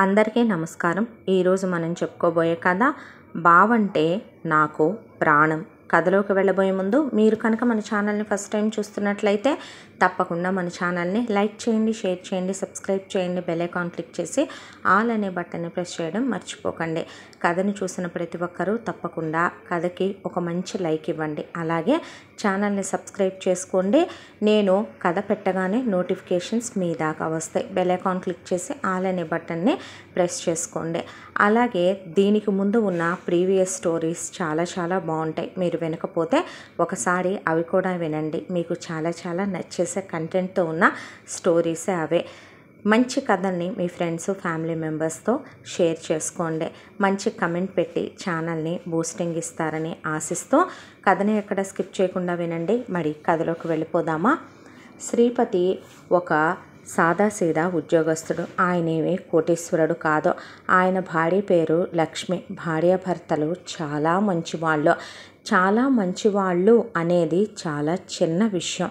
అందరికీ నమస్కారం ఈరోజు మనం చెప్పుకోబోయే కథ బావంటే నాకు ప్రాణం కథలోకి వెళ్ళబోయే ముందు మీరు కనుక మన ఛానల్ని ఫస్ట్ టైం చూస్తున్నట్లయితే తప్పకుండా మన ఛానల్ని లైక్ చేయండి షేర్ చేయండి సబ్స్క్రైబ్ చేయండి బెల్ క్లిక్ చేసి ఆల్ అనే బటన్ని ప్రెస్ చేయడం మర్చిపోకండి కథను చూసిన ప్రతి ఒక్కరూ తప్పకుండా కథకి ఒక మంచి లైక్ ఇవ్వండి అలాగే ఛానల్ని సబ్స్క్రైబ్ చేసుకోండి నేను కథ పెట్టగానే నోటిఫికేషన్స్ మీ దాకా వస్తాయి బెల్ క్లిక్ చేసి ఆల్ అనే బటన్ని ప్రెస్ చేసుకోండి అలాగే దీనికి ముందు ఉన్న ప్రీవియస్ స్టోరీస్ చాలా చాలా బాగుంటాయి మీరు వినకపోతే ఒకసారి అవి కూడా వినండి మీకు చాలా చాలా నచ్చేసి చేసే కంటెంట్తో ఉన్న స్టోరీసే అవే మంచి కథల్ని మీ ఫ్రెండ్స్ ఫ్యామిలీ మెంబర్స్తో షేర్ చేసుకోండి మంచి కమెంట్ పెట్టి ఛానల్ని బూస్టింగ్ ఇస్తారని ఆశిస్తూ కథని ఎక్కడ స్కిప్ చేయకుండా వినండి మరి కథలోకి వెళ్ళిపోదామా శ్రీపతి ఒక సాదాసీదా ఉద్యోగస్తుడు ఆయనేమి కోటీశ్వరుడు కాదో ఆయన భార్య పేరు లక్ష్మి భార్యాభర్తలు చాలా మంచివాళ్ళు చాలా మంచివాళ్ళు అనేది చాలా చిన్న విషయం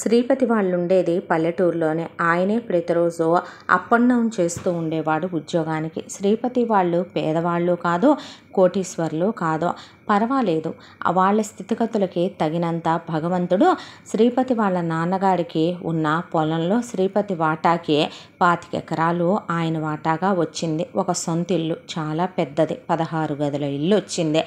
శ్రీపతి వాళ్ళు ఉండేది పల్లెటూరులోనే ఆయనే ప్రతిరోజు అప్ అండ్ డౌన్ చేస్తూ ఉండేవాడు ఉద్యోగానికి శ్రీపతి వాళ్ళు పేదవాళ్ళు కాదు కోటీశ్వర్లు కాదో పర్వాలేదు వాళ్ళ స్థితిగతులకి తగినంత భగవంతుడు శ్రీపతి వాళ్ళ నాన్నగారికి ఉన్న పొలంలో శ్రీపతి వాటాకి పాతిక ఎకరాలు ఆయన వాటాగా వచ్చింది ఒక సొంత ఇల్లు చాలా పెద్దది పదహారు గదుల ఇల్లు వచ్చింది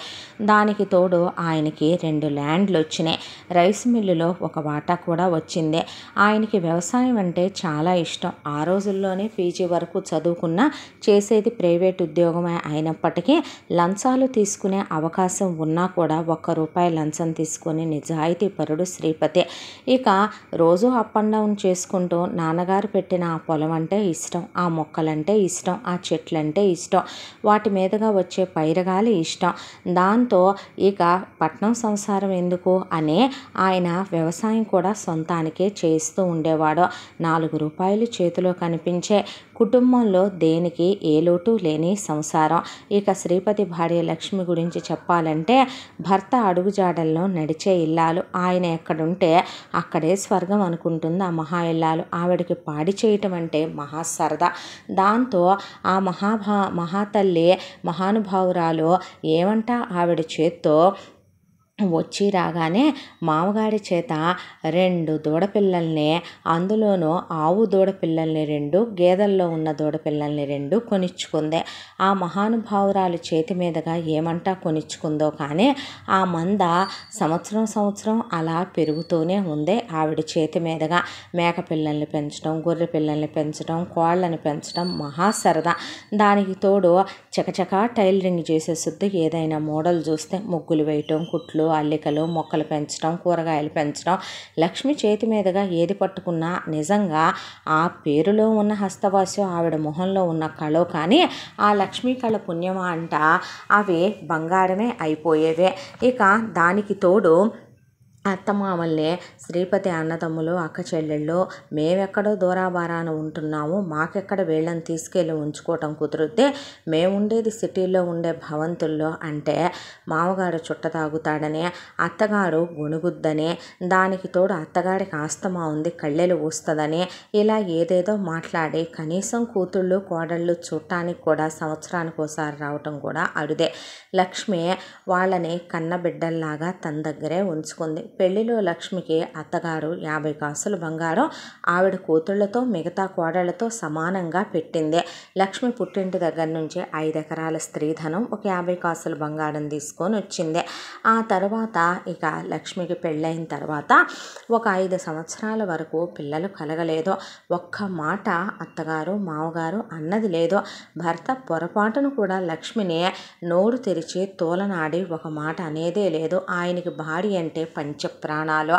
దానికి తోడు ఆయనకి రెండు ల్యాండ్లు వచ్చినాయి రైస్ మిల్లులో ఒక వాటా కూడా వచ్చింది ఆయనకి వ్యవసాయం అంటే చాలా ఇష్టం ఆ రోజుల్లోనే పీజీ వరకు చదువుకున్న చేసేది ప్రైవేట్ ఉద్యోగమే అయినప్పటికీ లంచ్ లంచాలు తీసుకునే అవకాశం ఉన్నా కూడా ఒక్క రూపాయి లంచం తీసుకొని నిజాయితీ పరుడు శ్రీపతి ఇక రోజు అప్ అండ్ డౌన్ చేసుకుంటూ నాన్నగారు పెట్టిన ఆ పొలం అంటే ఇష్టం ఆ మొక్కలంటే ఇష్టం ఆ చెట్లంటే ఇష్టం వాటి మీదుగా వచ్చే పైరగాలి ఇష్టం దాంతో ఇక పట్నం సంసారం ఎందుకు అనే ఆయన వ్యవసాయం కూడా సొంతానికే చేస్తూ ఉండేవాడు నాలుగు రూపాయలు చేతిలో కనిపించే కుటుంబంలో దేనికి ఏ లోటు లేని సంసారం ఇక శ్రీపతి భార్య లక్ష్మి గురించి చెప్పాలంటే భర్త అడుగుజాడల్లో నడిచే ఇల్లాలు ఆయన ఎక్కడుంటే అక్కడే స్వర్గం అనుకుంటుంది ఆ మహా ఇల్లాలు ఆవిడకి పాడి చేయటం అంటే మహా సరదా దాంతో ఆ మహాభా మహాతల్లి మహానుభావురాలు ఏమంటా ఆవిడ చేత్తో వచ్చి రాగానే మామగాడి చేత రెండు దూడపిల్లల్ని అందులోనూ ఆవు దూడపిల్లల్ని రెండు గేదెల్లో ఉన్న దూడపిల్లల్ని రెండు కొనిచ్చుకుంది ఆ మహానుభావురాలు చేతి మీదుగా ఏమంటా కొనిచ్చుకుందో కానీ ఆ మంద సంవత్సరం సంవత్సరం అలా పెరుగుతూనే ఉంది ఆవిడ చేతి మీదుగా మేక పిల్లల్ని పెంచడం గొర్రె పిల్లల్ని పెంచడం కోళ్ళని పెంచడం మహా సరదా దానికి తోడు చకచక టైలరింగ్ చేసే శుద్ధి ఏదైనా మోడల్ చూస్తే ముగ్గులు వేయటం కుట్లు పూలు అల్లికలు మొక్కలు పెంచడం కూరగాయలు పెంచడం లక్ష్మి చేతి మీదుగా ఏది పట్టుకున్నా నిజంగా ఆ పేరులో ఉన్న హస్తవాస్యం ఆవిడ మొహంలో ఉన్న కళో కానీ ఆ లక్ష్మీ కళ పుణ్యమా అంట అవి బంగారమే అయిపోయేవే ఇక దానికి తోడు అత్తమామల్నే శ్రీపతి అన్నదమ్ములు అక్క చెల్లెళ్ళు మేమెక్కడో దూరాభారాన ఉంటున్నాము మాకెక్కడ వీళ్ళని తీసుకెళ్ళి ఉంచుకోవటం కుదిరితే మేముండేది సిటీలో ఉండే భవంతుల్లో అంటే మామగారు చుట్ట తాగుతాడని అత్తగారు గొణుగుద్దని దానికి తోడు అత్తగారికి ఆస్తమా ఉంది కళ్ళెలు ఊస్తుందని ఇలా ఏదేదో మాట్లాడి కనీసం కూతుళ్ళు కోడళ్ళు చూడటానికి కూడా సంవత్సరానికి ఒకసారి రావటం కూడా అరుదే లక్ష్మి వాళ్ళని కన్నబిడ్డల్లాగా తన దగ్గరే ఉంచుకుంది పెళ్లిలో లక్ష్మికి అత్తగారు యాభై కాసులు బంగారం ఆవిడ కూతుళ్లతో మిగతా కోడళ్లతో సమానంగా పెట్టింది లక్ష్మి పుట్టింటి దగ్గర నుంచి ఐదు ఎకరాల స్త్రీధనం ఒక యాభై కాసులు బంగారం తీసుకొని వచ్చింది ఆ తర్వాత ఇక లక్ష్మికి పెళ్ళైన తర్వాత ఒక ఐదు సంవత్సరాల వరకు పిల్లలు కలగలేదు ఒక్క మాట అత్తగారు మామగారు అన్నది లేదో భర్త పొరపాటును కూడా లక్ష్మిని నోరు తెరిచి తోలనాడి ఒక మాట అనేదే లేదు ఆయనకి భార్య అంటే పంచ దాంపత్య ప్రాణాలు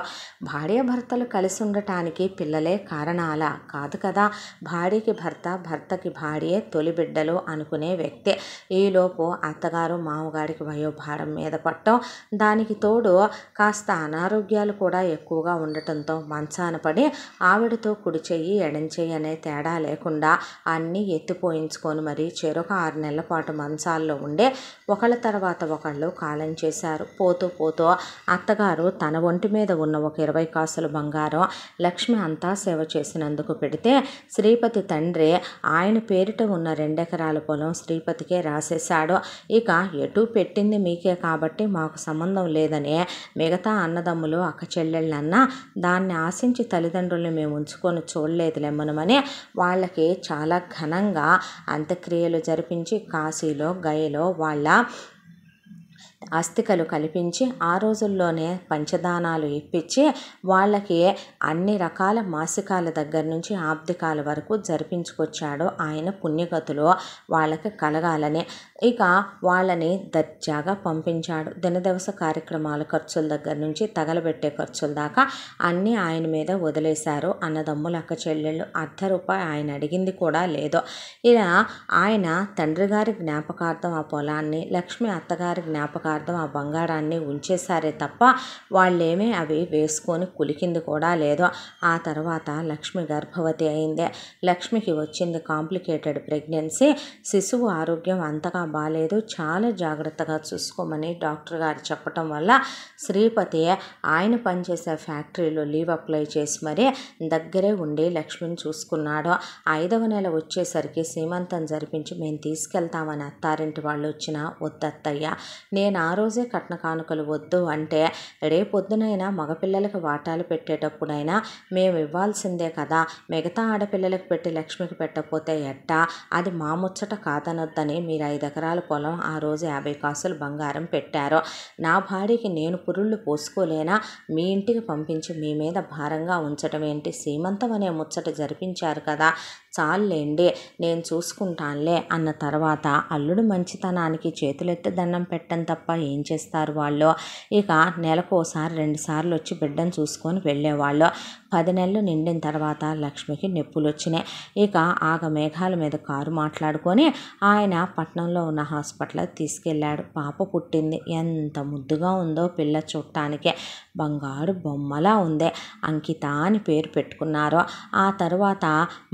భార్యాభర్తలు కలిసి ఉండటానికి పిల్లలే కారణాల కాదు కదా భార్యకి భర్త భర్తకి భార్యే తొలి బిడ్డలు అనుకునే వ్యక్తే ఈలోపు అత్తగారు మామగారికి వయోభారం మీద పట్టడం దానికి తోడు కాస్త అనారోగ్యాలు కూడా ఎక్కువగా ఉండటంతో మంచాన పడి ఆవిడతో కుడి చెయ్యి అనే తేడా లేకుండా అన్నీ ఎత్తిపోయించుకొని మరీ చెరొక ఆరు నెలల పాటు మంచాల్లో ఉండే ఒకళ్ళ తర్వాత ఒకళ్ళు కాలం చేశారు పోతూ పోతూ అత్తగారు తన తన ఒంటి మీద ఉన్న ఒక ఇరవై కాసుల బంగారం లక్ష్మి అంతా సేవ చేసినందుకు పెడితే శ్రీపతి తండ్రి ఆయన పేరిట ఉన్న రెండెకరాల పొలం శ్రీపతికే రాసేశాడు ఇక ఎటు పెట్టింది మీకే కాబట్టి మాకు సంబంధం లేదని మిగతా అన్నదమ్ములు అక్క చెల్లెళ్ళన్నా దాన్ని ఆశించి తల్లిదండ్రుల్ని మేము ఉంచుకొని లెమ్మనమని వాళ్ళకి చాలా ఘనంగా అంత్యక్రియలు జరిపించి కాశీలో గయలో వాళ్ళ అస్థికలు కల్పించి ఆ రోజుల్లోనే పంచదానాలు ఇప్పించి వాళ్ళకి అన్ని రకాల మాసికాల దగ్గర నుంచి ఆబ్దికాల వరకు జరిపించుకొచ్చాడు ఆయన పుణ్యగతులు వాళ్ళకి కలగాలని ఇక వాళ్ళని దర్జాగా పంపించాడు దినదవస కార్యక్రమాల ఖర్చుల దగ్గర నుంచి తగలబెట్టే ఖర్చుల దాకా అన్నీ ఆయన మీద వదిలేశారు అన్నదమ్ములు అక్క చెల్లెళ్ళు అర్ధ రూపాయి ఆయన అడిగింది కూడా లేదో ఇలా ఆయన తండ్రి గారి జ్ఞాపకార్థం ఆ పొలాన్ని లక్ష్మి అత్తగారి జ్ఞాపకార్థం ఆ బంగారాన్ని ఉంచేశారే తప్ప వాళ్ళేమీ అవి వేసుకొని కులికింది కూడా లేదో ఆ తర్వాత లక్ష్మి గర్భవతి అయిందే లక్ష్మికి వచ్చింది కాంప్లికేటెడ్ ప్రెగ్నెన్సీ శిశువు ఆరోగ్యం అంతగా బాగాలేదు చాలా జాగ్రత్తగా చూసుకోమని డాక్టర్ గారు చెప్పటం వల్ల శ్రీపతి ఆయన పనిచేసే ఫ్యాక్టరీలో లీవ్ అప్లై చేసి మరీ దగ్గరే ఉండి లక్ష్మిని చూసుకున్నాడు ఐదవ నెల వచ్చేసరికి సీమంతం జరిపించి మేము తీసుకెళ్తామని అత్తారింటి వాళ్ళు వచ్చిన వద్దత్తయ్య నేను ఆ రోజే కట్న కానుకలు వద్దు అంటే రేపొద్దునైనా మగపిల్లలకు వాటాలు పెట్టేటప్పుడైనా మేము ఇవ్వాల్సిందే కదా మిగతా ఆడపిల్లలకు పెట్టి లక్ష్మికి పెట్టకపోతే ఎట్టా అది మా ముచ్చట కాదనొద్దని మీరు ఐదు ఎకరాల పొలం ఆ రోజు యాభై కాసులు బంగారం పెట్టారు నా భార్యకి నేను పురుళ్ళు పోసుకోలేనా మీ ఇంటికి పంపించి మీ మీద భారంగా ఉంచటం ఏంటి సీమంతం అనే ముచ్చట జరిపించారు కదా చాలులేండి నేను చూసుకుంటానులే అన్న తర్వాత అల్లుడు మంచితనానికి చేతులెత్తి దండం పెట్టం తప్ప ఏం చేస్తారు వాళ్ళు ఇక నెలకు ఒకసారి రెండుసార్లు వచ్చి బిడ్డను చూసుకొని వెళ్ళేవాళ్ళు పది నెలలు నిండిన తర్వాత లక్ష్మికి నొప్పులు వచ్చినాయి ఇక ఆగ మేఘాల మీద కారు మాట్లాడుకొని ఆయన పట్నంలో ఉన్న హాస్పిటల్ తీసుకెళ్ళాడు పాప పుట్టింది ఎంత ముద్దుగా ఉందో పిల్ల చూడటానికి బంగారు బొమ్మలా ఉంది అంకిత అని పేరు పెట్టుకున్నారు ఆ తర్వాత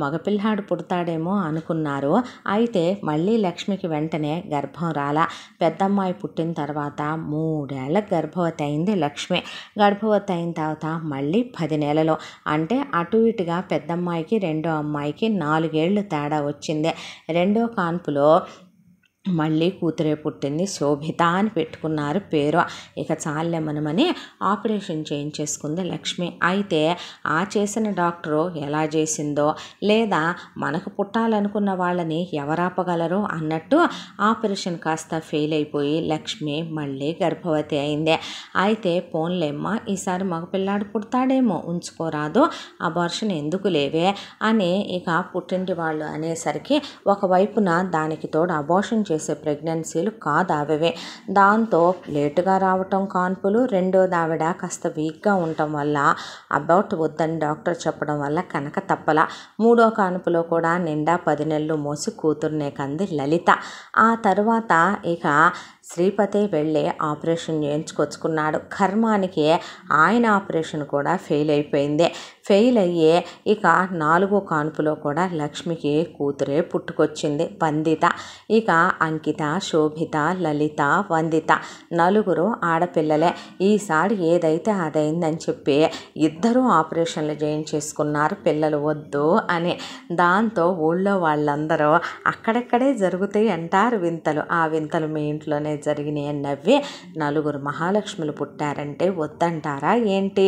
మగపిల్ల ఏనాడు పుడతాడేమో అనుకున్నారు అయితే మళ్ళీ లక్ష్మికి వెంటనే గర్భం రాలా పెద్దమ్మాయి పుట్టిన తర్వాత మూడేళ్ల గర్భవతి అయింది లక్ష్మి గర్భవతి అయిన తర్వాత మళ్ళీ పది నెలలు అంటే అటు ఇటుగా పెద్దమ్మాయికి రెండో అమ్మాయికి నాలుగేళ్ళు తేడా వచ్చింది రెండో కాన్పులో మళ్ళీ కూతురే పుట్టింది శోభిత అని పెట్టుకున్నారు పేరు ఇక చాలే మనమని ఆపరేషన్ చేయించేసుకుంది లక్ష్మి అయితే ఆ చేసిన డాక్టరు ఎలా చేసిందో లేదా మనకు పుట్టాలనుకున్న వాళ్ళని ఎవరాపగలరు అన్నట్టు ఆపరేషన్ కాస్త ఫెయిల్ అయిపోయి లక్ష్మి మళ్ళీ గర్భవతి అయింది అయితే పోన్లేమ్మ ఈసారి మగపిల్లాడు పుడతాడేమో ఉంచుకోరాదు అబార్షన్ ఎందుకు లేవే అని ఇక పుట్టింటి వాళ్ళు అనేసరికి ఒకవైపున దానికి తోడు అబార్షన్ చేసే ప్రెగ్నెన్సీలు కాదావే దాంతో లేటుగా రావటం కాన్పులు రెండోది ఆవిడ కాస్త వీక్గా ఉండటం వల్ల అబౌట్ వద్దని డాక్టర్ చెప్పడం వల్ల కనుక తప్పల మూడో కాన్పులో కూడా నిండా పది నెలలు మోసి కూతుర్నే కంది లలిత ఆ తర్వాత ఇక శ్రీపతి వెళ్ళి ఆపరేషన్ చేయించుకొచ్చుకున్నాడు కర్మానికి ఆయన ఆపరేషన్ కూడా ఫెయిల్ అయిపోయింది ఫెయిల్ అయ్యి ఇక నాలుగో కాన్పులో కూడా లక్ష్మికి కూతురే పుట్టుకొచ్చింది వందిత ఇక అంకిత శోభిత లలిత వందిత నలుగురు ఆడపిల్లలే ఈసారి ఏదైతే అదైందని చెప్పి ఇద్దరూ ఆపరేషన్లు చేయించేసుకున్నారు పిల్లలు వద్దు అని దాంతో ఊళ్ళో వాళ్ళందరూ అక్కడక్కడే జరుగుతాయి అంటారు వింతలు ఆ వింతలు మీ ఇంట్లోనే జరిగినాయి జరిగినాయి అని నవ్వి నలుగురు మహాలక్ష్ములు పుట్టారంటే వద్దంటారా ఏంటి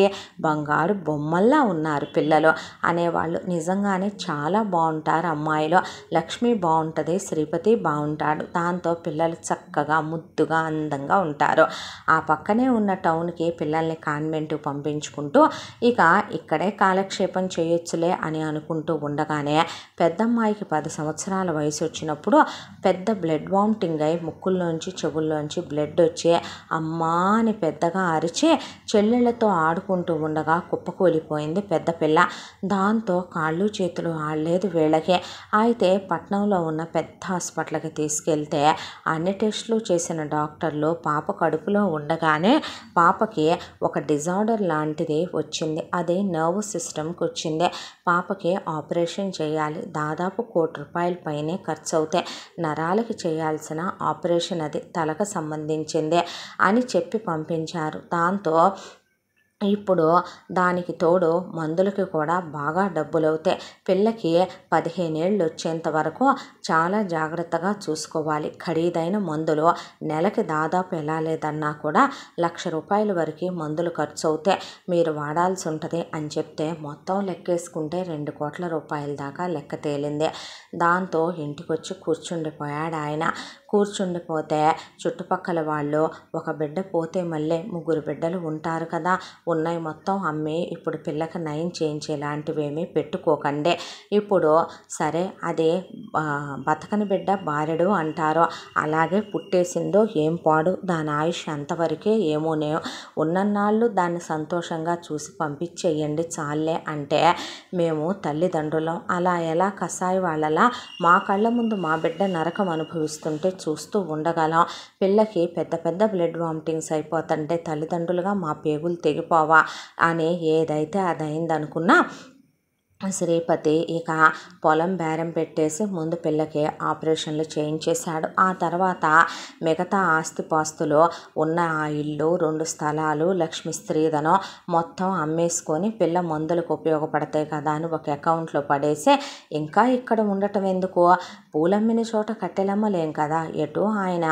బంగారు బొమ్మల్లా ఉన్నారు పిల్లలు అనేవాళ్ళు నిజంగానే చాలా బాగుంటారు అమ్మాయిలు లక్ష్మి బాగుంటుంది శ్రీపతి బాగుంటాడు దాంతో పిల్లలు చక్కగా ముద్దుగా అందంగా ఉంటారు ఆ పక్కనే ఉన్న టౌన్కి పిల్లల్ని కాన్వెంట్ పంపించుకుంటూ ఇక ఇక్కడే కాలక్షేపం చేయొచ్చులే అని అనుకుంటూ ఉండగానే పెద్దమ్మాయికి పది సంవత్సరాల వయసు వచ్చినప్పుడు పెద్ద బ్లడ్ వామిటింగ్ అయి ముక్కుల్లోంచి చెవు చెవుల్లోంచి బ్లడ్ వచ్చి అమ్మా అని పెద్దగా అరిచి చెల్లెళ్లతో ఆడుకుంటూ ఉండగా కుప్పకూలిపోయింది పెద్ద పిల్ల దాంతో కాళ్ళు చేతులు ఆడలేదు వీళ్ళకి అయితే పట్నంలో ఉన్న పెద్ద హాస్పిటల్కి తీసుకెళ్తే అన్ని టెస్టులు చేసిన డాక్టర్లు పాప కడుపులో ఉండగానే పాపకి ఒక డిజార్డర్ లాంటిది వచ్చింది అదే నర్వ్ సిస్టమ్కి వచ్చింది పాపకి ఆపరేషన్ చేయాలి దాదాపు కోటి రూపాయల పైనే ఖర్చు అవుతాయి నరాలకి చేయాల్సిన ఆపరేషన్ అది అంశాలకు సంబంధించిందే అని చెప్పి పంపించారు దాంతో ఇప్పుడు దానికి తోడు మందులకి కూడా బాగా డబ్బులు అవుతాయి పిల్లకి పదిహేనేళ్ళు వచ్చేంత వరకు చాలా జాగ్రత్తగా చూసుకోవాలి ఖరీదైన మందులు నెలకి దాదాపు ఎలా లేదన్నా కూడా లక్ష రూపాయల వరకు మందులు ఖర్చు అవుతాయి మీరు వాడాల్సి ఉంటుంది అని చెప్తే మొత్తం లెక్కేసుకుంటే రెండు కోట్ల రూపాయల దాకా లెక్క తేలింది దాంతో ఇంటికొచ్చి కూర్చుండిపోయాడు ఆయన కూర్చుండిపోతే చుట్టుపక్కల వాళ్ళు ఒక బిడ్డ పోతే మళ్ళీ ముగ్గురు బిడ్డలు ఉంటారు కదా ఉన్నాయి మొత్తం అమ్మి ఇప్పుడు పిల్లకి నయం చేయించేలాంటివేమీ పెట్టుకోకండి ఇప్పుడు సరే అదే బతకని బిడ్డ భార్యడు అంటారు అలాగే పుట్టేసిందో ఏం పాడు దాని ఆయుష్ అంతవరకే ఏమోనే ఉన్నన్నాళ్ళు దాన్ని సంతోషంగా చూసి పంపించేయండి చాలే అంటే మేము తల్లిదండ్రులం అలా ఎలా కసాయి వాళ్ళలా మా కళ్ళ ముందు మా బిడ్డ నరకం అనుభవిస్తుంటే చూస్తూ ఉండగలం పిల్లకి పెద్ద పెద్ద బ్లడ్ వామిటింగ్స్ అయిపోతుంటే తల్లిదండ్రులుగా మా పేగులు తెగిపోవా అని ఏదైతే అది శ్రీపతి ఇక పొలం బేరం పెట్టేసి ముందు పిల్లకి ఆపరేషన్లు చేయించేశాడు ఆ తర్వాత మిగతా ఆస్తిపాస్తులు ఉన్న ఆ ఇల్లు రెండు స్థలాలు లక్ష్మి స్త్రీధనం మొత్తం అమ్మేసుకొని పిల్ల మందులకు ఉపయోగపడతాయి కదా అని ఒక అకౌంట్లో పడేసి ఇంకా ఇక్కడ ఉండటం ఎందుకు పూలమ్మిన చోట కట్టెలమ్మలేం కదా ఎటు ఆయన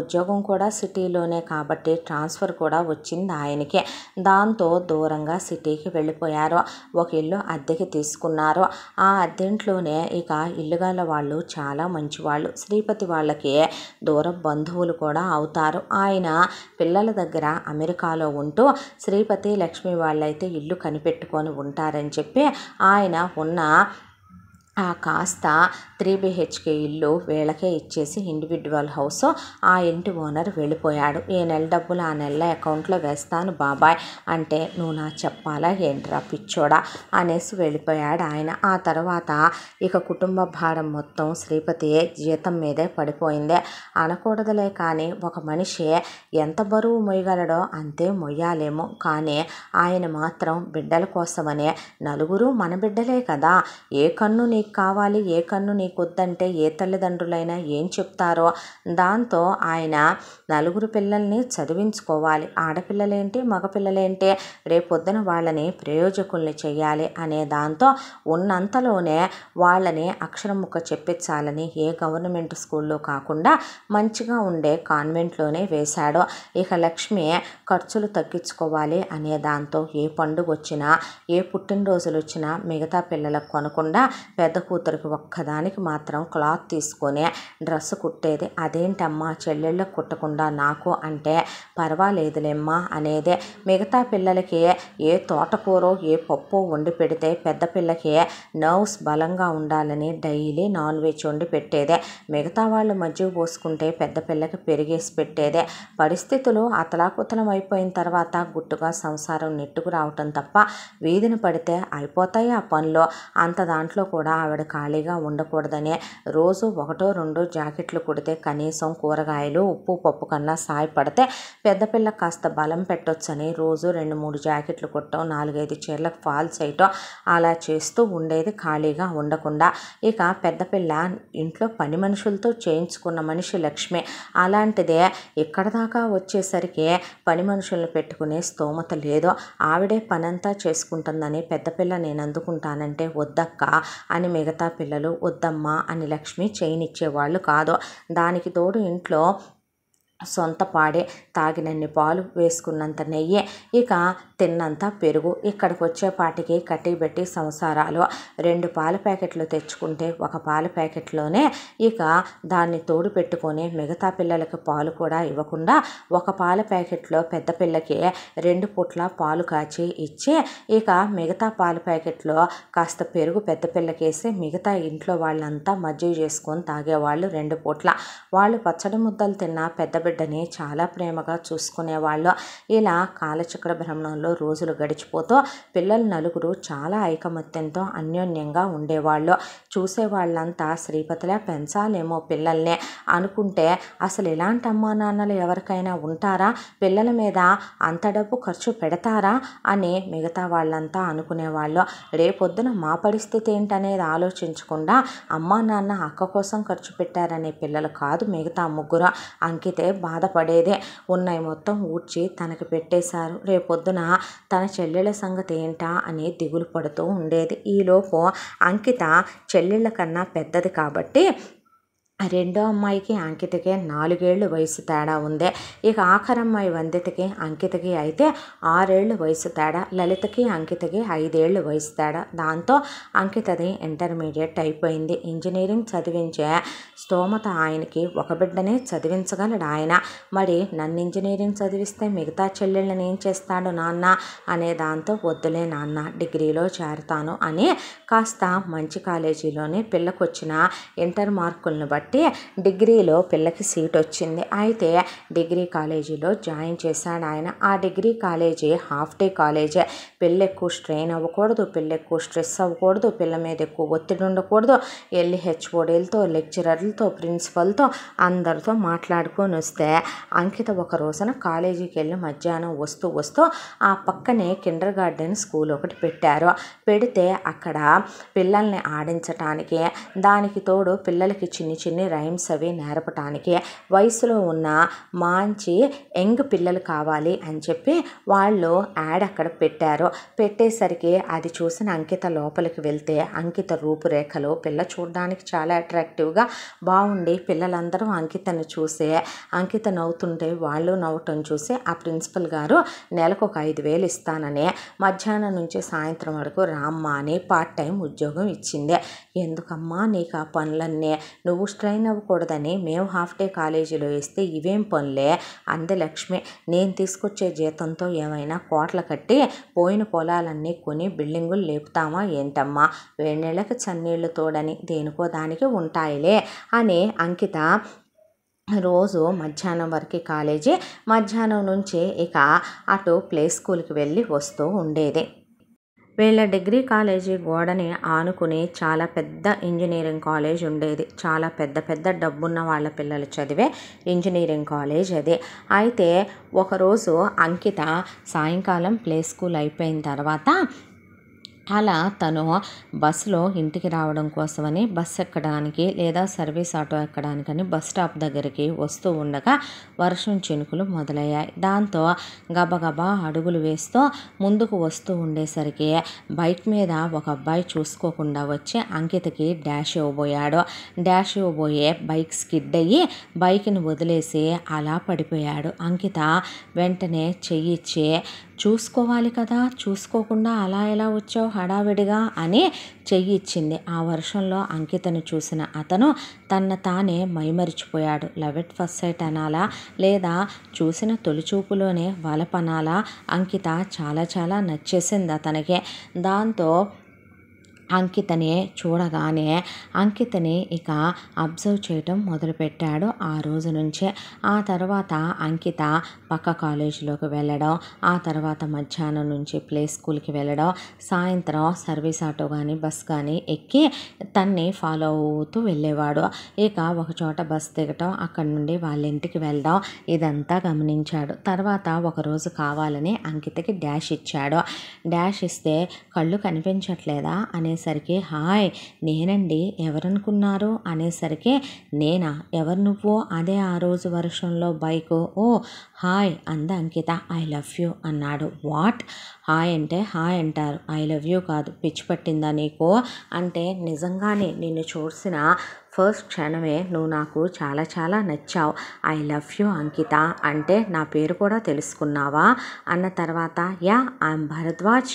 ఉద్యోగం కూడా సిటీలోనే కాబట్టి ట్రాన్స్ఫర్ కూడా వచ్చింది ఆయనకి దాంతో దూరంగా సిటీకి వెళ్ళిపోయారు ఒక ఇల్లు అద్దెకి తీసుకు తీసుకున్నారు ఆ అద్దెంట్లోనే ఇక ఇల్లుగాల వాళ్ళు చాలా మంచివాళ్ళు శ్రీపతి వాళ్ళకి దూర బంధువులు కూడా అవుతారు ఆయన పిల్లల దగ్గర అమెరికాలో ఉంటూ శ్రీపతి లక్ష్మి వాళ్ళైతే ఇల్లు కనిపెట్టుకొని ఉంటారని చెప్పి ఆయన ఉన్న ఆ కాస్త త్రీ బిహెచ్కే ఇల్లు వీళ్ళకే ఇచ్చేసి ఇండివిజువల్ హౌస్ ఆ ఇంటి ఓనర్ వెళ్ళిపోయాడు ఈ నెల డబ్బులు ఆ నెల అకౌంట్లో వేస్తాను బాబాయ్ అంటే నువ్వు నా చెప్పాలా ఏంట్రా పిచ్చోడా అనేసి వెళ్ళిపోయాడు ఆయన ఆ తర్వాత ఇక కుటుంబ భారం మొత్తం శ్రీపతి జీతం మీదే పడిపోయిందే అనకూడదులే కానీ ఒక మనిషి ఎంత బరువు మొయ్యగలడో అంతే మొయ్యాలేమో కానీ ఆయన మాత్రం బిడ్డల కోసమనే నలుగురు మన బిడ్డలే కదా ఏ కన్ను నీ నీకు కావాలి ఏ కన్ను నీకు వద్దంటే ఏ తల్లిదండ్రులైనా ఏం చెప్తారో దాంతో ఆయన నలుగురు పిల్లల్ని చదివించుకోవాలి ఆడపిల్లలేంటి మగపిల్లలేంటి రేపొద్దున వాళ్ళని ప్రయోజకుల్ని చేయాలి అనే దాంతో ఉన్నంతలోనే వాళ్ళని అక్షరముక్క చెప్పించాలని ఏ గవర్నమెంట్ స్కూల్లో కాకుండా మంచిగా ఉండే కాన్వెంట్లోనే వేశాడు ఇక లక్ష్మి ఖర్చులు తగ్గించుకోవాలి అనే దాంతో ఏ పండుగ వచ్చినా ఏ పుట్టినరోజులు వచ్చినా మిగతా పిల్లలకు కొనకుండా పెద్ద పెద్ద కూతురికి ఒక్కదానికి మాత్రం క్లాత్ తీసుకొని డ్రెస్ కుట్టేది అదేంటమ్మా చెల్లెళ్ళకు కుట్టకుండా నాకు అంటే పర్వాలేదులేమ్మా అనేది మిగతా పిల్లలకి ఏ తోటకూరో ఏ పప్పు వండి పెడితే పెద్ద పిల్లకి నర్వ్స్ బలంగా ఉండాలని డైలీ నాన్ వెజ్ వండి పెట్టేదే మిగతా వాళ్ళు మధ్య పోసుకుంటే పెద్ద పిల్లకి పెరిగేసి పెట్టేదే పరిస్థితులు అతలాకుతలం అయిపోయిన తర్వాత గుట్టుగా సంసారం నెట్టుకు రావటం తప్ప వీధిని పడితే అయిపోతాయి ఆ పనిలో అంత దాంట్లో కూడా ఆవిడ ఖాళీగా ఉండకూడదనే రోజు ఒకటో రెండో జాకెట్లు కుడితే కనీసం కూరగాయలు ఉప్పు పప్పు కన్నా సాయపడితే పెద్దపిల్ల కాస్త బలం పెట్టొచ్చని రోజు రెండు మూడు జాకెట్లు కుట్టడం నాలుగైదు చీరలకు ఫాల్స్ చేయటం అలా చేస్తూ ఉండేది ఖాళీగా ఉండకుండా ఇక పెద్దపిల్ల ఇంట్లో పని మనుషులతో చేయించుకున్న మనిషి లక్ష్మి అలాంటిదే ఇక్కడ దాకా వచ్చేసరికి పని మనుషులను పెట్టుకునే స్తోమత లేదో ఆవిడే పనంతా చేసుకుంటుందని పెద్దపిల్ల నేను అందుకుంటానంటే వద్దక్క అని కానీ మిగతా పిల్లలు వద్దమ్మా అని లక్ష్మి చేయనిచ్చేవాళ్ళు కాదు దానికి తోడు ఇంట్లో సొంత పాడే తాగినన్ని పాలు వేసుకున్నంత నెయ్యి ఇక తిన్నంత పెరుగు ఇక్కడికి వచ్చేపాటికి కట్టి పెట్టి సంసారాలు రెండు పాల ప్యాకెట్లు తెచ్చుకుంటే ఒక పాల ప్యాకెట్లోనే ఇక దాన్ని తోడు పెట్టుకొని మిగతా పిల్లలకి పాలు కూడా ఇవ్వకుండా ఒక పాల ప్యాకెట్లో పెద్ద పిల్లకి రెండు పూట్ల పాలు కాచి ఇచ్చి ఇక మిగతా పాల ప్యాకెట్లో కాస్త పెరుగు పెద్ద పిల్లకేసి మిగతా ఇంట్లో వాళ్ళంతా మజ్జిగ చేసుకొని తాగేవాళ్ళు రెండు పూట్ల వాళ్ళు పచ్చడి ముద్దలు తిన్న పెద్ద బిడ్డని చాలా ప్రేమగా చూసుకునేవాళ్ళు ఇలా కాలచక్ర భ్రమణంలో రోజులు గడిచిపోతూ పిల్లలు నలుగురు చాలా ఐకమత్యంతో అన్యోన్యంగా ఉండేవాళ్ళు చూసేవాళ్ళంతా శ్రీపతిలా పెంచాలేమో పిల్లల్ని అనుకుంటే అసలు ఇలాంటి అమ్మా నాన్నలు ఎవరికైనా ఉంటారా పిల్లల మీద అంత డబ్బు ఖర్చు పెడతారా అని మిగతా వాళ్ళంతా అనుకునేవాళ్ళు రేపొద్దున మా పరిస్థితి ఏంటనేది ఆలోచించకుండా అమ్మా నాన్న అక్క కోసం ఖర్చు పెట్టారనే పిల్లలు కాదు మిగతా ముగ్గురు అంకితే బాధపడేదే ఉన్నాయి మొత్తం ఊడ్చి తనకి పెట్టేశారు రేపొద్దున తన చెల్లెళ్ళ సంగతి ఏంటా అని దిగులు పడుతూ ఉండేది ఈలోపు అంకిత చెల్లెళ్ళ కన్నా పెద్దది కాబట్టి రెండో అమ్మాయికి అంకితకి నాలుగేళ్ళు వయసు తేడా ఉందే ఇక ఆఖరమ్మాయి వందితకి అంకితకి అయితే ఆరేళ్ళు వయసు తేడా లలితకి అంకితకి ఐదేళ్ళు వయసు తేడా దాంతో అంకితది ఇంటర్మీడియట్ అయిపోయింది ఇంజనీరింగ్ చదివించే స్తోమత ఆయనకి ఒక బిడ్డనే చదివించగలడు ఆయన మరి నన్ను ఇంజనీరింగ్ చదివిస్తే మిగతా చెల్లెళ్ళని ఏం చేస్తాడు నాన్న అనే దాంతో వద్దులే నాన్న డిగ్రీలో చేరతాను అని కాస్త మంచి కాలేజీలోనే పిల్లకొచ్చిన ఇంటర్ మార్కులను బట్టి డిగ్రీలో పిల్లకి సీట్ వచ్చింది అయితే డిగ్రీ కాలేజీలో జాయిన్ చేశాడు ఆయన ఆ డిగ్రీ కాలేజీ హాఫ్ డే కాలేజే పెళ్ళి ఎక్కువ స్ట్రెయిన్ అవ్వకూడదు పెళ్ళి ఎక్కువ స్ట్రెస్ అవ్వకూడదు పిల్ల మీద ఎక్కువ ఒత్తిడి ఉండకూడదు వెళ్ళి హెచ్ఓడీలతో లెక్చరర్లతో ప్రిన్సిపల్తో అందరితో మాట్లాడుకొని వస్తే అంకిత ఒక రోజున కాలేజీకి వెళ్ళి మధ్యాహ్నం వస్తూ వస్తూ ఆ పక్కనే కిండర్ గార్డెన్ స్కూల్ ఒకటి పెట్టారు పెడితే అక్కడ పిల్లల్ని ఆడించటానికి దానికి తోడు పిల్లలకి చిన్ని చిన్ని రైమ్స్ అవి నేర్పటానికి వయసులో ఉన్న మంచి యంగ్ పిల్లలు కావాలి అని చెప్పి వాళ్ళు యాడ్ అక్కడ పెట్టారు పెట్టేసరికి అది చూసిన అంకిత లోపలికి వెళ్తే అంకిత రూపురేఖలు పిల్ల చూడడానికి చాలా అట్రాక్టివ్గా బాగుండి పిల్లలందరూ అంకితను చూసే అంకిత నవ్వుతుంటే వాళ్ళు నవ్వటం చూసి ఆ ప్రిన్సిపల్ గారు నెలకు ఒక ఐదు వేలు ఇస్తానని మధ్యాహ్నం నుంచి సాయంత్రం వరకు రామ్మ అని పార్ట్ టైం ఉద్యోగం ఇచ్చింది ఎందుకమ్మా నీకు ఆ పనులన్నీ నువ్వు స్ట్రైన్ అవ్వకూడదని మేము హాఫ్ డే కాలేజీలో వేస్తే ఇవేం పనులే అంది లక్ష్మి నేను తీసుకొచ్చే జీతంతో ఏమైనా కోట్ల కట్టి పోయిన పోయిన పొలాలన్నీ కొని బిల్డింగులు లేపుతామా ఏంటమ్మా వేడినీళ్ళకి చన్నీళ్ళు తోడని దేనికో దానికి ఉంటాయిలే అని అంకిత రోజు మధ్యాహ్నం వరకు కాలేజీ మధ్యాహ్నం నుంచి ఇక అటు ప్లే స్కూల్కి వెళ్ళి వస్తూ ఉండేది వీళ్ళ డిగ్రీ కాలేజీ గోడని ఆనుకుని చాలా పెద్ద ఇంజనీరింగ్ కాలేజ్ ఉండేది చాలా పెద్ద పెద్ద డబ్బున్న వాళ్ళ పిల్లలు చదివే ఇంజనీరింగ్ కాలేజ్ అది అయితే ఒకరోజు అంకిత సాయంకాలం ప్లే స్కూల్ అయిపోయిన తర్వాత అలా తను బస్సులో ఇంటికి రావడం కోసమని బస్ ఎక్కడానికి లేదా సర్వీస్ ఆటో ఎక్కడానికని బస్ స్టాప్ దగ్గరికి వస్తూ ఉండగా వర్షం చినుకులు మొదలయ్యాయి దాంతో గబగబా అడుగులు వేస్తూ ముందుకు వస్తూ ఉండేసరికి బైక్ మీద ఒక అబ్బాయి చూసుకోకుండా వచ్చి అంకితకి డాష్ ఇవ్వబోయాడు డాష్ ఇవ్వబోయే బైక్ స్కిడ్ అయ్యి బైక్ని వదిలేసి అలా పడిపోయాడు అంకిత వెంటనే చెయ్యిచ్చి చూసుకోవాలి కదా చూసుకోకుండా అలా ఎలా వచ్చావు హడావిడిగా అని చెయ్యి ఇచ్చింది ఆ వర్షంలో అంకితను చూసిన అతను తన తానే మైమరిచిపోయాడు లవ్ ఎట్ ఫస్ట్ సైట్ అనాలా లేదా చూసిన తొలిచూపులోనే వలపనాలా అంకిత చాలా చాలా నచ్చేసింది అతనికి దాంతో అంకితని చూడగానే అంకితని ఇక అబ్జర్వ్ చేయటం మొదలుపెట్టాడు ఆ రోజు నుంచే ఆ తర్వాత అంకిత పక్క కాలేజీలోకి వెళ్ళడం ఆ తర్వాత మధ్యాహ్నం నుంచి ప్లే స్కూల్కి వెళ్ళడం సాయంత్రం సర్వీస్ ఆటో కానీ బస్ కానీ ఎక్కి తన్ని ఫాలో అవుతూ వెళ్ళేవాడు ఇక ఒకచోట బస్ దిగటం అక్కడి నుండి వాళ్ళ ఇంటికి వెళ్ళడం ఇదంతా గమనించాడు తర్వాత ఒకరోజు కావాలని అంకితకి డాష్ ఇచ్చాడు డ్యాష్ ఇస్తే కళ్ళు కనిపించట్లేదా అనే అనేసరికి హాయ్ నేనండి ఎవరనుకున్నారు అనేసరికి నేనా ఎవరు నువ్వు అదే ఆ రోజు వర్షంలో బైక్ ఓ హాయ్ అంద అంకిత ఐ లవ్ యూ అన్నాడు వాట్ హాయ్ అంటే హాయ్ అంటారు ఐ లవ్ యూ కాదు పిచ్చి పట్టిందా నీకు అంటే నిజంగానే నిన్ను చూసిన ఫస్ట్ క్షణమే నువ్వు నాకు చాలా చాలా నచ్చావు ఐ లవ్ యూ అంకిత అంటే నా పేరు కూడా తెలుసుకున్నావా అన్న తర్వాత yeah I'm Bharadwaj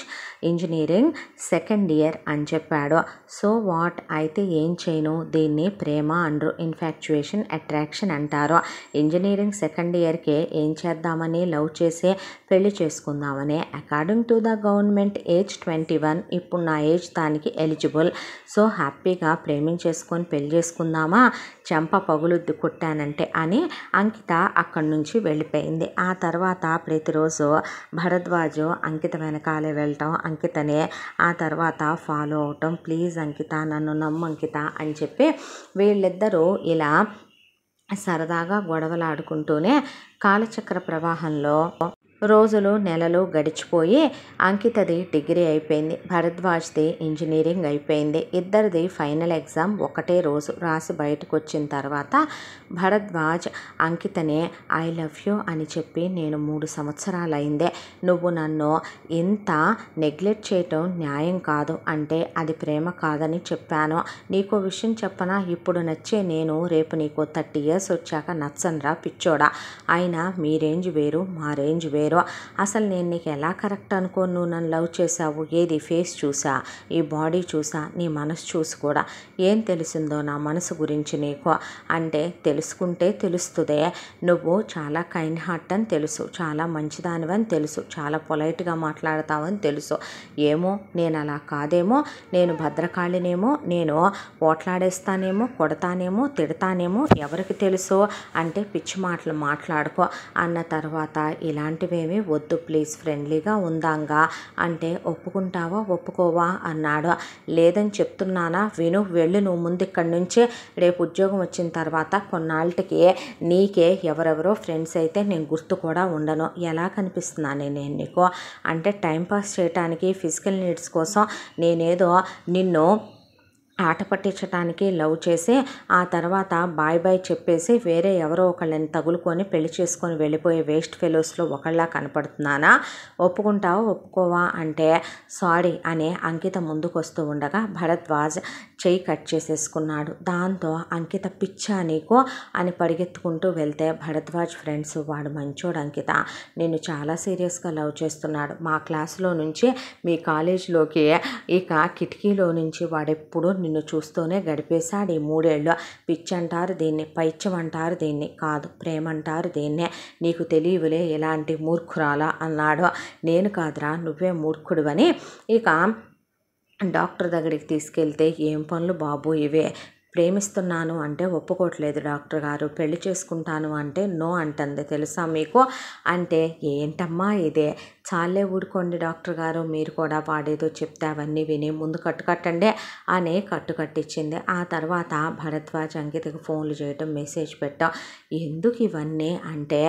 engineering second year అని చెప్పాడు సో వాట్ అయితే ఏం చేయను దీన్ని ప్రేమ అండ్రు ఇన్ఫాక్చుయేషన్ అట్రాక్షన్ అంటారు ఇంజనీరింగ్ సెకండ్ ఇయర్కే ఏం చేద్దామని లవ్ చేసే పెళ్లి చేసుకుందామని according according to the government age twenty one ఇప్పుడు నా ఏజ్ దానికి ఎలిజిబుల్ సో హ్యాపీగా ప్రేమించేసుకొని పెళ్లి చేసుకుందామా చెంప పగులుద్ది కొట్టానంటే అని అంకిత అక్కడి నుంచి వెళ్ళిపోయింది ఆ తర్వాత ప్రతిరోజు భరద్వాజు అంకిత వెనకాలే వెళ్ళటం అంకితనే ఆ తర్వాత ఫాలో అవటం ప్లీజ్ అంకిత నన్ను నమ్ము అంకిత అని చెప్పి వీళ్ళిద్దరూ ఇలా సరదాగా గొడవలాడుకుంటూనే కాలచక్ర ప్రవాహంలో రోజులు నెలలు గడిచిపోయి అంకితది డిగ్రీ అయిపోయింది భరద్వాజ్ది ఇంజనీరింగ్ అయిపోయింది ఇద్దరిది ఫైనల్ ఎగ్జామ్ ఒకటే రోజు రాసి బయటకు వచ్చిన తర్వాత భరద్వాజ్ అంకితనే ఐ లవ్ యూ అని చెప్పి నేను మూడు సంవత్సరాలు అయిందే నువ్వు నన్ను ఇంత నెగ్లెక్ట్ చేయటం న్యాయం కాదు అంటే అది ప్రేమ కాదని చెప్పాను నీకో విషయం చెప్పనా ఇప్పుడు నచ్చే నేను రేపు నీకు థర్టీ ఇయర్స్ వచ్చాక నచ్చనురా పిచ్చోడా అయినా మీ రేంజ్ వేరు మా రేంజ్ వేరు లేరో అసలు నేను నీకు ఎలా కరెక్ట్ అనుకో నువ్వు నన్ను లవ్ చేసావు ఏది ఫేస్ చూసా ఈ బాడీ చూసా నీ మనసు చూసి కూడా ఏం తెలిసిందో నా మనసు గురించి నీకు అంటే తెలుసుకుంటే తెలుస్తుంది నువ్వు చాలా కైండ్ హార్ట్ అని తెలుసు చాలా మంచిదానివని తెలుసు చాలా పొలైట్గా మాట్లాడతావని తెలుసు ఏమో నేను అలా కాదేమో నేను భద్రకాళినేమో నేను పోట్లాడేస్తానేమో కొడతానేమో తిడతానేమో ఎవరికి తెలుసు అంటే పిచ్చి మాటలు మాట్లాడుకో అన్న తర్వాత ఇలాంటివే ఏమీ వద్దు ప్లీజ్ ఫ్రెండ్లీగా ఉందాంగా అంటే ఒప్పుకుంటావా ఒప్పుకోవా అన్నాడు లేదని చెప్తున్నానా విను వెళ్ళి నువ్వు ముందు ఇక్కడి నుంచి రేపు ఉద్యోగం వచ్చిన తర్వాత కొన్నాళ్ళకి నీకే ఎవరెవరో ఫ్రెండ్స్ అయితే నేను గుర్తు కూడా ఉండను ఎలా కనిపిస్తున్నాను నేను నీకు అంటే టైంపాస్ చేయడానికి ఫిజికల్ నీడ్స్ కోసం నేనేదో నిన్ను ఆట పట్టించడానికి లవ్ చేసి ఆ తర్వాత బాయ్ బాయ్ చెప్పేసి వేరే ఎవరో ఒకళ్ళని తగులుకొని పెళ్లి చేసుకొని వెళ్ళిపోయే వేస్ట్ ఫెలోస్లో ఒకళ్ళ కనపడుతున్నానా ఒప్పుకుంటావా ఒప్పుకోవా అంటే సారీ అని అంకిత ముందుకు వస్తూ ఉండగా భరద్వాజ్ చేయి కట్ చేసేసుకున్నాడు దాంతో అంకిత పిచ్చా నీకు అని పరిగెత్తుకుంటూ వెళ్తే భరద్వాజ్ ఫ్రెండ్స్ వాడు మంచోడు అంకిత నేను చాలా సీరియస్గా లవ్ చేస్తున్నాడు మా క్లాస్లో నుంచి మీ కాలేజీలోకి ఇక కిటికీలో నుంచి వాడెప్పుడు నిన్ను చూస్తూనే గడిపేశాడు ఈ మూడేళ్ళు పిచ్చంటారు దీన్ని అంటారు దీన్ని కాదు ప్రేమంటారు దీన్నే నీకు తెలియవులే ఎలాంటి మూర్ఖురాలా అన్నాడు నేను కాదురా నువ్వే మూర్ఖుడువని ఇక డాక్టర్ దగ్గరికి తీసుకెళ్తే ఏం పనులు బాబు ఇవే ప్రేమిస్తున్నాను అంటే ఒప్పుకోవట్లేదు డాక్టర్ గారు పెళ్లి చేసుకుంటాను అంటే నో అంటుంది తెలుసా మీకు అంటే ఏంటమ్మా ఇదే చాలే ఊడుకోండి డాక్టర్ గారు మీరు కూడా పాడేదో చెప్తే అవన్నీ విని ముందు కట్టు కట్టండి అని కట్టు కట్టించింది ఆ తర్వాత భరద్వాజ్ అంకితకి ఫోన్లు చేయటం మెసేజ్ పెట్టాం ఎందుకు ఇవన్నీ అంటే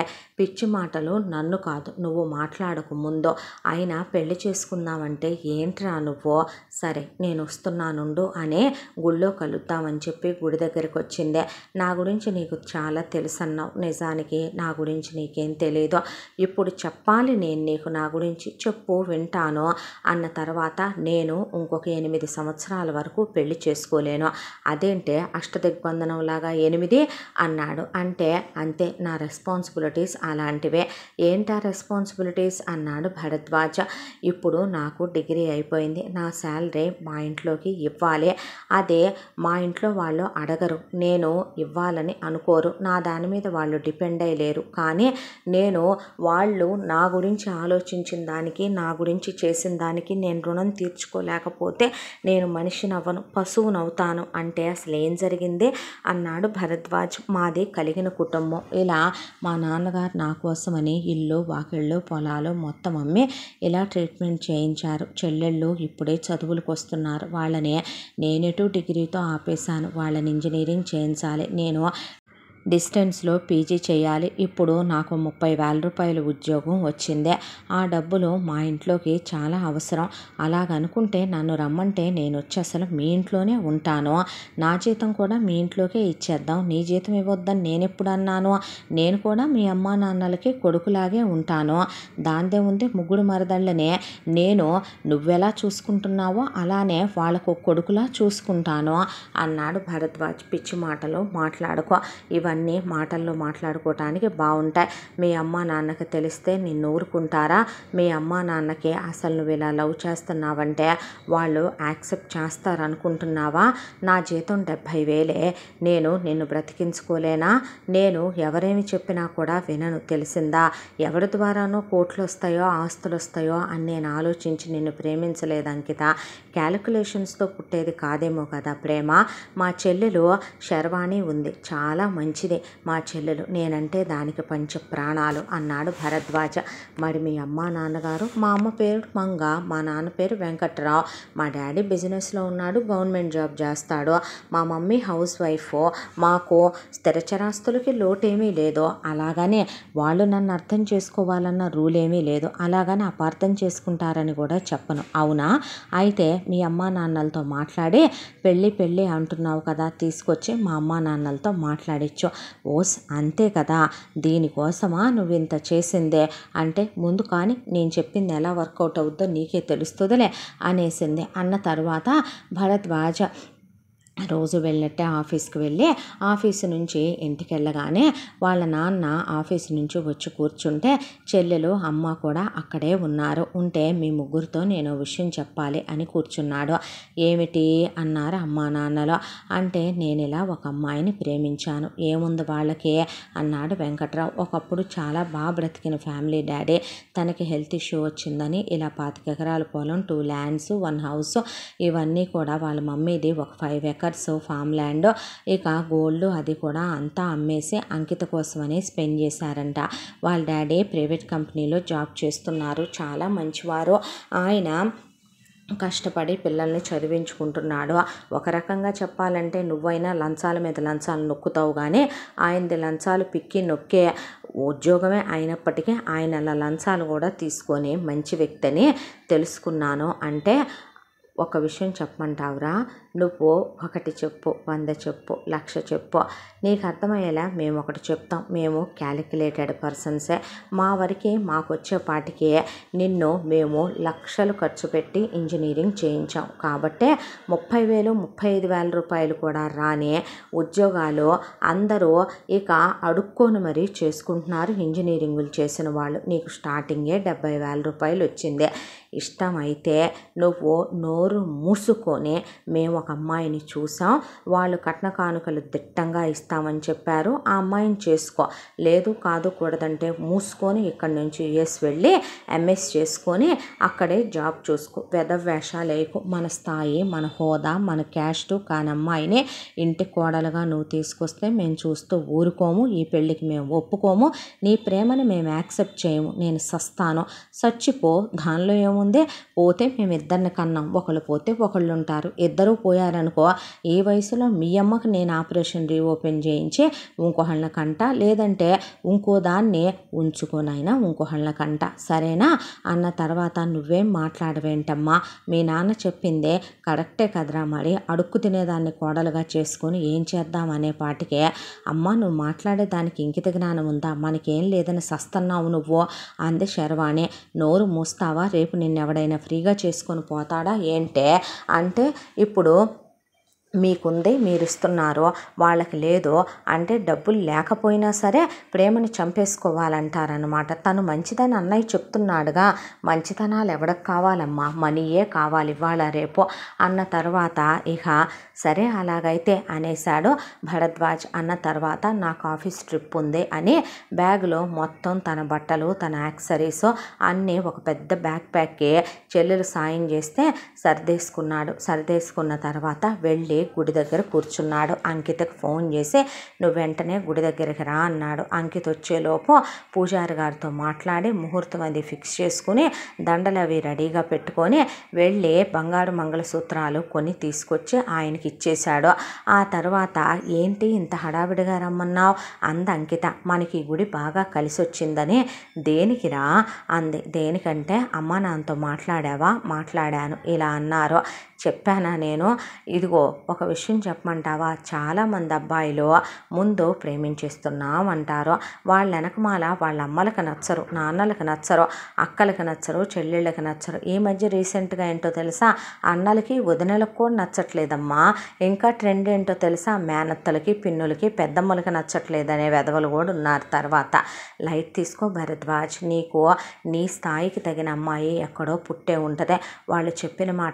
పిచ్చి మాటలు నన్ను కాదు నువ్వు మాట్లాడక ముందో అయినా పెళ్లి చేసుకుందామంటే ఏంట్రా నువ్వు సరే నేను వస్తున్నానుండు అనే గుళ్ళో కలుద్దామని చెప్పి గుడి దగ్గరికి వచ్చిందే నా గురించి నీకు చాలా తెలుసన్నావు నిజానికి నా గురించి నీకేం తెలియదు ఇప్పుడు చెప్పాలి నేను నీకు నా నా గురించి చెప్పు వింటాను అన్న తర్వాత నేను ఇంకొక ఎనిమిది సంవత్సరాల వరకు పెళ్లి చేసుకోలేను అదేంటే అష్టదిగ్బంధనంలాగా ఎనిమిది అన్నాడు అంటే అంతే నా రెస్పాన్సిబిలిటీస్ అలాంటివే ఏంటా రెస్పాన్సిబిలిటీస్ అన్నాడు భరద్వాజ ఇప్పుడు నాకు డిగ్రీ అయిపోయింది నా శాలరీ మా ఇంట్లోకి ఇవ్వాలి అదే మా ఇంట్లో వాళ్ళు అడగరు నేను ఇవ్వాలని అనుకోరు నా దాని మీద వాళ్ళు డిపెండ్ అయ్యలేరు కానీ నేను వాళ్ళు నా గురించి ఆలోచించి ఆలోచించిన దానికి నా గురించి చేసిన దానికి నేను రుణం తీర్చుకోలేకపోతే నేను మనిషిని అవ్వను పశువునవుతాను అంటే అసలు ఏం జరిగింది అన్నాడు భరద్వాజ్ మాది కలిగిన కుటుంబం ఇలా మా నాన్నగారు నా కోసమని ఇల్లు వాకిళ్ళు పొలాలు మొత్తం అమ్మి ఇలా ట్రీట్మెంట్ చేయించారు చెల్లెళ్ళు ఇప్పుడే చదువులకు వస్తున్నారు వాళ్ళని నేనెటు డిగ్రీతో ఆపేశాను వాళ్ళని ఇంజనీరింగ్ చేయించాలి నేను డిస్టెన్స్లో పీజీ చేయాలి ఇప్పుడు నాకు ముప్పై వేల రూపాయలు ఉద్యోగం వచ్చిందే ఆ డబ్బులు మా ఇంట్లోకి చాలా అవసరం అలాగనుకుంటే నన్ను రమ్మంటే నేను వచ్చి అసలు మీ ఇంట్లోనే ఉంటాను నా జీతం కూడా మీ ఇంట్లోకే ఇచ్చేద్దాం నీ జీతం ఇవ్వద్దని నేను ఎప్పుడు అన్నాను నేను కూడా మీ అమ్మా నాన్నలకి కొడుకులాగే ఉంటాను దాందే ఉంది ముగ్గురు మరదళ్ళనే నేను నువ్వెలా చూసుకుంటున్నావో అలానే వాళ్ళకు కొడుకులా చూసుకుంటాను అన్నాడు భరద్వాజ్ పిచ్చి మాటలు మాట్లాడుకో ఇవన్నీ అన్నీ మాటల్లో మాట్లాడుకోవటానికి బాగుంటాయి మీ అమ్మ నాన్నకి తెలిస్తే నిన్ను ఊరుకుంటారా మీ అమ్మ నాన్నకి అసలు నువ్వు ఇలా లవ్ చేస్తున్నావంటే వాళ్ళు యాక్సెప్ట్ చేస్తారనుకుంటున్నావా నా జీతం డెబ్భై వేలే నేను నిన్ను బ్రతికించుకోలేనా నేను ఎవరేమి చెప్పినా కూడా వినను తెలిసిందా ఎవరి ద్వారానో కోట్లు వస్తాయో ఆస్తులు వస్తాయో అని నేను ఆలోచించి నిన్ను ప్రేమించలేదు అంకిత క్యాలిక్యులేషన్స్తో పుట్టేది కాదేమో కదా ప్రేమ మా చెల్లెలు శర్వాణి ఉంది చాలా మంచిది మంచిదే మా చెల్లెలు నేనంటే దానికి పంచ ప్రాణాలు అన్నాడు భరద్వాజ మరి మీ అమ్మ నాన్నగారు మా అమ్మ పేరు మంగ మా నాన్న పేరు వెంకట్రావు మా డాడీ బిజినెస్లో ఉన్నాడు గవర్నమెంట్ జాబ్ చేస్తాడు మా మమ్మీ హౌస్ వైఫ్ మాకు స్థిరచరాస్తులకి లోటేమీ లేదు అలాగనే వాళ్ళు నన్ను అర్థం చేసుకోవాలన్న రూల్ ఏమీ లేదు అలాగని అపార్థం చేసుకుంటారని కూడా చెప్పను అవునా అయితే మీ అమ్మా నాన్నలతో మాట్లాడి పెళ్ళి పెళ్ళి అంటున్నావు కదా తీసుకొచ్చి మా అమ్మ నాన్నలతో మాట్లాడించు ఓస్ అంతే కదా దీనికోసమా నువ్వు ఇంత చేసిందే అంటే ముందు కానీ నేను చెప్పింది ఎలా వర్కౌట్ అవుద్దో నీకే తెలుస్తుందిలే అనేసింది అన్న తర్వాత భరద్వాజ రోజు వెళ్ళినట్టే ఆఫీస్కి వెళ్ళి ఆఫీస్ నుంచి ఇంటికి వెళ్ళగానే వాళ్ళ నాన్న ఆఫీస్ నుంచి వచ్చి కూర్చుంటే చెల్లెలు అమ్మ కూడా అక్కడే ఉన్నారు ఉంటే మీ ముగ్గురితో నేను విషయం చెప్పాలి అని కూర్చున్నాడు ఏమిటి అన్నారు అమ్మా నాన్నలో అంటే నేను ఇలా ఒక అమ్మాయిని ప్రేమించాను ఏముంది వాళ్ళకి అన్నాడు వెంకట్రావు ఒకప్పుడు చాలా బాగా బ్రతికిన ఫ్యామిలీ డాడీ తనకి హెల్త్ ఇష్యూ వచ్చిందని ఇలా పాతిక ఎకరాల పొలం టూ ల్యాండ్స్ వన్ హౌస్ ఇవన్నీ కూడా వాళ్ళ మమ్మీది ఒక five acre acres farm land ఇక గోల్డ్ అది కూడా అంతా అమ్మేసి అంకిత కోసమని స్పెండ్ చేశారంట వాళ్ళ డాడీ ప్రైవేట్ కంపెనీలో జాబ్ చేస్తున్నారు చాలా మంచివారు ఆయన కష్టపడి పిల్లల్ని చదివించుకుంటున్నాడు ఒక రకంగా చెప్పాలంటే నువ్వైనా లంచాల మీద లంచాలు నొక్కుతావు కానీ ఆయనది లంచాలు పిక్కి నొక్కే ఉద్యోగమే అయినప్పటికీ ఆయన లంచాలు కూడా తీసుకొని మంచి వ్యక్తి తెలుసుకున్నాను అంటే ఒక విషయం చెప్పమంటావురా నువ్వు ఒకటి చెప్పు వంద చెప్పు లక్ష చెప్పు నీకు అర్థమయ్యేలా మేము ఒకటి చెప్తాం మేము క్యాలిక్యులేటెడ్ పర్సన్సే మా వరకి మాకు పాటికి నిన్ను మేము లక్షలు ఖర్చు పెట్టి ఇంజనీరింగ్ చేయించాం కాబట్టే ముప్పై వేలు ముప్పై ఐదు వేల రూపాయలు కూడా రాని ఉద్యోగాలు అందరూ ఇక అడుక్కొని మరీ చేసుకుంటున్నారు ఇంజనీరింగులు చేసిన వాళ్ళు నీకు స్టార్టింగే డెబ్బై వేల రూపాయలు వచ్చింది ఇష్టమైతే నువ్వు నోరు మూసుకొని మేము ఒక అమ్మాయిని చూసాం వాళ్ళు కట్న కానుకలు దిట్టంగా ఇస్తామని చెప్పారు ఆ అమ్మాయిని చేసుకో లేదు కాదు కూడదంటే మూసుకొని ఇక్కడి నుంచి యుఎస్ వెళ్ళి ఎంఎస్ చేసుకొని అక్కడే జాబ్ చూసుకో వేయకు మన స్థాయి మన హోదా మన క్యాస్ట్ కాని అమ్మాయిని ఇంటి కోడలుగా నువ్వు తీసుకొస్తే మేము చూస్తూ ఊరుకోము ఈ పెళ్ళికి మేము ఒప్పుకోము నీ ప్రేమని మేము యాక్సెప్ట్ చేయము నేను సస్తాను చచ్చిపో దానిలో ఏముంది పోతే మేము ఇద్దరిని కన్నాం ఒకళ్ళు పోతే ఒకళ్ళు ఉంటారు ఇద్దరూ పోయి పోయారనుకో ఈ వయసులో మీ అమ్మకు నేను ఆపరేషన్ రీఓపెన్ చేయించి ఇంకోహళ్ళ కంట లేదంటే ఇంకో దాన్ని ఉంచుకోనైనా ఇంకోహళ్ళ కంట సరేనా అన్న తర్వాత నువ్వేం మాట్లాడవేంటమ్మా మీ నాన్న చెప్పిందే కరెక్టే కదరా మరి అడుక్కు తినేదాన్ని కోడలుగా చేసుకొని ఏం చేద్దాం అనే పాటికే అమ్మ నువ్వు మాట్లాడేదానికి ఇంకిత జ్ఞానం ఉందా మనకేం లేదని సస్తన్నావు నువ్వు అంది శర్వాణి నోరు మూస్తావా రేపు నిన్నెవడైనా ఫ్రీగా చేసుకొని పోతాడా ఏంటే అంటే ఇప్పుడు మీకుంది మీరు ఇస్తున్నారో వాళ్ళకి లేదో అంటే డబ్బులు లేకపోయినా సరే ప్రేమను చంపేసుకోవాలంటారనమాట తను మంచిదని అన్నయ్య చెప్తున్నాడుగా మంచితనాలు ఎవడకు కావాలమ్మా మనీయే కావాలి ఇవాళ రేపు అన్న తర్వాత ఇక సరే అలాగైతే అనేశాడు భరద్వాజ్ అన్న తర్వాత నాకు ఆఫీస్ ట్రిప్ ఉంది అని బ్యాగ్లో మొత్తం తన బట్టలు తన యాక్సరీస్ అన్నీ ఒక పెద్ద బ్యాగ్ ప్యాక్కి చెల్లెలు సాయం చేస్తే సర్దేసుకున్నాడు సర్దేసుకున్న తర్వాత వెళ్ళి గుడి దగ్గర కూర్చున్నాడు అంకితకు ఫోన్ చేసి నువ్వు వెంటనే గుడి దగ్గరికి రా అన్నాడు అంకిత్ వచ్చేలోపు పూజారి గారితో మాట్లాడి ముహూర్తం అది ఫిక్స్ చేసుకుని దండలు అవి రెడీగా పెట్టుకొని వెళ్ళి బంగారు మంగళసూత్రాలు కొని తీసుకొచ్చి ఆయనకి ఇచ్చేశాడు ఆ తర్వాత ఏంటి ఇంత హడావిడిగా రమ్మన్నావు అంది అంకిత మనకి గుడి బాగా కలిసి వచ్చిందని దేనికిరా అంది దేనికంటే అమ్మ నాతో మాట్లాడావా మాట్లాడాను ఇలా అన్నారు చెప్పానా నేను ఇదిగో ఒక విషయం చెప్పమంటావా చాలామంది అబ్బాయిలు ముందు ప్రేమించేస్తున్నాం అంటారు వాళ్ళ వెనకమాల వాళ్ళ అమ్మలకు నచ్చరు నాన్నలకు నచ్చరు అక్కలకు నచ్చరు చెల్లెళ్ళకి నచ్చరు ఈ మధ్య రీసెంట్గా ఏంటో తెలుసా అన్నలకి వదినలకు కూడా నచ్చట్లేదమ్మా ఇంకా ట్రెండ్ ఏంటో తెలుసా మేనత్తలకి పిన్నులకి పెద్దమ్మలకి నచ్చట్లేదు అనే వెధవలు కూడా ఉన్నారు తర్వాత లైట్ తీసుకో భరద్వాజ్ నీకు నీ స్థాయికి తగిన అమ్మాయి ఎక్కడో పుట్టే ఉంటుంది వాళ్ళు చెప్పిన మాట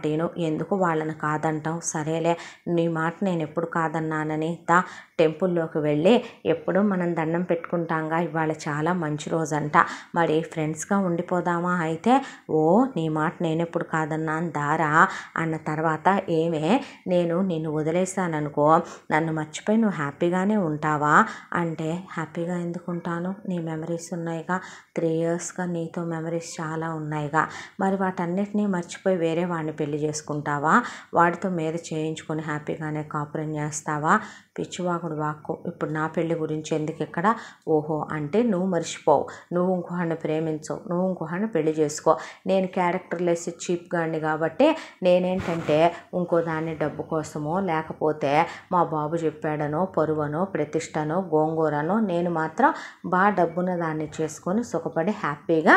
ఎందుకు వాళ్ళని కాదంటాం సరేలే నీ మాట నేను ఎప్పుడు కాదన్నానని దా టెంపుల్లోకి వెళ్ళి ఎప్పుడూ మనం దండం పెట్టుకుంటాంగా ఇవాళ చాలా మంచి రోజంట మరి ఫ్రెండ్స్గా ఉండిపోదామా అయితే ఓ నీ మాట నేను ఎప్పుడు కాదన్నాను దారా అన్న తర్వాత ఏమే నేను నిన్ను వదిలేశాననుకో నన్ను మర్చిపోయి నువ్వు హ్యాపీగానే ఉంటావా అంటే హ్యాపీగా ఎందుకు ఉంటాను నీ మెమరీస్ ఉన్నాయిగా త్రీ ఇయర్స్గా నీతో మెమరీస్ చాలా ఉన్నాయిగా మరి వాటన్నిటినీ మర్చిపోయి వేరే వాడిని పెళ్లి చేసుకుంటావా చేస్తావా వాడితో మీద చేయించుకొని హ్యాపీగానే కాపురం చేస్తావా పిచ్చివాకుడు వాక్కు ఇప్పుడు నా పెళ్లి గురించి ఎందుకు ఇక్కడ ఓహో అంటే నువ్వు మర్చిపోవు నువ్వు ఇంకోహాన్ని ప్రేమించవు నువ్వు ఇంకోహాన్ని పెళ్లి చేసుకో నేను క్యారెక్టర్లెస్ చీప్ గాడిని కాబట్టి నేనేంటంటే ఇంకో దాన్ని డబ్బు కోసమో లేకపోతే మా బాబు చెప్పాడనో పరువనో ప్రతిష్టనో గోంగూరనో నేను మాత్రం బాగా డబ్బున దాన్ని చేసుకొని సుఖపడి హ్యాపీగా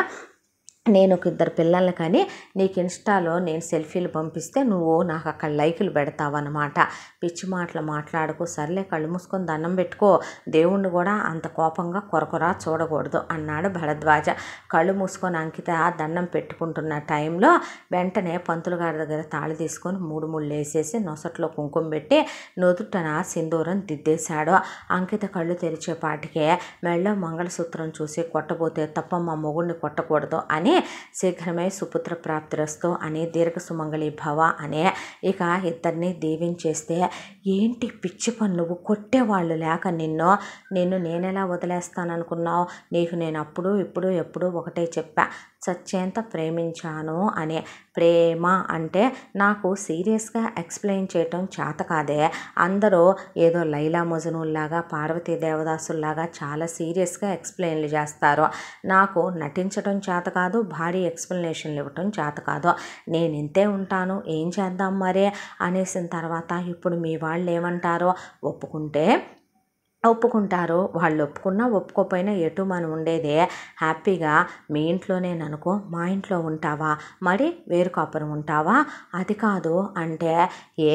నేను ఒక ఇద్దరు పిల్లల్ని కానీ నీకు ఇన్స్టాలో నేను సెల్ఫీలు పంపిస్తే నువ్వు నాకు అక్కడ లైకులు పెడతావన్నమాట పిచ్చి మాటలు మాట్లాడుకో సర్లే కళ్ళు మూసుకొని దండం పెట్టుకో దేవుణ్ణి కూడా అంత కోపంగా కొరకొరా చూడకూడదు అన్నాడు భరద్వాజ కళ్ళు మూసుకొని అంకిత దండం పెట్టుకుంటున్న టైంలో వెంటనే పంతులు గారి దగ్గర తాళి తీసుకొని మూడు ముళ్ళు వేసేసి నొసట్లో కుంకుమ పెట్టి నుదుటన సింధూరం దిద్దేశాడు అంకిత కళ్ళు తెరిచేపాటికే మెళ్ళ మంగళసూత్రం చూసి కొట్టబోతే తప్ప మా మొగుడిని కొట్టకూడదు అని శీఘ్రమే సుపుత్ర ప్రాప్తిరస్తు అని దీర్ఘ సుమంగళి భవ అనే ఇక ఇద్దరిని దీవించేస్తే ఏంటి పిచ్చి పన్నువు కొట్టేవాళ్ళు లేక నిన్ను నిన్ను నేనెలా వదిలేస్తాననుకున్నావు నీకు నేను అప్పుడు ఇప్పుడు ఎప్పుడు ఒకటే చెప్పా చచ్చేంత ప్రేమించాను అనే ప్రేమ అంటే నాకు సీరియస్గా ఎక్స్ప్లెయిన్ చేయటం చేత కాదే అందరూ ఏదో లైలా మజనూల్లాగా పార్వతీ దేవదాసుల్లాగా చాలా సీరియస్గా ఎక్స్ప్లెయిన్లు చేస్తారు నాకు నటించడం చేత కాదు భారీ ఎక్స్ప్లెనేషన్లు ఇవ్వటం చేత కాదు నేను ఇంతే ఉంటాను ఏం చేద్దాం మరే అనేసిన తర్వాత ఇప్పుడు మీ వాళ్ళు ఏమంటారో ఒప్పుకుంటే ఒప్పుకుంటారు వాళ్ళు ఒప్పుకున్నా ఒప్పుకోపోయినా ఎటు మనం ఉండేదే హ్యాపీగా మీ ఇంట్లోనేననుకో మా ఇంట్లో ఉంటావా మరి వేరు కాపురం ఉంటావా అది కాదు అంటే ఏ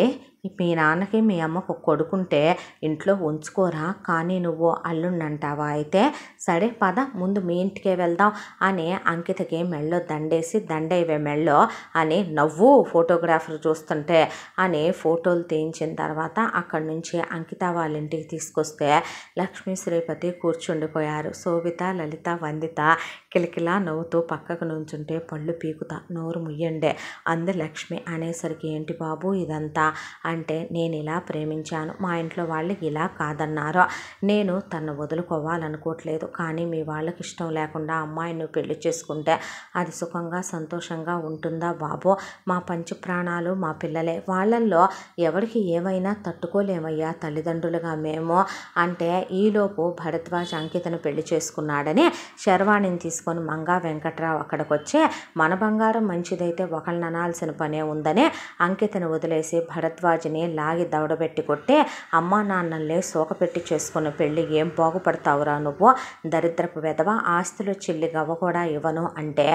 మీ నాన్నకి మీ అమ్మకు కొడుకుంటే ఇంట్లో ఉంచుకోరా కానీ నువ్వు అల్లుండంటావా అయితే సరే పద ముందు మీ ఇంటికే వెళ్దాం అని అంకితకి మెళ్ళో దండేసి దండేవే మెళ్ళో అని నవ్వు ఫోటోగ్రాఫర్ చూస్తుంటే అని ఫోటోలు తీయించిన తర్వాత అక్కడి నుంచి అంకిత వాళ్ళ ఇంటికి తీసుకొస్తే లక్ష్మీ శ్రీపతి కూర్చుండిపోయారు శోభిత లలిత వందిత కిలకిలా నవ్వుతూ పక్కకు నుంచుంటే పళ్ళు పీకుతా నోరు ముయ్యండే అంది లక్ష్మి అనేసరికి ఏంటి బాబు ఇదంతా అంటే నేను ఇలా ప్రేమించాను మా ఇంట్లో వాళ్ళు ఇలా కాదన్నారు నేను తను వదులుకోవాలనుకోవట్లేదు కానీ మీ వాళ్ళకి ఇష్టం లేకుండా అమ్మాయిని పెళ్లి చేసుకుంటే అది సుఖంగా సంతోషంగా ఉంటుందా బాబో మా పంచ ప్రాణాలు మా పిల్లలే వాళ్ళల్లో ఎవరికి ఏమైనా తట్టుకోలేమయ్యా తల్లిదండ్రులుగా మేము అంటే ఈలోపు భరద్వాజ్ అంకితను పెళ్లి చేసుకున్నాడని శర్వాణిని తీసుకొని మంగా వెంకట్రావు అక్కడికి వచ్చి మన బంగారం మంచిదైతే ఒకళ్ళని అనాల్సిన పనే ఉందని అంకితను వదిలేసి భరద్వాజ్ రాజుని లాగి దవడబెట్టి కొట్టి అమ్మ నాన్నల్ని సోకపెట్టి చేసుకున్న పెళ్ళి ఏం బాగుపడతావురా నువ్వు దరిద్రపు వెధవ ఆస్తులు చిల్లి గవ్వ కూడా ఇవ్వను అంటే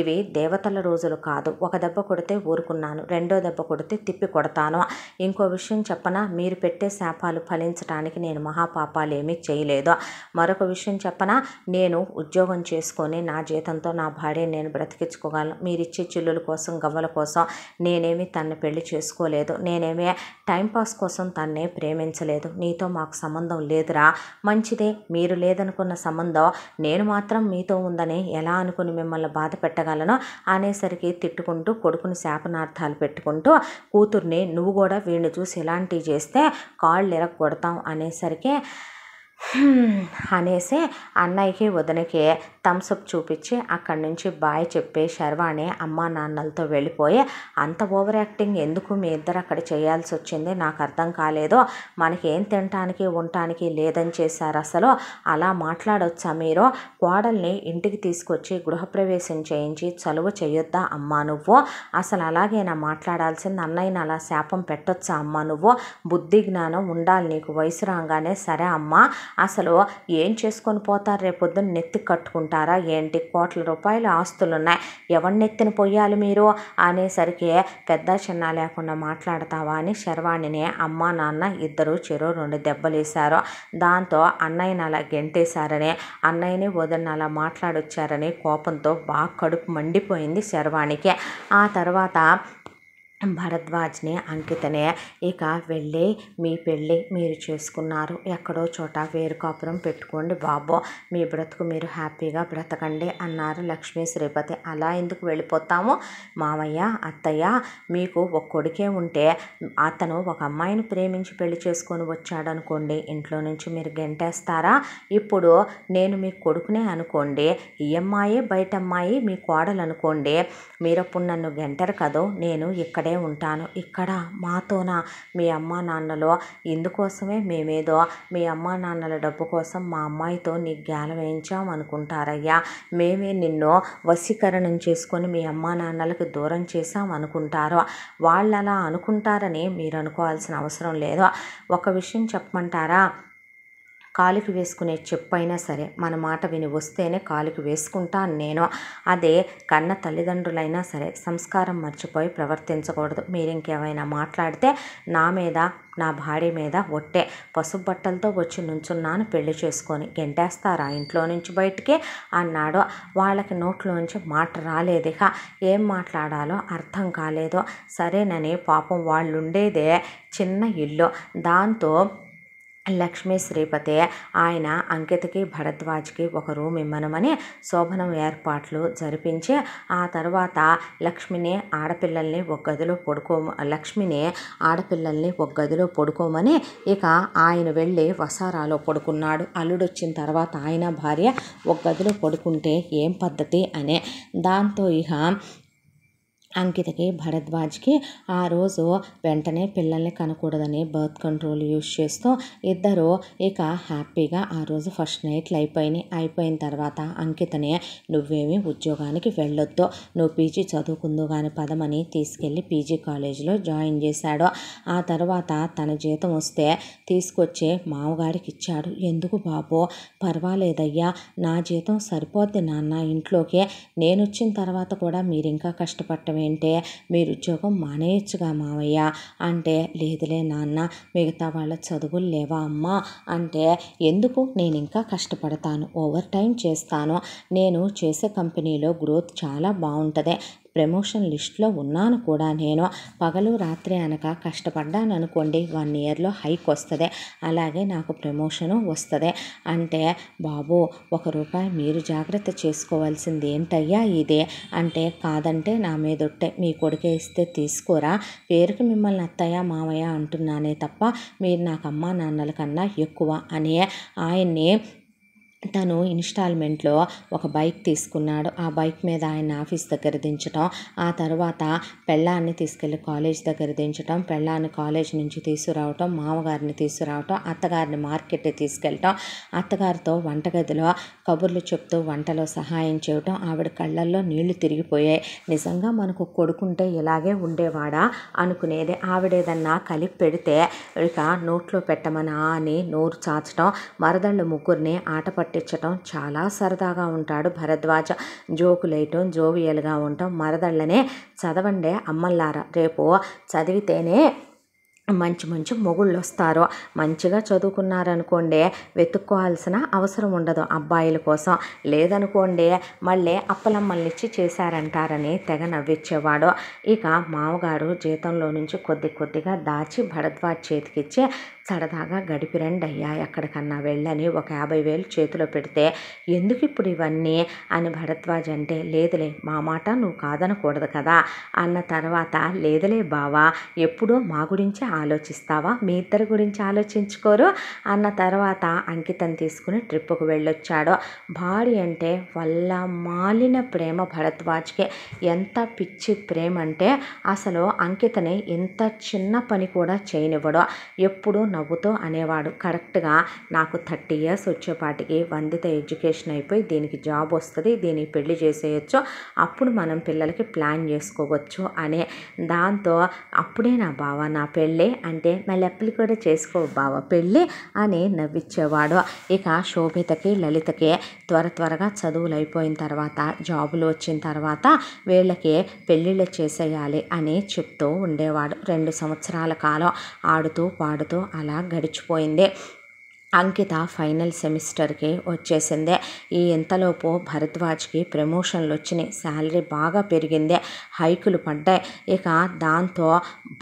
ఇవి దేవతల రోజులు కాదు ఒక దెబ్బ కొడితే ఊరుకున్నాను రెండో దెబ్బ కొడితే తిప్పి కొడతాను ఇంకో విషయం చెప్పనా మీరు పెట్టే శాపాలు ఫలించడానికి నేను మహాపాపాలు ఏమీ చేయలేదు మరొక విషయం చెప్పనా నేను ఉద్యోగం చేసుకొని నా జీతంతో నా భార్యని నేను బ్రతికించుకోగలను మీరిచ్చే చిల్లుల కోసం గవ్వల కోసం నేనేమి తన పెళ్లి చేసుకోలేదు నేనేమి టైంపాస్ కోసం తన్నే ప్రేమించలేదు నీతో మాకు సంబంధం లేదురా మంచిదే మీరు లేదనుకున్న సంబంధం నేను మాత్రం మీతో ఉందని ఎలా అనుకుని మిమ్మల్ని బాధ పెట్టగలను అనేసరికి తిట్టుకుంటూ కొడుకుని శాపనార్థాలు పెట్టుకుంటూ కూతుర్ని నువ్వు కూడా వీడిని చూసి ఇలాంటివి చేస్తే కాళ్ళు కొడతాం అనేసరికి అనేసి అన్నయ్యకి వదనకి థమ్స్ అప్ చూపించి అక్కడి నుంచి బాయ్ చెప్పే శర్వాణి అమ్మా నాన్నలతో వెళ్ళిపోయి అంత ఓవర్ యాక్టింగ్ ఎందుకు మీ ఇద్దరు అక్కడ చేయాల్సి వచ్చింది నాకు అర్థం కాలేదు మనకి ఏం తినటానికి ఉండటానికి లేదని చేశారు అసలు అలా మాట్లాడొచ్చా మీరు కోడల్ని ఇంటికి తీసుకొచ్చి గృహప్రవేశం చేయించి చలువ చేయొద్దా అమ్మా నువ్వు అసలు అలాగేనా మాట్లాడాల్సింది అన్నయ్యని అలా శాపం పెట్టొచ్చా అమ్మా నువ్వు బుద్ధి జ్ఞానం ఉండాలి నీకు వయసు రాగానే సరే అమ్మా అసలు ఏం చేసుకొని పోతారు రేపొద్దున నెత్తి కట్టుకుంటా అనుకుంటారా ఏంటి కోట్ల రూపాయల ఆస్తులున్నాయి ఎవరినెత్తిన పొయ్యాలి మీరు అనేసరికి పెద్ద చిన్న లేకుండా మాట్లాడతావా అని శర్వాణిని అమ్మ నాన్న ఇద్దరు చెరు రెండు దెబ్బలేశారు దాంతో అన్నయ్యని అలా గెంటేశారని అన్నయ్యని వదిన అలా మాట్లాడొచ్చారని కోపంతో బాగా కడుపు మండిపోయింది శర్వాణికి ఆ తర్వాత భరద్వాజ్ని అంకితనే ఇక వెళ్ళి మీ పెళ్ళి మీరు చేసుకున్నారు ఎక్కడో చోట వేరు కాపురం పెట్టుకోండి బాబు మీ బ్రతుకు మీరు హ్యాపీగా బ్రతకండి అన్నారు లక్ష్మీ శ్రీపతి అలా ఎందుకు వెళ్ళిపోతాము మామయ్య అత్తయ్య మీకు ఒక కొడుకే ఉంటే అతను ఒక అమ్మాయిని ప్రేమించి పెళ్లి చేసుకొని వచ్చాడనుకోండి ఇంట్లో నుంచి మీరు గెంటేస్తారా ఇప్పుడు నేను మీ కొడుకునే అనుకోండి ఈ అమ్మాయి బయట అమ్మాయి మీ కోడలు అనుకోండి మీరప్పుడు నన్ను గెంటరు కదో నేను ఇక్కడే ఇక్కడే ఉంటాను ఇక్కడ మాతోన మీ అమ్మా నాన్నలు ఎందుకోసమే మేమేదో మీ అమ్మ నాన్నల డబ్బు కోసం మా అమ్మాయితో నీ గేల వేయించాం అనుకుంటారయ్యా మేమే నిన్ను వశీకరణం చేసుకొని మీ అమ్మ నాన్నలకు దూరం చేశాం అనుకుంటారు వాళ్ళు అలా అనుకుంటారని మీరు అనుకోవాల్సిన అవసరం లేదు ఒక విషయం చెప్పమంటారా కాలికి వేసుకునే చెప్పు అయినా సరే మన మాట విని వస్తేనే కాలికి వేసుకుంటాను నేను అదే కన్న తల్లిదండ్రులైనా సరే సంస్కారం మర్చిపోయి ప్రవర్తించకూడదు మీరు ఇంకేమైనా మాట్లాడితే నా మీద నా భార్య మీద ఒట్టే పసుపు బట్టలతో వచ్చి నుంచున్నాను పెళ్లి చేసుకొని గెంటేస్తారా ఇంట్లో నుంచి బయటికి అన్నాడు వాళ్ళకి నోట్లోంచి మాట రాలేదిక ఏం మాట్లాడాలో అర్థం కాలేదు సరేనని పాపం వాళ్ళుండేదే చిన్న ఇల్లు దాంతో లక్ష్మీ శ్రీపతి ఆయన అంకితకి భరద్వాజ్కి ఒక రూమ్ ఇమ్మనమని శోభనం ఏర్పాట్లు జరిపించి ఆ తర్వాత లక్ష్మిని ఆడపిల్లల్ని ఒక గదిలో పడుకో లక్ష్మిని ఆడపిల్లల్ని ఒక గదిలో పడుకోమని ఇక ఆయన వెళ్ళి వసారాలో పడుకున్నాడు అల్లుడు వచ్చిన తర్వాత ఆయన భార్య ఒక గదిలో పడుకుంటే ఏం పద్ధతి అనే దాంతో ఇక అంకితకి భరద్వాజ్కి ఆ రోజు వెంటనే పిల్లల్ని కనకూడదని బర్త్ కంట్రోల్ యూజ్ చేస్తూ ఇద్దరు ఇక హ్యాపీగా ఆ రోజు ఫస్ట్ నైట్లు అయిపోయినాయి అయిపోయిన తర్వాత అంకితని నువ్వేమి ఉద్యోగానికి వెళ్ళొద్దు నువ్వు పీజీ చదువుకుందు కానీ పదమని తీసుకెళ్ళి పీజీ కాలేజీలో జాయిన్ చేశాడు ఆ తర్వాత తన జీతం వస్తే తీసుకొచ్చి మామగారికి ఇచ్చాడు ఎందుకు బాబు పర్వాలేదయ్యా నా జీతం సరిపోద్ది నాన్న ఇంట్లోకి నేను వచ్చిన తర్వాత కూడా మీరు ఇంకా కష్టపడటమే ఏంటంటే మీరు ఉద్యోగం మానేయచ్చుగా మావయ్య అంటే లేదులే నాన్న మిగతా వాళ్ళ చదువులు లేవా అమ్మా అంటే ఎందుకు నేను ఇంకా కష్టపడతాను ఓవర్ టైం చేస్తాను నేను చేసే కంపెనీలో గ్రోత్ చాలా బాగుంటుంది ప్రమోషన్ లిస్ట్లో ఉన్నాను కూడా నేను పగలు రాత్రి అనక కష్టపడ్డాను అనుకోండి వన్ ఇయర్లో హైక్ వస్తుంది అలాగే నాకు ప్రమోషను వస్తుంది అంటే బాబు ఒక రూపాయి మీరు జాగ్రత్త చేసుకోవాల్సింది ఏంటయ్యా ఇదే అంటే కాదంటే నా మీద ఉంటే మీ కొడుకే ఇస్తే తీసుకోరా పేరుకి మిమ్మల్ని అత్తయ్య మావయ్య అంటున్నానే తప్ప మీరు నాకు అమ్మా నాన్నల కన్నా ఎక్కువ అని ఆయన్ని తను ఇన్స్టాల్మెంట్లో ఒక బైక్ తీసుకున్నాడు ఆ బైక్ మీద ఆయన ఆఫీస్ దగ్గర దించటం ఆ తర్వాత పెళ్ళాన్ని తీసుకెళ్ళి కాలేజ్ దగ్గర దించటం పెళ్ళాన్ని కాలేజ్ నుంచి తీసుకురావటం మామగారిని తీసుకురావటం అత్తగారిని మార్కెట్ తీసుకెళ్ళటం అత్తగారితో వంటగదిలో కబుర్లు చెప్తూ వంటలో సహాయం చేయటం ఆవిడ కళ్ళల్లో నీళ్లు తిరిగిపోయాయి నిజంగా మనకు కొడుకుంటే ఇలాగే ఉండేవాడా అనుకునేది ఏదన్నా కలిపి పెడితే ఇక నోట్లో పెట్టమని అని నోరు చాచటం మరదళ్ళు ముగ్గురిని ఆటపట్టు పట్టించటం చాలా సరదాగా ఉంటాడు భరద్వాజ జోకులేయటం జోవియల్గా ఉండటం మరదళ్ళనే చదవండే అమ్మల్లారా రేపు చదివితేనే మంచి మంచి మొగుళ్ళు వస్తారు మంచిగా చదువుకున్నారనుకోండి వెతుక్కోవాల్సిన అవసరం ఉండదు అబ్బాయిల కోసం లేదనుకోండి మళ్ళీ అప్పలమ్మల్నిచ్చి చేశారంటారని తెగ నవ్విచ్చేవాడు ఇక మామగారు జీతంలో నుంచి కొద్ది కొద్దిగా దాచి భరద్వాజ్ చేతికిచ్చి సరదాగా గడిపి రండి అయ్యా ఎక్కడికన్నా వెళ్ళని ఒక యాభై వేలు చేతిలో పెడితే ఎందుకు ఇప్పుడు ఇవన్నీ అని భరద్వాజ్ అంటే లేదులే మా మాట నువ్వు కాదనకూడదు కదా అన్న తర్వాత లేదులే బావా ఎప్పుడో మా గురించి ఆలోచిస్తావా మీ ఇద్దరి గురించి ఆలోచించుకోరు అన్న తర్వాత అంకితం తీసుకుని ట్రిప్పుకు వెళ్ళొచ్చాడో భార్య అంటే వల్ల మాలిన ప్రేమ భరద్వాజ్కి ఎంత పిచ్చి ప్రేమ అంటే అసలు అంకితని ఇంత చిన్న పని కూడా చేయనివ్వడు ఎప్పుడు నవ్వుతో అనేవాడు కరెక్ట్గా నాకు థర్టీ ఇయర్స్ వచ్చేపాటికి వందిత ఎడ్యుకేషన్ అయిపోయి దీనికి జాబ్ వస్తుంది దీనికి పెళ్లి చేసేయచ్చు అప్పుడు మనం పిల్లలకి ప్లాన్ చేసుకోవచ్చు అనే దాంతో అప్పుడే నా బావ నా పెళ్ళి అంటే మళ్ళీ అప్పులు కూడా చేసుకో బావ పెళ్ళి అని నవ్విచ్చేవాడు ఇక శోభితకి లలితకి త్వర త్వరగా చదువులు అయిపోయిన తర్వాత జాబులు వచ్చిన తర్వాత వీళ్ళకి పెళ్ళిళ్ళు చేసేయాలి అని చెప్తూ ఉండేవాడు రెండు సంవత్సరాల కాలం ఆడుతూ పాడుతూ అలా గడిచిపోయింది అంకిత ఫైనల్ సెమిస్టర్కి వచ్చేసిందే ఈ ఇంతలోపు భరద్వాజ్కి ప్రమోషన్లు వచ్చినాయి శాలరీ బాగా పెరిగిందే హైకులు పడ్డాయి ఇక దాంతో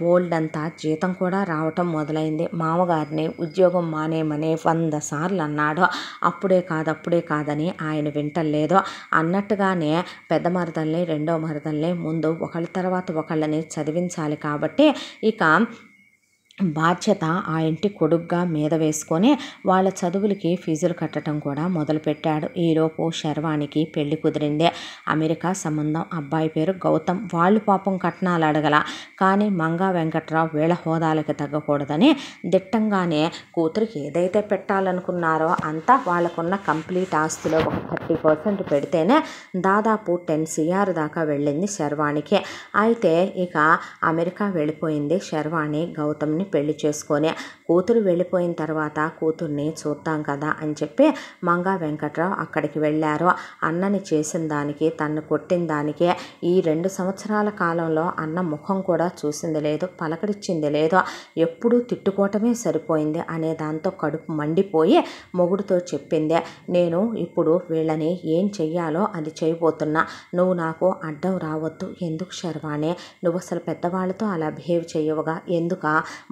బోల్డ్ అంతా జీతం కూడా రావటం మొదలైంది మామగారిని ఉద్యోగం మానేమని వంద సార్లు అన్నాడు అప్పుడే కాదు అప్పుడే కాదని ఆయన వింటలేదు అన్నట్టుగానే పెద్ద మరదల్ని రెండో మరదల్ని ముందు ఒకళ్ళ తర్వాత ఒకళ్ళని చదివించాలి కాబట్టి ఇక బాధ్యత ఆ ఇంటి కొడుగ్గా మీద వేసుకొని వాళ్ళ చదువులకి ఫీజులు కట్టడం కూడా మొదలుపెట్టాడు ఈలోపు శర్వానికి పెళ్లి కుదిరిందే అమెరికా సంబంధం అబ్బాయి పేరు గౌతమ్ వాళ్ళు పాపం కట్నాలు అడగల కానీ మంగా వెంకట్రావు వేళ హోదాలకి తగ్గకూడదని దిట్టంగానే కూతురికి ఏదైతే పెట్టాలనుకున్నారో అంతా వాళ్ళకున్న కంప్లీట్ ఆస్తిలో ఒక థర్టీ పర్సెంట్ పెడితేనే దాదాపు టెన్ సిఆర్ దాకా వెళ్ళింది శర్వానికి అయితే ఇక అమెరికా వెళ్ళిపోయింది శర్వాణి గౌతమ్ని పెళ్లి చేసుకొని కూతురు వెళ్ళిపోయిన తర్వాత కూతుర్ని చూద్దాం కదా అని చెప్పి మంగా వెంకట్రావు అక్కడికి వెళ్ళారు అన్నని చేసిన దానికి తన్ను కొట్టిన దానికి ఈ రెండు సంవత్సరాల కాలంలో అన్న ముఖం కూడా చూసింది లేదు పలకరించింది లేదు ఎప్పుడూ తిట్టుకోవటమే సరిపోయింది అనే దాంతో కడుపు మండిపోయి మొగుడుతో చెప్పింది నేను ఇప్పుడు వీళ్ళని ఏం చెయ్యాలో అది చేయబోతున్నా నువ్వు నాకు అడ్డం రావద్దు ఎందుకు శర్వాణి నువ్వు అసలు పెద్దవాళ్ళతో అలా బిహేవ్ చేయవుగా ఎందుక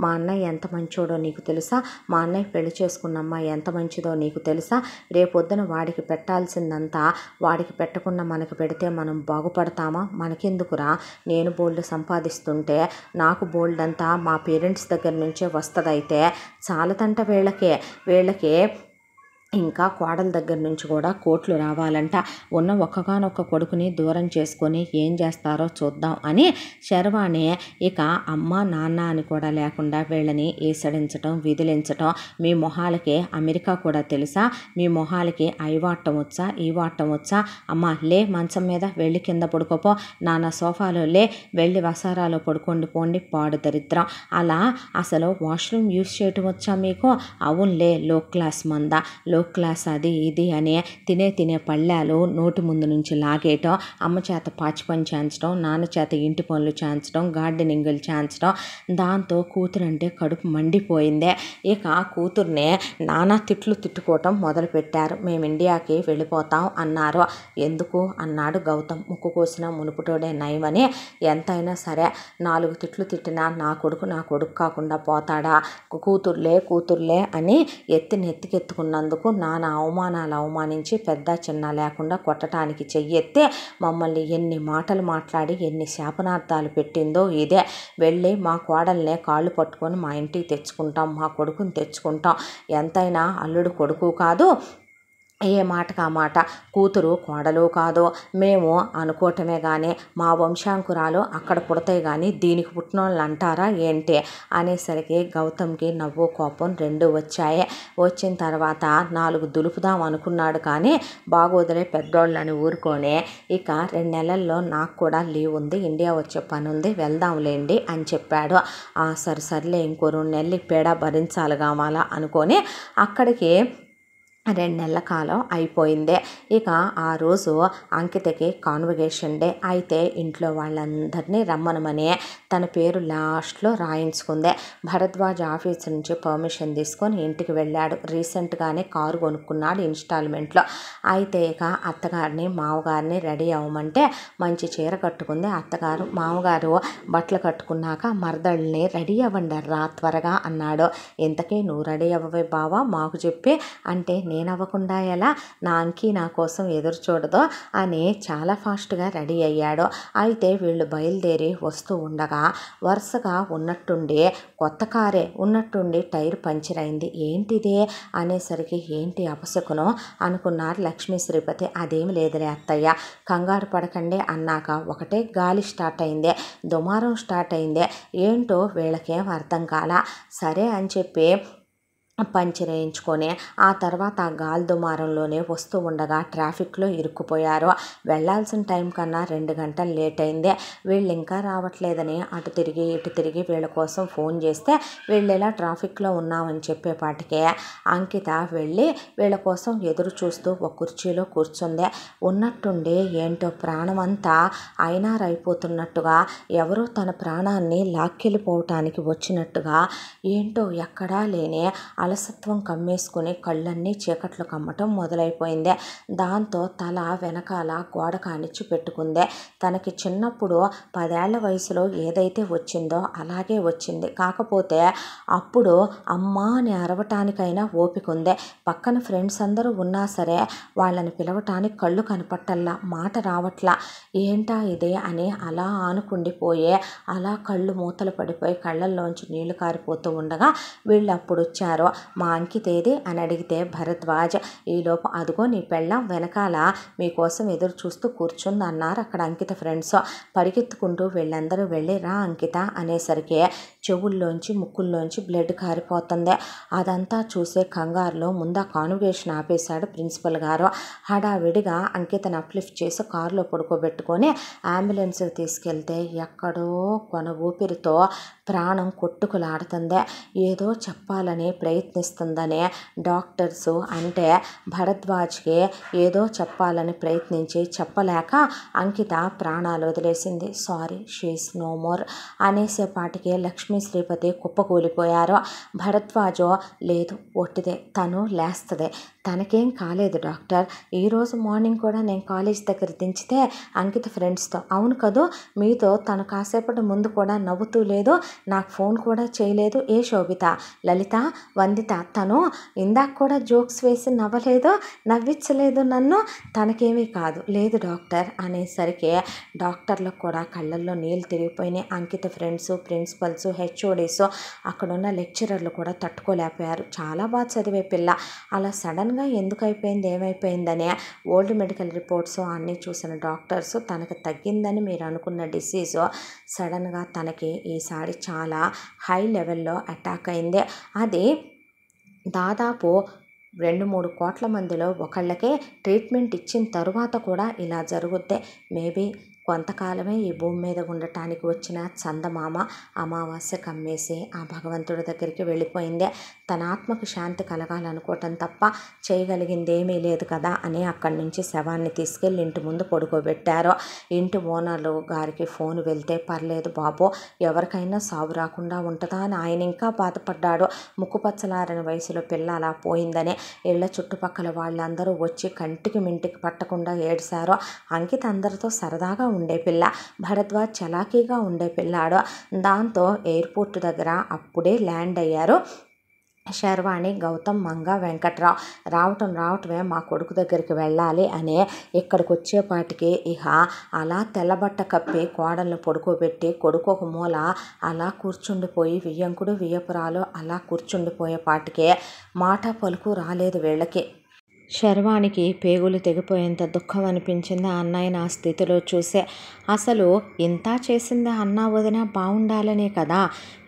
మా అన్న ఎంత మంచోడో నీకు తెలుసా మా అన్నయ్య పెళ్లి చేసుకున్న అమ్మాయి ఎంత మంచిదో నీకు తెలుసా రేపొద్దున వాడికి పెట్టాల్సిందంతా వాడికి పెట్టకుండా మనకు పెడితే మనం బాగుపడతామా మనకెందుకురా నేను బోల్డ్ సంపాదిస్తుంటే నాకు బోల్డ్ అంతా మా పేరెంట్స్ దగ్గర నుంచే వస్తుందైతే చాలదంట వీళ్ళకే వీళ్ళకి ఇంకా కోడల దగ్గర నుంచి కూడా కోట్లు రావాలంట ఉన్న ఒక్కగానొక్క కొడుకుని దూరం చేసుకొని ఏం చేస్తారో చూద్దాం అని శర్వాణి ఇక అమ్మ నాన్న అని కూడా లేకుండా వీళ్ళని ఏసడించటం విధులించటం మీ మొహాలకి అమెరికా కూడా తెలుసా మీ మొహాలకి ఐ వాటం వచ్చా ఈ వాటం వచ్చా అమ్మ లే మంచం మీద వెళ్ళి కింద పడుకోపో నాన్న సోఫాలో లే వెళ్ళి వసారాలో పడుకోండి పోండి పాడు దరిద్రం అలా అసలు వాష్రూమ్ యూస్ చేయటం వచ్చా మీకు అవును లే లో క్లాస్ మంద లో లో క్లాస్ అది ఇది అని తినే తినే పళ్ళాలు నోటి ముందు నుంచి లాగేయటం అమ్మ చేత పాచి పని చేయించడం నాన్న చేత ఇంటి పనులు చేయించడం గార్డెనింగ్లు చేయించడం దాంతో కూతురు అంటే కడుపు మండిపోయిందే ఇక ఆ కూతుర్నే నానా తిట్లు తిట్టుకోవటం మొదలుపెట్టారు మేము ఇండియాకి వెళ్ళిపోతాం అన్నారు ఎందుకు అన్నాడు గౌతమ్ ముక్కు కోసిన మునుపుటోడే నయమని ఎంతైనా సరే నాలుగు తిట్లు తిట్టినా నా కొడుకు నా కొడుకు కాకుండా పోతాడా కూతుర్లే కూతుర్లే అని ఎత్తి నెత్తికెత్తుకున్నందుకు ఎందుకు నానా అవమానాలు అవమానించి పెద్ద చిన్న లేకుండా కొట్టడానికి చెయ్యెత్తే మమ్మల్ని ఎన్ని మాటలు మాట్లాడి ఎన్ని శాపనార్థాలు పెట్టిందో ఇదే వెళ్ళి మా కోడల్నే కాళ్ళు పట్టుకొని మా ఇంటికి తెచ్చుకుంటాం మా కొడుకుని తెచ్చుకుంటాం ఎంతైనా అల్లుడు కొడుకు కాదు ఏ మాటకు ఆ మాట కూతురు కోడలు కాదో మేము అనుకోవటమే కానీ మా వంశాంకురాలు అక్కడ పుడతాయి కానీ దీనికి పుట్టినోళ్ళు అంటారా ఏంటి అనేసరికి గౌతమ్కి నవ్వు కోపం రెండు వచ్చాయి వచ్చిన తర్వాత నాలుగు దులుపుదాం అనుకున్నాడు కానీ బాగోదలే పెద్దోళ్ళని ఊరుకొని ఇక రెండు నెలల్లో నాకు కూడా లీవ్ ఉంది ఇండియా వచ్చే పని ఉంది వెళ్దాంలేండి అని చెప్పాడు సరే సర్లే ఇంకో రెండు నెలలు పేడ భరించాలి కావాలా అనుకొని అక్కడికి రెండు నెలల కాలం అయిపోయిందే ఇక ఆ రోజు అంకితకి కాన్వకేషన్ డే అయితే ఇంట్లో వాళ్ళందరినీ రమ్మనమని తన పేరు లాస్ట్లో రాయించుకుందే భరద్వాజ్ ఆఫీస్ నుంచి పర్మిషన్ తీసుకొని ఇంటికి వెళ్ళాడు రీసెంట్గానే కారు కొనుక్కున్నాడు ఇన్స్టాల్మెంట్లో అయితే ఇక అత్తగారిని మామగారిని రెడీ అవ్వమంటే మంచి చీర కట్టుకుంది అత్తగారు మామగారు బట్టలు కట్టుకున్నాక మరదళ్ళని రెడీ అవ్వండి రా త్వరగా అన్నాడు ఇంతకీ నువ్వు రెడీ అవ్వవే బావా మాకు చెప్పి అంటే నేను నేనవ్వకుండా ఎలా అంకి నా కోసం ఎదురు చూడదో అని చాలా ఫాస్ట్గా రెడీ అయ్యాడు అయితే వీళ్ళు బయలుదేరి వస్తూ ఉండగా వరుసగా ఉన్నట్టుండి కొత్త కారే ఉన్నట్టుండి టైర్ పంచర్ అయింది ఏంటిది అనేసరికి ఏంటి అపశకును అనుకున్నారు లక్ష్మీ శ్రీపతి అదేమి లేదులే అత్తయ్య కంగారు పడకండి అన్నాక ఒకటే గాలి స్టార్ట్ అయింది దుమారం స్టార్ట్ అయింది ఏంటో వీళ్ళకేం అర్థం కాల సరే అని చెప్పి పంచర్ వేయించుకొని ఆ తర్వాత ఆ గాలి దుమారంలోనే వస్తూ ఉండగా ట్రాఫిక్లో ఇరుక్కుపోయారు వెళ్ళాల్సిన టైం కన్నా రెండు గంటలు లేట్ అయింది వీళ్ళు ఇంకా రావట్లేదని అటు తిరిగి ఇటు తిరిగి వీళ్ళ కోసం ఫోన్ చేస్తే వీళ్ళు ఇలా ట్రాఫిక్లో ఉన్నామని చెప్పేపాటికే అంకిత వెళ్ళి వీళ్ళ కోసం ఎదురు చూస్తూ ఒక కుర్చీలో కూర్చుంది ఉన్నట్టుండి ఏంటో ప్రాణమంతా అయినారు అయిపోతున్నట్టుగా ఎవరో తన ప్రాణాన్ని లాక్కెళ్ళిపోవటానికి వచ్చినట్టుగా ఏంటో ఎక్కడా లేని అలసత్వం కమ్మేసుకుని కళ్ళన్నీ చీకట్లు కమ్మటం మొదలైపోయింది దాంతో తల వెనకాల గోడ కానిచ్చి పెట్టుకుంది తనకి చిన్నప్పుడు పదేళ్ల వయసులో ఏదైతే వచ్చిందో అలాగే వచ్చింది కాకపోతే అప్పుడు అమ్మ అని అరవటానికైనా ఓపిక ఉంది పక్కన ఫ్రెండ్స్ అందరూ ఉన్నా సరే వాళ్ళని పిలవటానికి కళ్ళు కనపట్టల్లా మాట రావట్లా ఏంటా ఇది అని అలా ఆనుకుండిపోయే అలా కళ్ళు మూతలు పడిపోయి కళ్ళల్లోంచి నీళ్లు కారిపోతూ ఉండగా వీళ్ళు అప్పుడు వచ్చారు మా అంకితేది అని అడిగితే భరద్వాజ ఈలోపు అదుగో నీ పెళ్ళం వెనకాల మీకోసం ఎదురు చూస్తూ కూర్చుంది అన్నారు అక్కడ అంకిత ఫ్రెండ్స్ పరిగెత్తుకుంటూ వీళ్ళందరూ వెళ్ళి రా అంకిత అనేసరికి చెవుల్లోంచి ముక్కుల్లోంచి బ్లడ్ కారిపోతుంది అదంతా చూసే కంగారులో ముందా కాన్వికేషన్ ఆపేశాడు ప్రిన్సిపల్ గారు హడావిడిగా అంకితను అప్లిఫ్ట్ చేసి కారులో పడుకోబెట్టుకొని అంబులెన్స్కి తీసుకెళ్తే ఎక్కడో కొన ఊపిరితో ప్రాణం కొట్టుకులాడుతుంది ఏదో చెప్పాలని ప్రయత్నం ప్రయత్నిస్తుందని డాక్టర్స్ అంటే భరద్వాజ్కి ఏదో చెప్పాలని ప్రయత్నించి చెప్పలేక అంకిత ప్రాణాలు వదిలేసింది సారీ షీస్ నో మోర్ అనేసేపాటికి లక్ష్మీ శ్రీపతి కుప్పకూలిపోయారు భరద్వాజో లేదు ఒట్టిదే తను లేస్తుంది తనకేం కాలేదు డాక్టర్ ఈరోజు మార్నింగ్ కూడా నేను కాలేజ్ దగ్గర దించితే అంకిత ఫ్రెండ్స్తో అవును కదూ మీతో తను కాసేపటి ముందు కూడా నవ్వుతూ లేదు నాకు ఫోన్ కూడా చేయలేదు ఏ శోభిత లలిత వందిత తను ఇందాక కూడా జోక్స్ వేసి నవ్వలేదు నవ్వించలేదు నన్ను తనకేమీ కాదు లేదు డాక్టర్ అనేసరికి డాక్టర్లకు కూడా కళ్ళల్లో నీళ్ళు తిరిగిపోయినాయి అంకిత ఫ్రెండ్స్ ప్రిన్సిపల్స్ హెచ్ఓడీస్ అక్కడున్న లెక్చరర్లు కూడా తట్టుకోలేకపోయారు చాలా బాగా చదివే పిల్ల అలా సడన్గా సడన్గా ఎందుకు అయిపోయింది ఏమైపోయిందని ఓల్డ్ మెడికల్ రిపోర్ట్స్ అన్నీ చూసిన డాక్టర్స్ తనకు తగ్గిందని మీరు అనుకున్న డిసీజ్ సడన్గా తనకి ఈసారి చాలా హై లెవెల్లో అటాక్ అయింది అది దాదాపు రెండు మూడు కోట్ల మందిలో ఒకళ్ళకే ట్రీట్మెంట్ ఇచ్చిన తరువాత కూడా ఇలా జరుగుద్ది మేబీ కొంతకాలమే ఈ భూమి మీద ఉండటానికి వచ్చిన చందమామ అమావాస్య కమ్మేసి ఆ భగవంతుడి దగ్గరికి వెళ్ళిపోయిందే తన ఆత్మకు శాంతి కలగాలనుకోవటం తప్ప చేయగలిగిందేమీ లేదు కదా అని అక్కడి నుంచి శవాన్ని తీసుకెళ్ళి ఇంటి ముందు పడుకోబెట్టారు ఇంటి ఓనర్లు గారికి ఫోన్ వెళ్తే పర్లేదు బాబు ఎవరికైనా సాగు రాకుండా ఉంటుందా అని ఆయన ఇంకా బాధపడ్డాడు ముక్కుపచ్చలారని వయసులో పిల్ల అలా పోయిందని ఇళ్ళ చుట్టుపక్కల వాళ్ళందరూ వచ్చి కంటికి మింటికి పట్టకుండా ఏడ్చారో అంకిత అందరితో సరదాగా ఉండే పిల్ల భరద్వాజ్ చలాకీగా ఉండే పిల్లాడు దాంతో ఎయిర్పోర్ట్ దగ్గర అప్పుడే ల్యాండ్ అయ్యారు శర్వాణి గౌతమ్ మంగ వెంకట్రావు రావటం రావటమే మా కొడుకు దగ్గరికి వెళ్ళాలి అని ఇక్కడికి వచ్చేపాటికి ఇహ అలా తెల్లబట్ట కప్పి కోడలను పడుకోబెట్టి కొడుకు ఒక మూల అలా కూర్చుండిపోయి వియ్యంకుడు వియ్యపురాలు అలా కూర్చుండిపోయేపాటికే మాట పలుకు రాలేదు వీళ్ళకి శర్వానికి పేగులు తెగిపోయేంత దుఃఖం అనిపించిందా అన్నయ్య నా స్థితిలో చూసే అసలు ఇంత చేసింది అన్న వదిన బాగుండాలనే కదా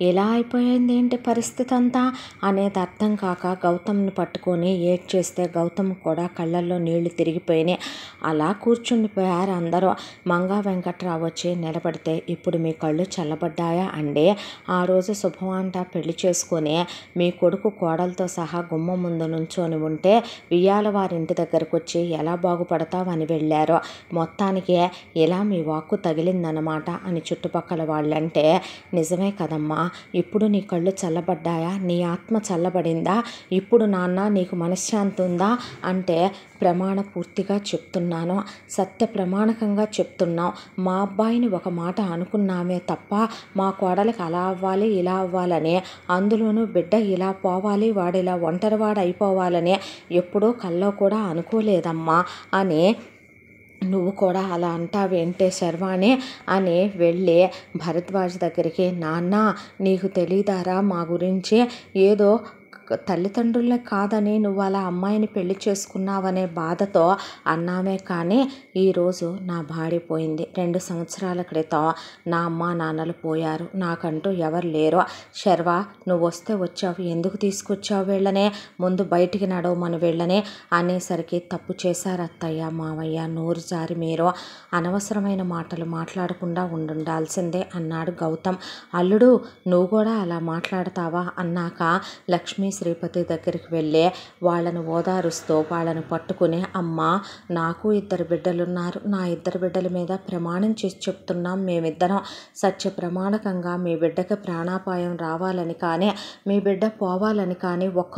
ఎలా అయిపోయింది ఏంటి పరిస్థితి అంతా అనేది అర్థం కాక గౌతమ్ని పట్టుకొని ఏడ్ చేస్తే గౌతమ్ కూడా కళ్ళల్లో నీళ్లు తిరిగిపోయినాయి అలా కూర్చుండిపోయారు అందరూ మంగా వెంకట్రావు వచ్చి నిలబడితే ఇప్పుడు మీ కళ్ళు చల్లబడ్డాయా అంటే ఆ రోజు శుభమంట పెళ్లి చేసుకునే మీ కొడుకు కోడలతో సహా గుమ్మ ముందు నుంచొని ఉంటే వియాల వారింటి దగ్గరకు వచ్చి ఎలా బాగుపడతావని వెళ్ళారో మొత్తానికి ఇలా మీ వాక్కు తగిలిందనమాట అని చుట్టుపక్కల వాళ్ళంటే నిజమే కదమ్మా ఇప్పుడు నీ కళ్ళు చల్లబడ్డాయా నీ ఆత్మ చల్లబడిందా ఇప్పుడు నాన్న నీకు మనశ్శాంతి ఉందా అంటే ప్రమాణ పూర్తిగా చెప్తున్నాను సత్య ప్రమాణకంగా చెప్తున్నాం మా అబ్బాయిని ఒక మాట అనుకున్నామే తప్ప మా కోడలికి అలా అవ్వాలి ఇలా అవ్వాలని అందులోనూ బిడ్డ ఇలా పోవాలి వాడిలా ఒంటరివాడు అయిపోవాలని ఎప్పుడూ కళ్ళ మనలో కూడా అనుకోలేదమ్మా అని నువ్వు కూడా అలా అంటావేంటే శర్వాణి అని వెళ్ళి భరద్వాజ్ దగ్గరికి నాన్న నీకు తెలీదారా మా గురించి ఏదో తల్లిదండ్రులే కాదని నువ్వు అలా అమ్మాయిని పెళ్లి చేసుకున్నావనే బాధతో అన్నామే కానీ ఈరోజు నా భార్య పోయింది రెండు సంవత్సరాల క్రితం నా అమ్మ నాన్నలు పోయారు నాకంటూ ఎవరు లేరు శర్వా నువ్వు వస్తే వచ్చావు ఎందుకు తీసుకొచ్చావు వెళ్ళనే ముందు బయటికి నడవమని వెళ్ళనే అనేసరికి తప్పు చేశారు అత్తయ్య మావయ్య నోరు జారి మీరు అనవసరమైన మాటలు మాట్లాడకుండా ఉండుండాల్సిందే అన్నాడు గౌతమ్ అల్లుడు నువ్వు కూడా అలా మాట్లాడతావా అన్నాక లక్ష్మీ శ్రీపతి దగ్గరికి వెళ్ళే వాళ్ళను ఓదారుస్తూ వాళ్ళను పట్టుకుని అమ్మ నాకు ఇద్దరు బిడ్డలున్నారు నా ఇద్దరు బిడ్డల మీద ప్రమాణం చేసి చెప్తున్నాం మేమిద్దరం సత్య ప్రమాణకంగా మీ బిడ్డకి ప్రాణాపాయం రావాలని కానీ మీ బిడ్డ పోవాలని కానీ ఒక్క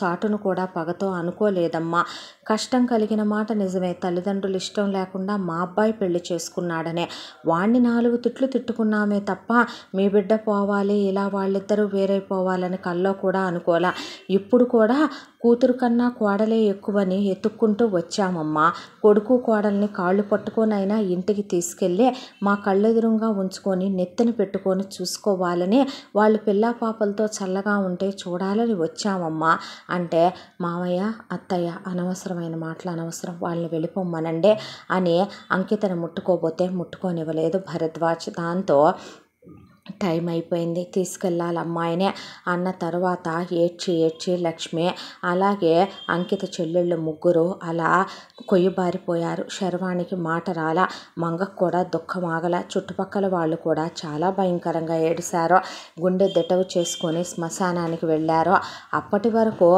చాటును కూడా పగతో అనుకోలేదమ్మా కష్టం కలిగిన మాట నిజమే తల్లిదండ్రులు ఇష్టం లేకుండా మా అబ్బాయి పెళ్లి చేసుకున్నాడనే వాణ్ణి నాలుగు తిట్లు తిట్టుకున్నామే తప్ప మీ బిడ్డ పోవాలి ఇలా వాళ్ళిద్దరూ వేరైపోవాలని కల్లో కూడా అనుకోలా ఇప్పుడు కూడా కూతురు కన్నా కోడలే ఎక్కువని ఎత్తుక్కుంటూ వచ్చామమ్మా కొడుకు కోడల్ని కాళ్ళు పట్టుకొనైనా ఇంటికి తీసుకెళ్ళి మా కళ్ళెదురుగా ఉంచుకొని నెత్తిన పెట్టుకొని చూసుకోవాలని వాళ్ళు పిల్ల పాపలతో చల్లగా ఉంటే చూడాలని వచ్చామమ్మా అంటే మామయ్య అత్తయ్య అనవసరం అనవసరమైన మాటలు అనవసరం వాళ్ళని వెళ్ళిపోమ్మనండే అని అంకితను ముట్టుకోబోతే ముట్టుకోనివ్వలేదు భరద్వాజ్ దాంతో టైం అయిపోయింది తీసుకెళ్ళాలి అమ్మాయిని అన్న తర్వాత ఏడ్చి ఏడ్చి లక్ష్మి అలాగే అంకిత చెల్లెళ్ళు ముగ్గురు అలా కొయ్యబారిపోయారు శర్వానికి మాట రాల మంగకు కూడా దుఃఖం ఆగల చుట్టుపక్కల వాళ్ళు కూడా చాలా భయంకరంగా ఏడిశారు గుండె దిటవు చేసుకొని శ్మశానానికి వెళ్ళారు అప్పటి వరకు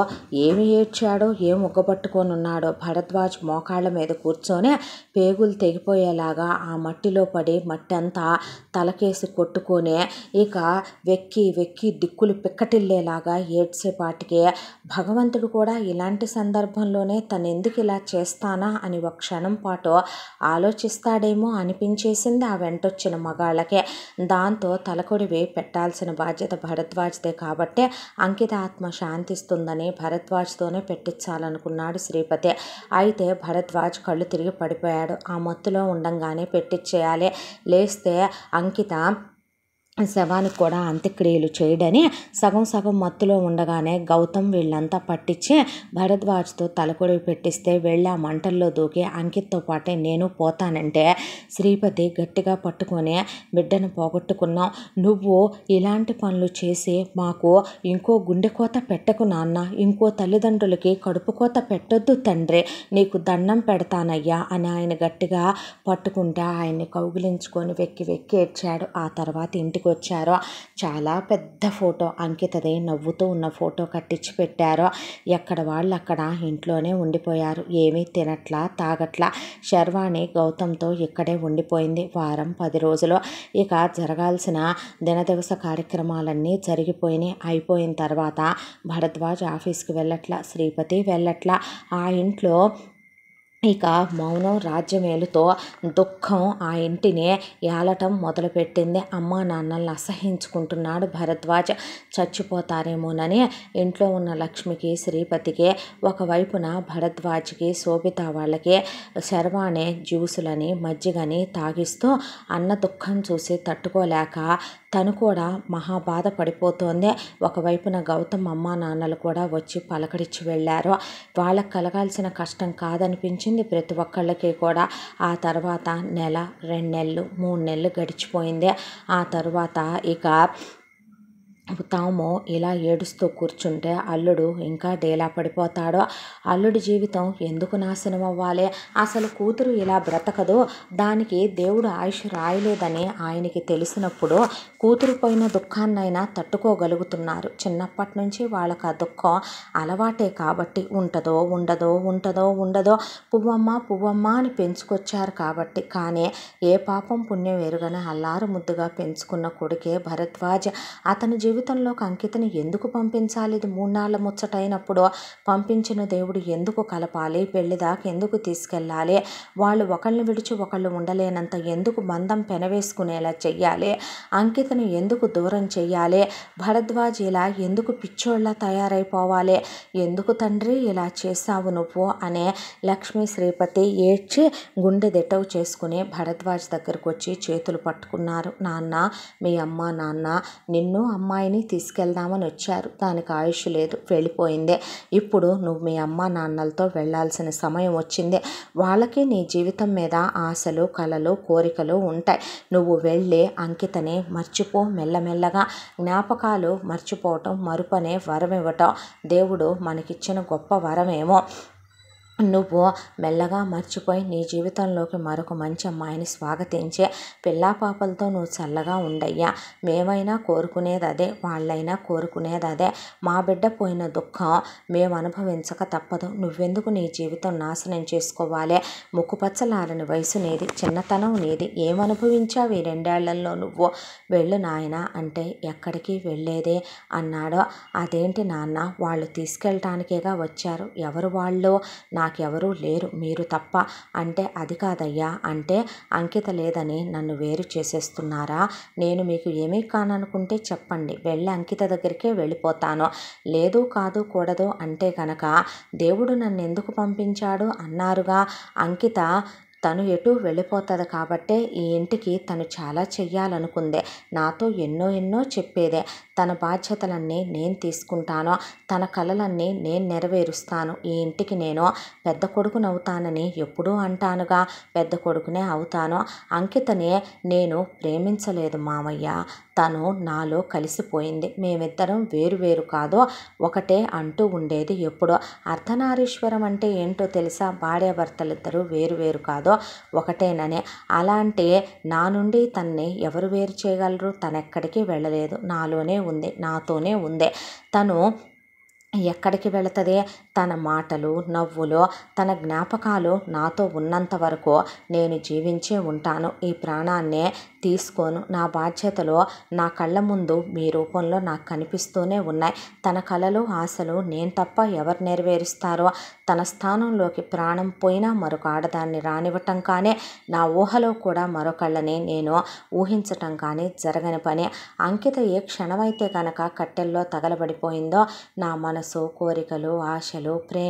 ఏమి ఏడ్చాడో ఏం ఉగ్గబట్టుకొని ఉన్నాడో భరద్వాజ్ మోకాళ్ళ మీద కూర్చొని పేగులు తెగిపోయేలాగా ఆ మట్టిలో పడి మట్టి అంతా తలకేసి కొట్టుకొని ఇక వెక్కి వెక్కి దిక్కులు పిక్కటిల్లేలాగా ఏడ్సేపాటికే భగవంతుడు కూడా ఇలాంటి సందర్భంలోనే తను ఎందుకు ఇలా చేస్తానా అని ఒక క్షణం పాటు ఆలోచిస్తాడేమో అనిపించేసింది ఆ వెంటొచ్చిన మగాళ్ళకే దాంతో తలకొడివి పెట్టాల్సిన బాధ్యత భరద్వాజ్దే కాబట్టే అంకిత ఆత్మ శాంతిస్తుందని భరద్వాజ్తోనే పెట్టించాలనుకున్నాడు శ్రీపతి అయితే భరద్వాజ్ కళ్ళు తిరిగి పడిపోయాడు ఆ మత్తులో ఉండంగానే పెట్టించేయాలి లేస్తే అంకిత శవానికి కూడా అంత్యక్రియలు చేయడని సగం సగం మత్తులో ఉండగానే గౌతమ్ వీళ్ళంతా పట్టించి భరద్వాజ్తో తలకొడి పెట్టిస్తే వెళ్ళి ఆ మంటల్లో దూకి అంకిత్తో పాటే నేను పోతానంటే శ్రీపతి గట్టిగా పట్టుకొని బిడ్డను పోగొట్టుకున్నాం నువ్వు ఇలాంటి పనులు చేసి మాకు ఇంకో గుండెకోత పెట్టకు నాన్న ఇంకో తల్లిదండ్రులకి కడుపు కోత పెట్టొద్దు తండ్రి నీకు దండం పెడతానయ్యా అని ఆయన గట్టిగా పట్టుకుంటే ఆయన్ని కౌగిలించుకొని వెక్కి వెక్కి ఏడ్చాడు ఆ తర్వాత ఇంటికి ఇంటికి వచ్చారో చాలా పెద్ద ఫోటో అంకితది నవ్వుతూ ఉన్న ఫోటో కట్టించి పెట్టారో ఎక్కడ వాళ్ళు అక్కడ ఇంట్లోనే ఉండిపోయారు ఏమీ తినట్లా తాగట్లా శర్వాణి గౌతమ్తో ఇక్కడే ఉండిపోయింది వారం పది రోజులు ఇక జరగాల్సిన దినదివస కార్యక్రమాలన్నీ జరిగిపోయినాయి అయిపోయిన తర్వాత భరద్వాజ్ ఆఫీస్కి వెళ్ళట్లా శ్రీపతి వెళ్ళట్లా ఆ ఇంట్లో ఇక మౌనం రాజ్యమేలుతో దుఃఖం ఆ ఇంటిని ఏలటం మొదలుపెట్టింది అమ్మా నాన్నల్ని అసహించుకుంటున్నాడు భరద్వాజ్ చచ్చిపోతారేమోనని ఇంట్లో ఉన్న లక్ష్మికి శ్రీపతికి ఒకవైపున భరద్వాజ్కి శోభిత వాళ్ళకి శర్వాణి జ్యూసులని మజ్జిగని తాగిస్తూ అన్న దుఃఖం చూసి తట్టుకోలేక తను కూడా మహా బాధ పడిపోతోంది ఒకవైపున గౌతమ్ అమ్మ నాన్నలు కూడా వచ్చి పలకరించి వెళ్ళారు వాళ్ళకు కలగాల్సిన కష్టం కాదనిపించింది ప్రతి ఒక్కళ్ళకి కూడా ఆ తర్వాత నెల రెండు నెలలు మూడు నెలలు గడిచిపోయింది ఆ తర్వాత ఇక తాము ఇలా ఏడుస్తూ కూర్చుంటే అల్లుడు ఇంకా డేలా పడిపోతాడో అల్లుడి జీవితం ఎందుకు నాశనం అవ్వాలి అసలు కూతురు ఇలా బ్రతకదు దానికి దేవుడు ఆయుష్ రాయలేదని ఆయనకి తెలిసినప్పుడు కూతురు పోయిన దుఃఖాన్నైనా తట్టుకోగలుగుతున్నారు చిన్నప్పటి నుంచి వాళ్ళకి ఆ దుఃఖం అలవాటే కాబట్టి ఉంటదో ఉండదో ఉంటదో ఉండదో పువ్వమ్మ పువ్వమ్మ అని పెంచుకొచ్చారు కాబట్టి కానీ ఏ పాపం పుణ్యం ఎరుగని అల్లారు ముద్దుగా పెంచుకున్న కొడుకే భరద్వాజ్ అతని జీవితం జీవితంలోకి అంకితని ఎందుకు పంపించాలి ఇది మూడు ముచ్చటైనప్పుడు పంపించిన దేవుడు ఎందుకు కలపాలి పెళ్లిదాకా ఎందుకు తీసుకెళ్ళాలి వాళ్ళు ఒకళ్ళని విడిచి ఒకళ్ళు ఉండలేనంత ఎందుకు మందం పెనవేసుకునేలా చెయ్యాలి అంకితను ఎందుకు దూరం చెయ్యాలి భరద్వాజ్ ఇలా ఎందుకు పిచ్చోళ్ళ తయారైపోవాలి ఎందుకు తండ్రి ఇలా చేశావు నువ్వు అనే లక్ష్మీ శ్రీపతి ఏడ్చి గుండె దిట్టవు చేసుకుని భరద్వాజ్ దగ్గరకు వచ్చి చేతులు పట్టుకున్నారు నాన్న మీ అమ్మ నాన్న నిన్ను అమ్మాయి అమ్మాయిని తీసుకెళ్దామని వచ్చారు దానికి ఆయుష్ లేదు వెళ్ళిపోయిందే ఇప్పుడు నువ్వు మీ అమ్మ నాన్నలతో వెళ్లాల్సిన సమయం వచ్చిందే వాళ్ళకి నీ జీవితం మీద ఆశలు కలలు కోరికలు ఉంటాయి నువ్వు వెళ్ళి అంకితని మర్చిపో మెల్లమెల్లగా జ్ఞాపకాలు మర్చిపోవటం మరుపనే వరం ఇవ్వటం దేవుడు మనకిచ్చిన గొప్ప వరమేమో నువ్వు మెల్లగా మర్చిపోయి నీ జీవితంలోకి మరొక మంచి అమ్మాయిని స్వాగతించే పిల్లాపాపలతో నువ్వు చల్లగా ఉండయ్యా మేమైనా కోరుకునేది అదే వాళ్ళైనా కోరుకునేది అదే మా బిడ్డ పోయిన దుఃఖం మేము అనుభవించక తప్పదు నువ్వెందుకు నీ జీవితం నాశనం చేసుకోవాలి ముక్కుపచ్చలారని వయసు నీది చిన్నతనం నీది ఏమనుభవించావు ఈ రెండేళ్లలో నువ్వు వెళ్ళు నాయన అంటే ఎక్కడికి వెళ్ళేదే అన్నాడో అదేంటి నాన్న వాళ్ళు తీసుకెళ్ళటానికేగా వచ్చారు ఎవరు వాళ్ళు నాకు నాకెవరూ లేరు మీరు తప్ప అంటే అది కాదయ్యా అంటే అంకిత లేదని నన్ను వేరు చేసేస్తున్నారా నేను మీకు ఏమీ కాననుకుంటే చెప్పండి వెళ్ళి అంకిత దగ్గరికే వెళ్ళిపోతాను లేదు కాదు కూడదు అంటే కనుక దేవుడు నన్ను ఎందుకు పంపించాడు అన్నారుగా అంకిత తను ఎటు వెళ్ళిపోతుంది కాబట్టే ఈ ఇంటికి తను చాలా చెయ్యాలనుకుందే నాతో ఎన్నో ఎన్నో చెప్పేదే తన బాధ్యతలన్నీ నేను తీసుకుంటాను తన కలలన్నీ నేను నెరవేరుస్తాను ఈ ఇంటికి నేను పెద్ద కొడుకునవుతానని ఎప్పుడూ అంటానుగా పెద్ద కొడుకునే అవుతాను అంకితనే నేను ప్రేమించలేదు మామయ్య తను నాలో కలిసిపోయింది మేమిద్దరం వేరు వేరు కాదు ఒకటే అంటూ ఉండేది ఎప్పుడో అర్ధనారీశ్వరం అంటే ఏంటో తెలుసా భార్యాభర్తలిద్దరూ వేరు వేరు కాదు ఒకటేనని అలాంటి నా నుండి తన్ని ఎవరు వేరు చేయగలరు తనెక్కడికి వెళ్ళలేదు నాలోనే ఉంది నాతోనే ఉంది తను ఎక్కడికి వెళుతుంది తన మాటలు నవ్వులు తన జ్ఞాపకాలు నాతో ఉన్నంత వరకు నేను జీవించే ఉంటాను ఈ ప్రాణాన్నే తీసుకోను నా బాధ్యతలో నా కళ్ళ ముందు మీ రూపంలో నాకు కనిపిస్తూనే ఉన్నాయి తన కళలు ఆశలు నేను తప్ప ఎవరు నెరవేరుస్తారో తన స్థానంలోకి ప్రాణం పోయినా మరొక ఆడదాన్ని రానివ్వటం కానీ నా ఊహలో కూడా మరొకళ్ళని నేను ఊహించటం కానీ జరగని పని అంకిత ఏ క్షణమైతే కనుక కట్టెల్లో తగలబడిపోయిందో నా మనసు కోరికలు ఆశలు ప్రేమ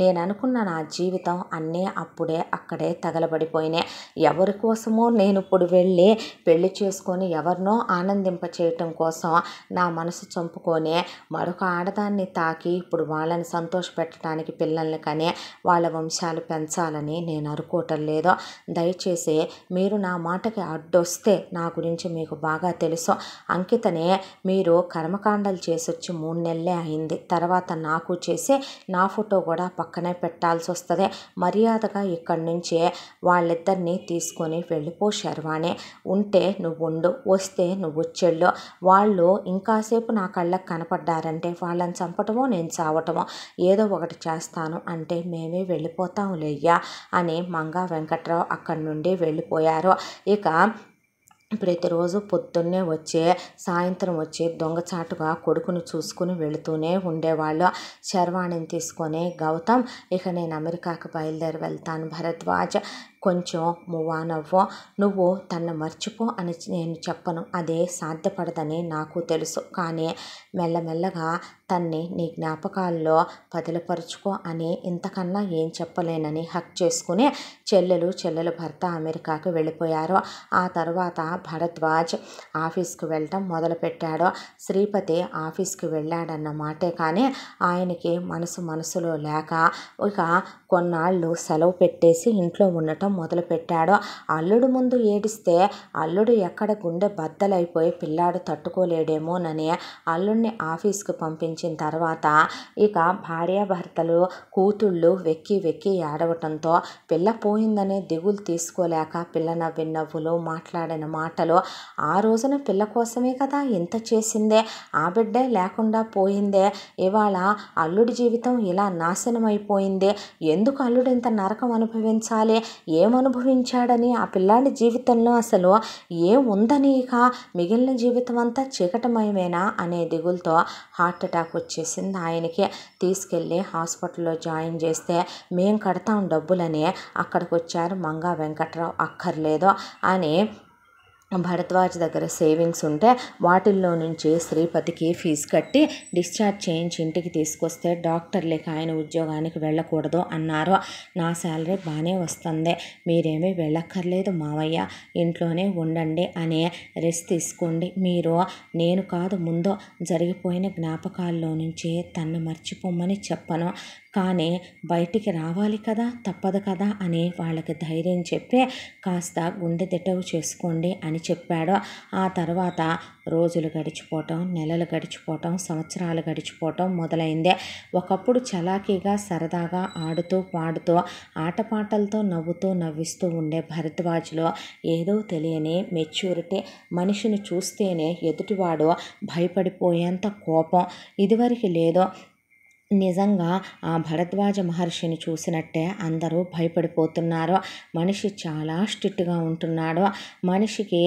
నేను అనుకున్న నా జీవితం అన్నీ అప్పుడే అక్కడే తగలబడిపోయినాయి ఎవరి కోసమో నేను ఇప్పుడు వెళ్ళి పెళ్లి చేసుకొని ఎవరినో ఆనందింప చేయటం కోసం నా మనసు చంపుకొని మరొక ఆడదాన్ని తాకి ఇప్పుడు వాళ్ళని సంతోష పెట్టడానికి పిల్లల్ని కానీ వాళ్ళ వంశాలు పెంచాలని నేను అనుకోవటం లేదు దయచేసి మీరు నా మాటకి అడ్డొస్తే నా గురించి మీకు బాగా తెలుసు అంకితనే మీరు కర్మకాండలు చేసి వచ్చి మూడు నెలలే అయింది తర్వాత నాకు చేసి నా ఫోటో కూడా పక్కనే పెట్టాల్సి వస్తుంది మర్యాదగా ఇక్కడి నుంచే వాళ్ళిద్దరినీ తీసుకొని వెళ్ళిపో శర్వాణి ఉంటే నువ్వు ఉండు వస్తే నువ్వు చెల్లు వాళ్ళు ఇంకాసేపు నా కళ్ళకు కనపడ్డారంటే వాళ్ళని చంపటమో నేను చావటమో ఏదో ఒకటి చేస్తాను అంటే మేమే వెళ్ళిపోతాంలేయ్యా అని మంగా వెంకట్రావు అక్కడి నుండి వెళ్ళిపోయారు ఇక ప్రతిరోజు పొద్దున్నే వచ్చే సాయంత్రం వచ్చి దొంగచాటుగా కొడుకును చూసుకుని వెళుతూనే ఉండేవాళ్ళు శర్వాణిని తీసుకొని గౌతమ్ ఇక నేను అమెరికాకు బయలుదేరి వెళ్తాను భరద్వాజ్ కొంచెం మువానవ్వు నువ్వు తన్ను మర్చిపో అని నేను చెప్పను అదే సాధ్యపడదని నాకు తెలుసు కానీ మెల్లమెల్లగా తన్ని నీ జ్ఞాపకాల్లో పదిలపరుచుకో అని ఇంతకన్నా ఏం చెప్పలేనని హక్ చేసుకుని చెల్లెలు చెల్లెలు భర్త అమెరికాకు వెళ్ళిపోయారు ఆ తర్వాత భరద్వాజ్ ఆఫీస్కి వెళ్ళటం మొదలుపెట్టాడు శ్రీపతి ఆఫీస్కి వెళ్ళాడన్న మాటే కానీ ఆయనకి మనసు మనసులో లేక ఇక కొన్నాళ్ళు సెలవు పెట్టేసి ఇంట్లో ఉండటం మొదలుపెట్టాడు అల్లుడు ముందు ఏడిస్తే అల్లుడు ఎక్కడ గుండె బద్దలైపోయి పిల్లాడు తట్టుకోలేడేమోనని అల్లుడిని ఆఫీస్కు పంపించిన తర్వాత ఇక భార్యాభర్తలు కూతుళ్ళు వెక్కి వెక్కి ఏడవటంతో పిల్ల పోయిందనే దిగులు తీసుకోలేక పిల్ల నవ్వి నవ్వులు మాట్లాడిన మాటలు ఆ రోజున పిల్ల కోసమే కదా ఇంత చేసిందే ఆ బిడ్డే లేకుండా పోయిందే ఇవాళ అల్లుడి జీవితం ఇలా నాశనమైపోయిందే ఎందుకు ఎందుకు అల్లుడు ఇంత నరకం అనుభవించాలి ఏమనుభవించాడని ఆ పిల్లాడి జీవితంలో అసలు ఏముందని ఇక మిగిలిన జీవితం అంతా చీకటమయమేనా అనే దిగులతో హార్ట్ అటాక్ వచ్చేసింది ఆయనకి తీసుకెళ్ళి హాస్పిటల్లో జాయిన్ చేస్తే మేం కడతాం డబ్బులని అక్కడికి వచ్చారు మంగా వెంకట్రావు అక్కర్లేదు అని భరద్వాజ్ దగ్గర సేవింగ్స్ ఉంటే వాటిల్లో నుంచి శ్రీపతికి ఫీజు కట్టి డిశ్చార్జ్ చేయించి ఇంటికి తీసుకొస్తే డాక్టర్ లేక ఆయన ఉద్యోగానికి వెళ్ళకూడదు అన్నారు నా శాలరీ బాగానే వస్తుంది మీరేమీ వెళ్ళక్కర్లేదు మావయ్య ఇంట్లోనే ఉండండి అనే రెస్ట్ తీసుకోండి మీరు నేను కాదు ముందు జరిగిపోయిన జ్ఞాపకాల్లో నుంచి తన్ను మర్చిపోమని చెప్పను కానీ బయటికి రావాలి కదా తప్పదు కదా అని వాళ్ళకి ధైర్యం చెప్పి కాస్త గుండె దిటవు చేసుకోండి అని చెప్పాడు ఆ తర్వాత రోజులు గడిచిపోవటం నెలలు గడిచిపోవటం సంవత్సరాలు గడిచిపోవటం మొదలైందే ఒకప్పుడు చలాకీగా సరదాగా ఆడుతూ పాడుతూ ఆటపాటలతో నవ్వుతూ నవ్విస్తూ ఉండే భరద్వాజ్లో ఏదో తెలియని మెచ్యూరిటీ మనిషిని చూస్తేనే ఎదుటివాడు భయపడిపోయేంత కోపం ఇదివరకు లేదో నిజంగా ఆ భరద్వాజ మహర్షిని చూసినట్టే అందరూ భయపడిపోతున్నారు మనిషి చాలా స్ట్రిక్ట్గా ఉంటున్నాడు మనిషికి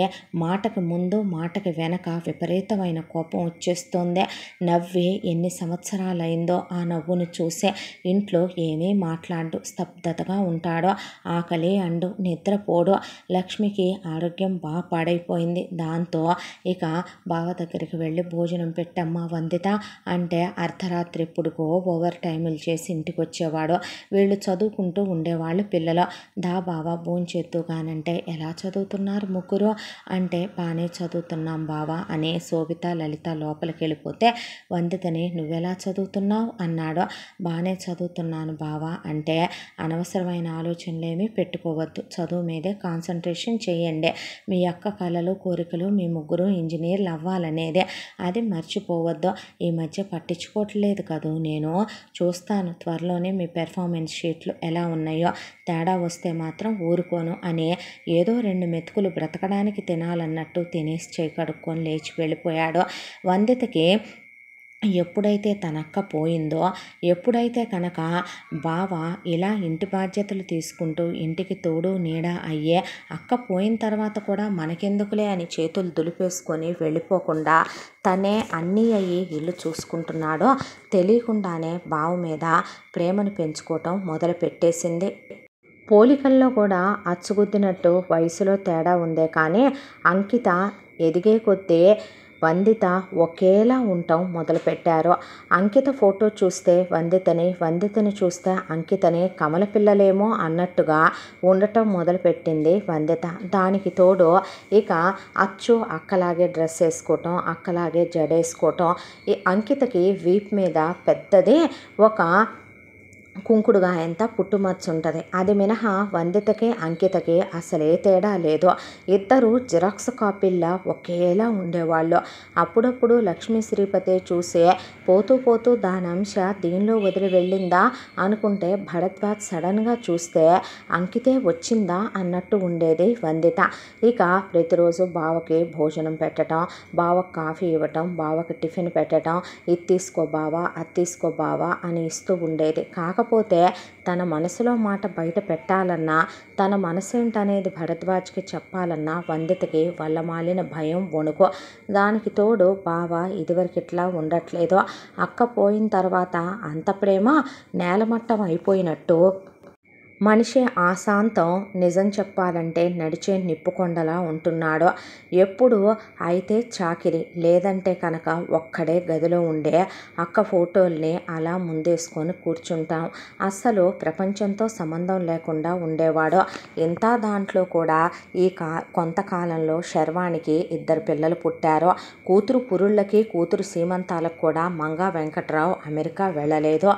మాటకి ముందు మాటకి వెనక విపరీతమైన కోపం వచ్చేస్తుంది నవ్వి ఎన్ని సంవత్సరాలైందో ఆ నవ్వును చూసే ఇంట్లో ఏమీ మాట్లాడు స్తబ్దతగా ఉంటాడు ఆకలి అండు నిద్రపోడు లక్ష్మికి ఆరోగ్యం బాగా పాడైపోయింది దాంతో ఇక బావ దగ్గరికి వెళ్ళి భోజనం పెట్టమ్మా వందిత అంటే అర్ధరాత్రి ఇప్పుడు ఓవర్ టైములు చేసి ఇంటికి వచ్చేవాడు వీళ్ళు చదువుకుంటూ ఉండేవాళ్ళు పిల్లలు దా బావా భోంచేద్దు కానంటే ఎలా చదువుతున్నారు ముగ్గురు అంటే బాగానే చదువుతున్నాం బావా అనే శోభిత లలిత లోపలికి వెళ్ళిపోతే వందితని నువ్వెలా చదువుతున్నావు అన్నాడు బాగానే చదువుతున్నాను బావా అంటే అనవసరమైన ఆలోచనలేమీ పెట్టుకోవద్దు చదువు మీదే కాన్సన్ట్రేషన్ చేయండి మీ యొక్క కళలు కోరికలు మీ ముగ్గురు ఇంజనీర్లు అవ్వాలనేదే అది మర్చిపోవద్దు ఈ మధ్య పట్టించుకోవట్లేదు కదూ నేను నేను చూస్తాను త్వరలోనే మీ పెర్ఫార్మెన్స్ షీట్లు ఎలా ఉన్నాయో తేడా వస్తే మాత్రం ఊరుకోను అనే ఏదో రెండు మెతుకులు బ్రతకడానికి తినాలన్నట్టు తినేసి చేయి కడుక్కొని లేచి వెళ్ళిపోయాడు వందితకి ఎప్పుడైతే తనక్క పోయిందో ఎప్పుడైతే కనుక బావ ఇలా ఇంటి బాధ్యతలు తీసుకుంటూ ఇంటికి తోడు నీడ అయ్యే అక్క పోయిన తర్వాత కూడా మనకెందుకులే అని చేతులు దులిపేసుకొని వెళ్ళిపోకుండా తనే అన్నీ అయ్యి ఇల్లు చూసుకుంటున్నాడో తెలియకుండానే బావ మీద ప్రేమను పెంచుకోవటం మొదలు పెట్టేసింది పోలికల్లో కూడా అచ్చుగుద్దినట్టు వయసులో తేడా ఉందే కానీ అంకిత ఎదిగే కొద్దీ వందిత ఒకేలా ఉండటం మొదలుపెట్టారు అంకిత ఫోటో చూస్తే వందితని వందితని చూస్తే అంకితని కమల పిల్లలేమో అన్నట్టుగా ఉండటం మొదలుపెట్టింది వందిత దానికి తోడు ఇక అచ్చు అక్కలాగే డ్రెస్ వేసుకోవటం అక్కలాగే జడేసుకోవటం ఈ అంకితకి వీప్ మీద పెద్దది ఒక ఎంత పుట్టుమచ్చు ఉంటుంది అది మినహా వందితకి అంకితకి అసలే తేడా లేదు ఇద్దరు జిరాక్స్ కాపీల్లా ఒకేలా ఉండేవాళ్ళు అప్పుడప్పుడు లక్ష్మీ శ్రీపతి చూసే పోతూ పోతూ దాని అంశ దీనిలో వదిలి వెళ్ళిందా అనుకుంటే భరద్వాజ్ సడన్గా చూస్తే అంకితే వచ్చిందా అన్నట్టు ఉండేది వందిత ఇక ప్రతిరోజు బావకి భోజనం పెట్టడం బావకు కాఫీ ఇవ్వటం బావకి టిఫిన్ పెట్టడం ఇది తీసుకో బావా అది తీసుకో బావా అని ఇస్తూ ఉండేది కాక కాకపోతే తన మనసులో మాట బయట పెట్టాలన్నా తన మనసేంటనేది భరద్వాజ్కి చెప్పాలన్నా వందితకి మాలిన భయం వణుకు దానికి తోడు బావ ఇదివరకు ఇట్లా ఉండట్లేదో అక్క పోయిన తర్వాత అంత ప్రేమ నేలమట్టం అయిపోయినట్టు మనిషి ఆశాంతం నిజం చెప్పాలంటే నడిచే నిప్పుకొండలా ఉంటున్నాడు ఎప్పుడు అయితే చాకిరి లేదంటే కనుక ఒక్కడే గదిలో ఉండే అక్క ఫోటోల్ని అలా ముందేసుకొని కూర్చుంటాం అస్సలు ప్రపంచంతో సంబంధం లేకుండా ఉండేవాడు ఇంత దాంట్లో కూడా ఈ కా కొంతకాలంలో శర్వానికి ఇద్దరు పిల్లలు పుట్టారు కూతురు పురుళ్ళకి కూతురు సీమంతాలకు కూడా మంగా వెంకట్రావు అమెరికా వెళ్ళలేదు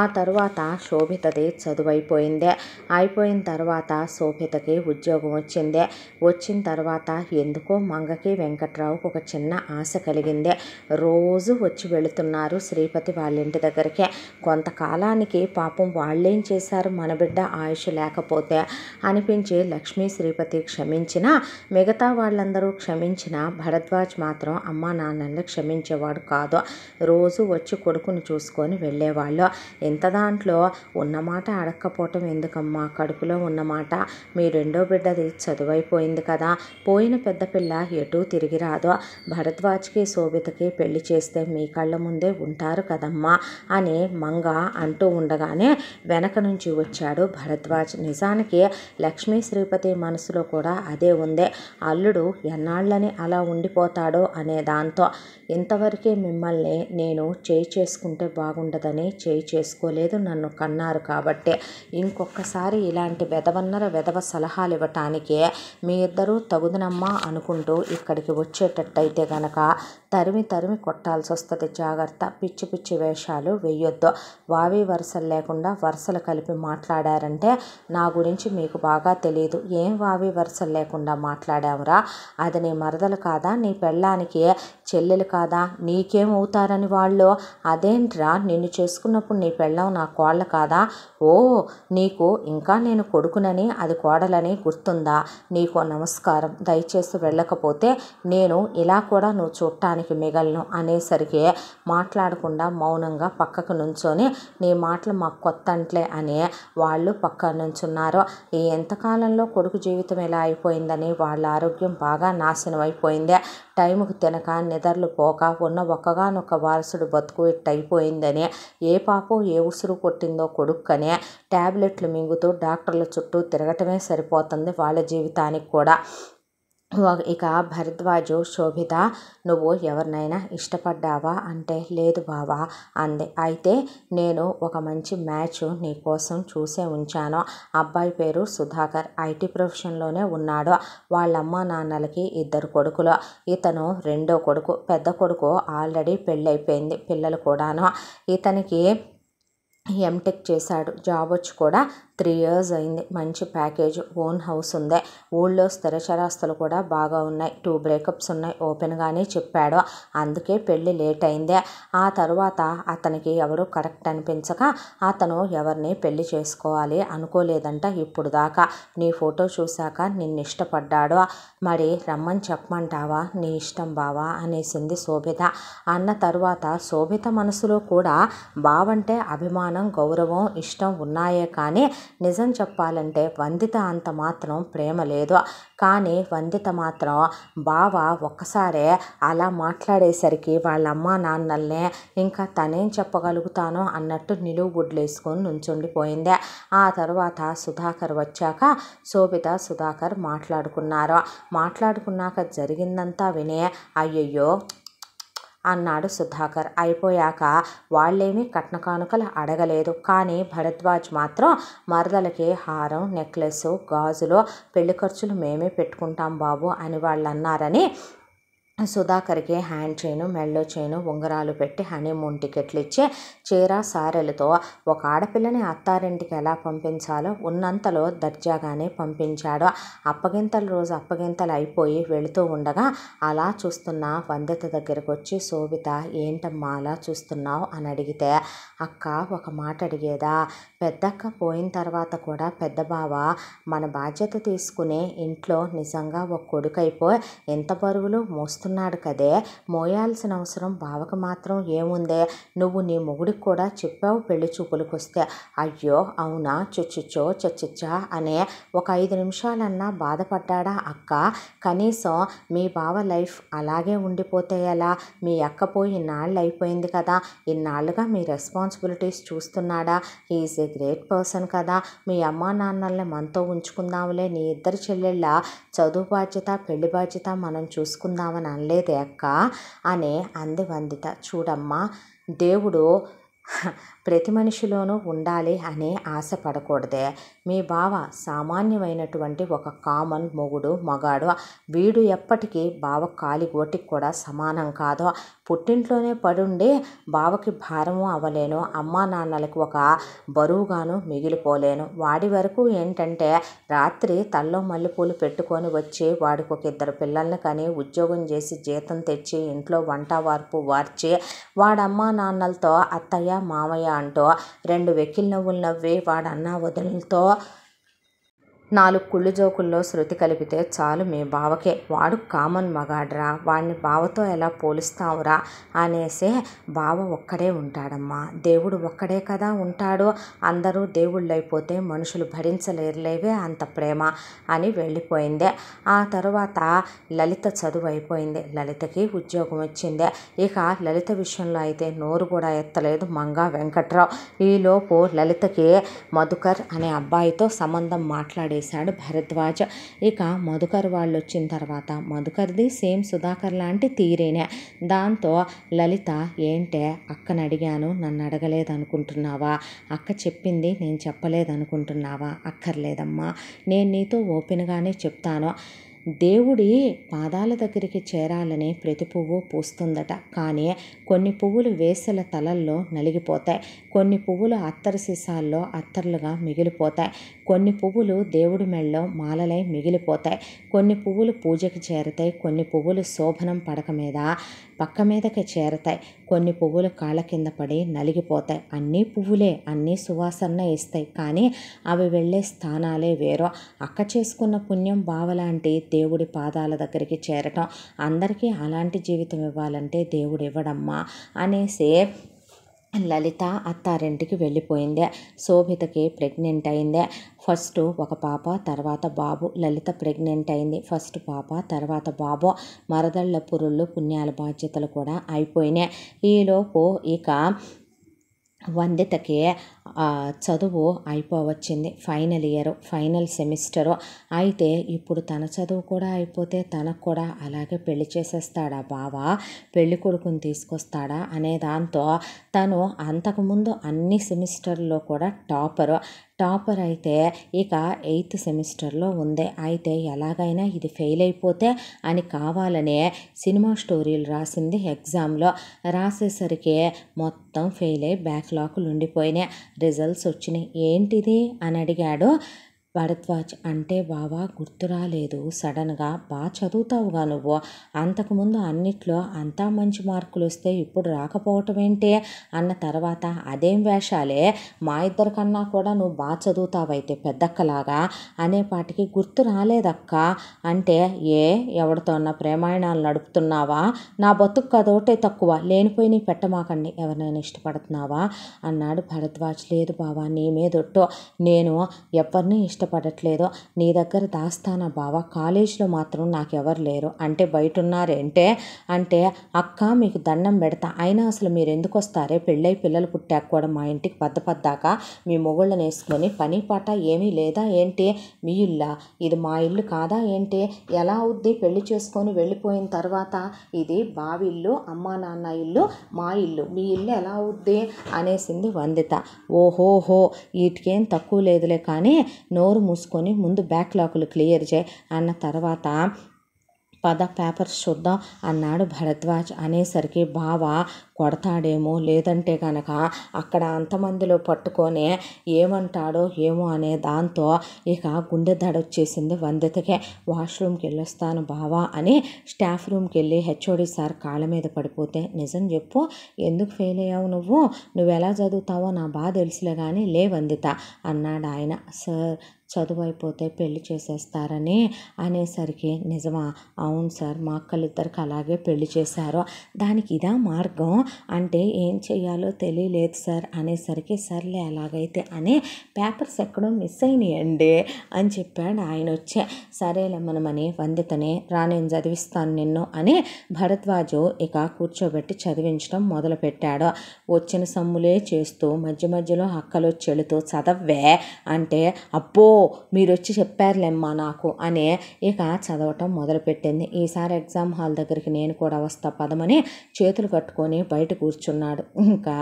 ఆ తరువాత శోభితది చదువైపోయిందే అయిపోయిన తర్వాత శోభితకి ఉద్యోగం వచ్చిందే వచ్చిన తర్వాత ఎందుకో మంగకి వెంకట్రావుకు ఒక చిన్న ఆశ కలిగిందే రోజు వచ్చి వెళుతున్నారు శ్రీపతి వాళ్ళ ఇంటి దగ్గరికి కొంతకాలానికి పాపం వాళ్ళేం చేశారు మన బిడ్డ ఆయుష్ లేకపోతే అనిపించి లక్ష్మీ శ్రీపతి క్షమించిన మిగతా వాళ్ళందరూ క్షమించిన భరద్వాజ్ మాత్రం అమ్మా నాన్నల్ని క్షమించేవాడు కాదు రోజు వచ్చి కొడుకును చూసుకొని వెళ్ళేవాళ్ళు ఇంత దాంట్లో ఉన్నమాట అడక్కపోవటం ఎందుకు ఎందుకమ్మా కడుపులో ఉన్నమాట మీ రెండో బిడ్డది చదువైపోయింది కదా పోయిన పెద్ద పిల్ల ఎటూ తిరిగి రాదో భరద్వాజ్కి శోభితకి పెళ్లి చేస్తే మీ కళ్ళ ముందే ఉంటారు కదమ్మా అని మంగ అంటూ ఉండగానే వెనక నుంచి వచ్చాడు భరద్వాజ్ నిజానికి లక్ష్మీ శ్రీపతి మనసులో కూడా అదే ఉందే అల్లుడు ఎన్నాళ్ళని అలా ఉండిపోతాడో అనే దాంతో ఇంతవరకే మిమ్మల్ని నేను చేయి చేసుకుంటే బాగుండదని చేయి చేసుకోలేదు నన్ను కన్నారు కాబట్టే ఇంకొక ఒక్కసారి ఇలాంటి వెధవన్నర వెధవ సలహాలు ఇవ్వటానికే మీ ఇద్దరూ తగుదనమ్మా అనుకుంటూ ఇక్కడికి వచ్చేటట్టయితే గనక తరిమి తరిమి కొట్టాల్సి వస్తుంది జాగ్రత్త పిచ్చి పిచ్చి వేషాలు వేయొద్దు వావి వరుసలు లేకుండా వరుసలు కలిపి మాట్లాడారంటే నా గురించి మీకు బాగా తెలియదు ఏం వావి వరుసలు లేకుండా మాట్లాడామురా అది నీ మరదలు కాదా నీ పెళ్ళానికి చెల్లెలు కాదా నీకేమవుతారని వాళ్ళు అదేంట్రా నిన్ను చేసుకున్నప్పుడు నీ పెళ్ళం నా కోళ్ళ కాదా ఓ నీకు ఇంకా నేను కొడుకునని అది కోడలని గుర్తుందా నీకు నమస్కారం దయచేసి వెళ్ళకపోతే నేను ఇలా కూడా నువ్వు చూడటానికి మిగలను అనేసరికి మాట్లాడకుండా మౌనంగా పక్కకు నుంచొని నీ మాటలు మాకు కొత్త అంట్లే అని వాళ్ళు పక్క నుంచున్నారు ఈ ఎంతకాలంలో కొడుకు జీవితం ఎలా అయిపోయిందని వాళ్ళ ఆరోగ్యం బాగా నాశనం అయిపోయిందే టైంకు తినక పోక ఉన్న ఒక్కగానొక్క వారసుడు బతుకు ఇట్టయిపోయిందనే ఏ పాపం ఏ ఉసురు కొట్టిందో కొడుక్కనే ట్యాబ్లెట్లు మింగుతూ డాక్టర్ల చుట్టూ తిరగటమే సరిపోతుంది వాళ్ళ జీవితానికి కూడా ఇక భరద్వాజు శోభిత నువ్వు ఎవరినైనా ఇష్టపడ్డావా అంటే లేదు బావా అంది అయితే నేను ఒక మంచి మ్యాచ్ నీ కోసం చూసే ఉంచాను అబ్బాయి పేరు సుధాకర్ ఐటీ ప్రొఫెషన్లోనే ఉన్నాడు వాళ్ళమ్మ నాన్నలకి ఇద్దరు కొడుకులు ఇతను రెండో కొడుకు పెద్ద కొడుకు ఆల్రెడీ పెళ్ళైపోయింది పిల్లలు కూడాను ఇతనికి ఎంటెక్ చేశాడు జాబ్ వచ్చి కూడా త్రీ ఇయర్స్ అయింది మంచి ప్యాకేజ్ ఓన్ హౌస్ ఉంది ఊళ్ళో స్థిరచరాస్తులు కూడా బాగా ఉన్నాయి టూ బ్రేకప్స్ ఉన్నాయి ఓపెన్గానే చెప్పాడు అందుకే పెళ్ళి లేట్ అయిందే ఆ తర్వాత అతనికి ఎవరు కరెక్ట్ అనిపించక అతను ఎవరిని పెళ్లి చేసుకోవాలి అనుకోలేదంట ఇప్పుడు దాకా నీ ఫోటో చూశాక నిన్ను ఇష్టపడ్డాడు మరి రమ్మని చెప్పమంటావా నీ ఇష్టం బావా అనేసింది శోభిత అన్న తర్వాత శోభిత మనసులో కూడా బావంటే అభిమానం గౌరవం ఇష్టం ఉన్నాయే కానీ నిజం చెప్పాలంటే వందిత అంత మాత్రం ప్రేమ లేదు కానీ వందిత మాత్రం బావ ఒక్కసారే అలా మాట్లాడేసరికి వాళ్ళ అమ్మ నాన్నల్నే ఇంకా తనేం చెప్పగలుగుతానో అన్నట్టు నిలువు గుడ్లేసుకొని నుంచుండిపోయింది ఆ తర్వాత సుధాకర్ వచ్చాక శోభిత సుధాకర్ మాట్లాడుకున్నారు మాట్లాడుకున్నాక జరిగిందంతా వినే అయ్యయ్యో అన్నాడు సుధాకర్ అయిపోయాక వాళ్ళేమీ కట్న కానుకలు అడగలేదు కానీ భరద్వాజ్ మాత్రం మరదలకి హారం నెక్లెస్ గాజులు పెళ్లి ఖర్చులు మేమే పెట్టుకుంటాం బాబు అని వాళ్ళు అన్నారని సుధాకర్కి హ్యాండ్ చైను మెళ్ళో చైను ఉంగరాలు పెట్టి హనీమూన్ టికెట్లు ఇచ్చే చీర సారెలతో ఒక ఆడపిల్లని అత్తారింటికి ఎలా పంపించాలో ఉన్నంతలో దర్జాగానే పంపించాడు అప్పగింతల రోజు అప్పగింతలు అయిపోయి వెళుతూ ఉండగా అలా చూస్తున్న వందిత దగ్గరకు వచ్చి శోభిత ఏంటమ్మా అలా చూస్తున్నావు అని అడిగితే అక్క ఒక మాట అడిగేదా పెద్దక్క పోయిన తర్వాత కూడా పెద్ద బావ మన బాధ్యత తీసుకుని ఇంట్లో నిజంగా ఒక కొడుకైపోయి ఎంత బరువులు మోస్తున్నా చేస్తున్నాడు కదే మోయాల్సిన అవసరం బావకు మాత్రం ఏముందే నువ్వు నీ మొగుడికి కూడా చెప్పావు పెళ్లి వస్తే అయ్యో అవునా చుచ్చుచ్చో చచ్చిచ్చా అనే ఒక ఐదు నిమిషాలన్నా బాధపడ్డాడా అక్క కనీసం మీ బావ లైఫ్ అలాగే ఉండిపోతే ఎలా మీ అక్క పోయి ఇన్నాళ్ళు అయిపోయింది కదా ఇన్నాళ్ళుగా మీ రెస్పాన్సిబిలిటీస్ చూస్తున్నాడా ఈజ్ ఏ గ్రేట్ పర్సన్ కదా మీ అమ్మ నాన్నల్ని మనతో ఉంచుకుందాములే నీ ఇద్దరు చెల్లెళ్ళ చదువు బాధ్యత పెళ్లి బాధ్యత మనం చూసుకుందామని అనలేదే అక్క అని అంది వందిత చూడమ్మా దేవుడు ప్రతి మనిషిలోనూ ఉండాలి అనే ఆశ పడకూడదే మీ బావ సామాన్యమైనటువంటి ఒక కామన్ మొగుడు మగాడు వీడు ఎప్పటికీ బావ కాలి గోటికి కూడా సమానం కాదు పుట్టింట్లోనే పడుండి బావకి భారము అవ్వలేను అమ్మా నాన్నలకు ఒక బరువుగాను మిగిలిపోలేను వాడి వరకు ఏంటంటే రాత్రి తల్లో మల్లెపూలు పెట్టుకొని వచ్చి వాడికి ఒక ఇద్దరు పిల్లల్ని కానీ ఉద్యోగం చేసి జీతం తెచ్చి ఇంట్లో వంట వార్పు వార్చి వాడమ్మా నాన్నలతో అత్తయ్య మామయ్య అంటూ రెండు వెకిల్ నవ్వులు నవ్వి వాడన్నా వదినలతో నాలుగు కుళ్ళు జోకుల్లో శృతి కలిపితే చాలు మీ బావకే వాడు కామన్ మగాడ్రా వాడిని బావతో ఎలా పోలుస్తావురా అనేసే బావ ఒక్కడే ఉంటాడమ్మా దేవుడు ఒక్కడే కదా ఉంటాడు అందరూ దేవుళ్ళైపోతే మనుషులు భరించలేరులేవే అంత ప్రేమ అని వెళ్ళిపోయింది ఆ తర్వాత లలిత చదువు అయిపోయింది లలితకి ఉద్యోగం వచ్చింది ఇక లలిత విషయంలో అయితే నోరు కూడా ఎత్తలేదు మంగా వెంకట్రావు ఈలోపు లలితకి మధుకర్ అనే అబ్బాయితో సంబంధం మాట్లాడే వేశాడు భరద్వాజ ఇక మధుకర్ వాళ్ళు వచ్చిన తర్వాత మధుకర్ది సేమ్ సుధాకర్ లాంటి తీరేనే దాంతో లలిత ఏంటే అక్కను అడిగాను నన్ను అడగలేదు అనుకుంటున్నావా అక్క చెప్పింది నేను చెప్పలేదు అనుకుంటున్నావా అక్కర్లేదమ్మా నేను నీతో ఓపెన్గానే చెప్తాను దేవుడి పాదాల దగ్గరికి చేరాలని ప్రతి పువ్వు పూస్తుందట కానీ కొన్ని పువ్వులు వేసల తలల్లో నలిగిపోతాయి కొన్ని పువ్వులు అత్తర సీసాల్లో అత్తర్లుగా మిగిలిపోతాయి కొన్ని పువ్వులు దేవుడి మెళ్ళలో మాలలై మిగిలిపోతాయి కొన్ని పువ్వులు పూజకి చేరతాయి కొన్ని పువ్వులు శోభనం పడక మీద పక్క మీదకి చేరతాయి కొన్ని పువ్వులు కాళ్ళ కింద పడి నలిగిపోతాయి అన్నీ పువ్వులే అన్నీ సువాసన ఇస్తాయి కానీ అవి వెళ్ళే స్థానాలే వేరు అక్క చేసుకున్న పుణ్యం బావలాంటి దేవుడి పాదాల దగ్గరికి చేరటం అందరికీ అలాంటి జీవితం ఇవ్వాలంటే దేవుడు ఇవ్వడమ్మా అనేసి లలిత అత్తారింటికి వెళ్ళిపోయింది శోభితకి ప్రెగ్నెంట్ అయింది ఫస్ట్ ఒక పాప తర్వాత బాబు లలిత ప్రెగ్నెంట్ అయింది ఫస్ట్ పాప తర్వాత బాబు మరదళ్ళ పురుళ్ళు పుణ్యాల బాధ్యతలు కూడా అయిపోయినాయి ఈలోపు ఇక వందితకి చదువు అయిపోవచ్చింది ఫైనల్ ఇయర్ ఫైనల్ సెమిస్టర్ అయితే ఇప్పుడు తన చదువు కూడా అయిపోతే తనకు కూడా అలాగే పెళ్లి చేసేస్తాడా బావ పెళ్లి కొడుకుని తీసుకొస్తాడా అనే దాంతో తను అంతకుముందు అన్ని సెమిస్టర్లో కూడా టాపర్ టాపర్ అయితే ఇక ఎయిత్ సెమిస్టర్లో ఉంది అయితే ఎలాగైనా ఇది ఫెయిల్ అయిపోతే అని కావాలనే సినిమా స్టోరీలు రాసింది ఎగ్జామ్లో రాసేసరికి మొత్తం ఫెయిల్ అయ్యి బ్యాక్లాక్లు ఉండిపోయినాయి రిజల్ట్స్ వచ్చినాయి ఏంటిది అని అడిగాడో భరద్వాజ్ అంటే బావా గుర్తురాలేదు సడన్గా బాగా చదువుతావుగా నువ్వు అంతకుముందు అన్నిట్లో అంతా మంచి మార్కులు వస్తే ఇప్పుడు రాకపోవటం ఏంటి అన్న తర్వాత అదేం వేషాలే మా ఇద్దరికన్నా కూడా నువ్వు బాగా చదువుతావైతే పెద్దక్కలాగా అనేపాటికి గుర్తు రాలేదక్క అంటే ఏ ఎవరితో ఉన్న ప్రేమాయణాలు నడుపుతున్నావా నా బతుకు కదోటే తక్కువ లేనిపోయి నీ పెట్టమాకండి ఎవరినైనా ఇష్టపడుతున్నావా అన్నాడు భరద్వాజ్ లేదు బావా నీ మీదొట్టు నేను ఎవరిని ఇష్ట ఇష్టపడట్లేదో నీ దగ్గర దాస్తానా బావా కాలేజీలో మాత్రం నాకు ఎవరు లేరు అంటే బయట ఉన్నారంటే అంటే అక్క మీకు దండం పెడతా అయినా అసలు మీరు ఎందుకు వస్తారే పెళ్ళై పిల్లలు పుట్టాక కూడా మా ఇంటికి పద్ద పద్దాక మీ మొగుళ్ళని వేసుకొని పని పాట ఏమీ లేదా ఏంటి మీ ఇల్లా ఇది మా ఇల్లు కాదా ఏంటి ఎలా అవుద్ది పెళ్లి చేసుకొని వెళ్ళిపోయిన తర్వాత ఇది బావిల్లు అమ్మా నాన్న ఇల్లు మా ఇల్లు మీ ఇల్లు ఎలా అవుద్ది అనేసింది వందిత ఓహోహో వీటికేం తక్కువ లేదులే కానీ నో డోర్ మూసుకొని ముందు బ్యాక్ లాకులు క్లియర్ చేయి అన్న తర్వాత పద పేపర్స్ చూద్దాం అన్నాడు భరద్వాజ్ అనేసరికి బావ కొడతాడేమో లేదంటే కనుక అక్కడ అంతమందిలో పట్టుకొని ఏమంటాడో ఏమో అనే దాంతో ఇక గుండె దడొచ్చేసింది వందితకే వాష్రూమ్కి వెళ్ళొస్తాను బావా అని స్టాఫ్ రూమ్కి వెళ్ళి హెచ్ఓడి సార్ కాళ్ళ మీద పడిపోతే నిజం చెప్పు ఎందుకు ఫెయిల్ అయ్యావు నువ్వు నువ్వు ఎలా చదువుతావో నా బాగా తెలుసులే కానీ లే వందిత అన్నాడు ఆయన సార్ చదువు అయిపోతే పెళ్లి చేసేస్తారని అనేసరికి నిజమా అవును సార్ మా అక్కలిద్దరికి అలాగే పెళ్లి చేశారు దానికి ఇదా మార్గం అంటే ఏం చేయాలో తెలియలేదు సార్ అనేసరికి సర్లే అలాగైతే అని పేపర్స్ ఎక్కడో మిస్ అయినాయండి అని చెప్పాడు ఆయన వచ్చే సరేలే మనమని వందితని రా నేను చదివిస్తాను నిన్ను అని భరద్వాజు ఇక కూర్చోబెట్టి చదివించడం మొదలుపెట్టాడు వచ్చిన సమ్ములే చేస్తూ మధ్య మధ్యలో అక్కలు చెలుతూ చదవే అంటే అబ్బో మీరు వచ్చి చెప్పారులేమ్మా నాకు అనే ఇక చదవటం మొదలుపెట్టింది ఈసారి ఎగ్జామ్ హాల్ దగ్గరికి నేను కూడా వస్తా పదమని చేతులు కట్టుకొని బయట కూర్చున్నాడు ఇంకా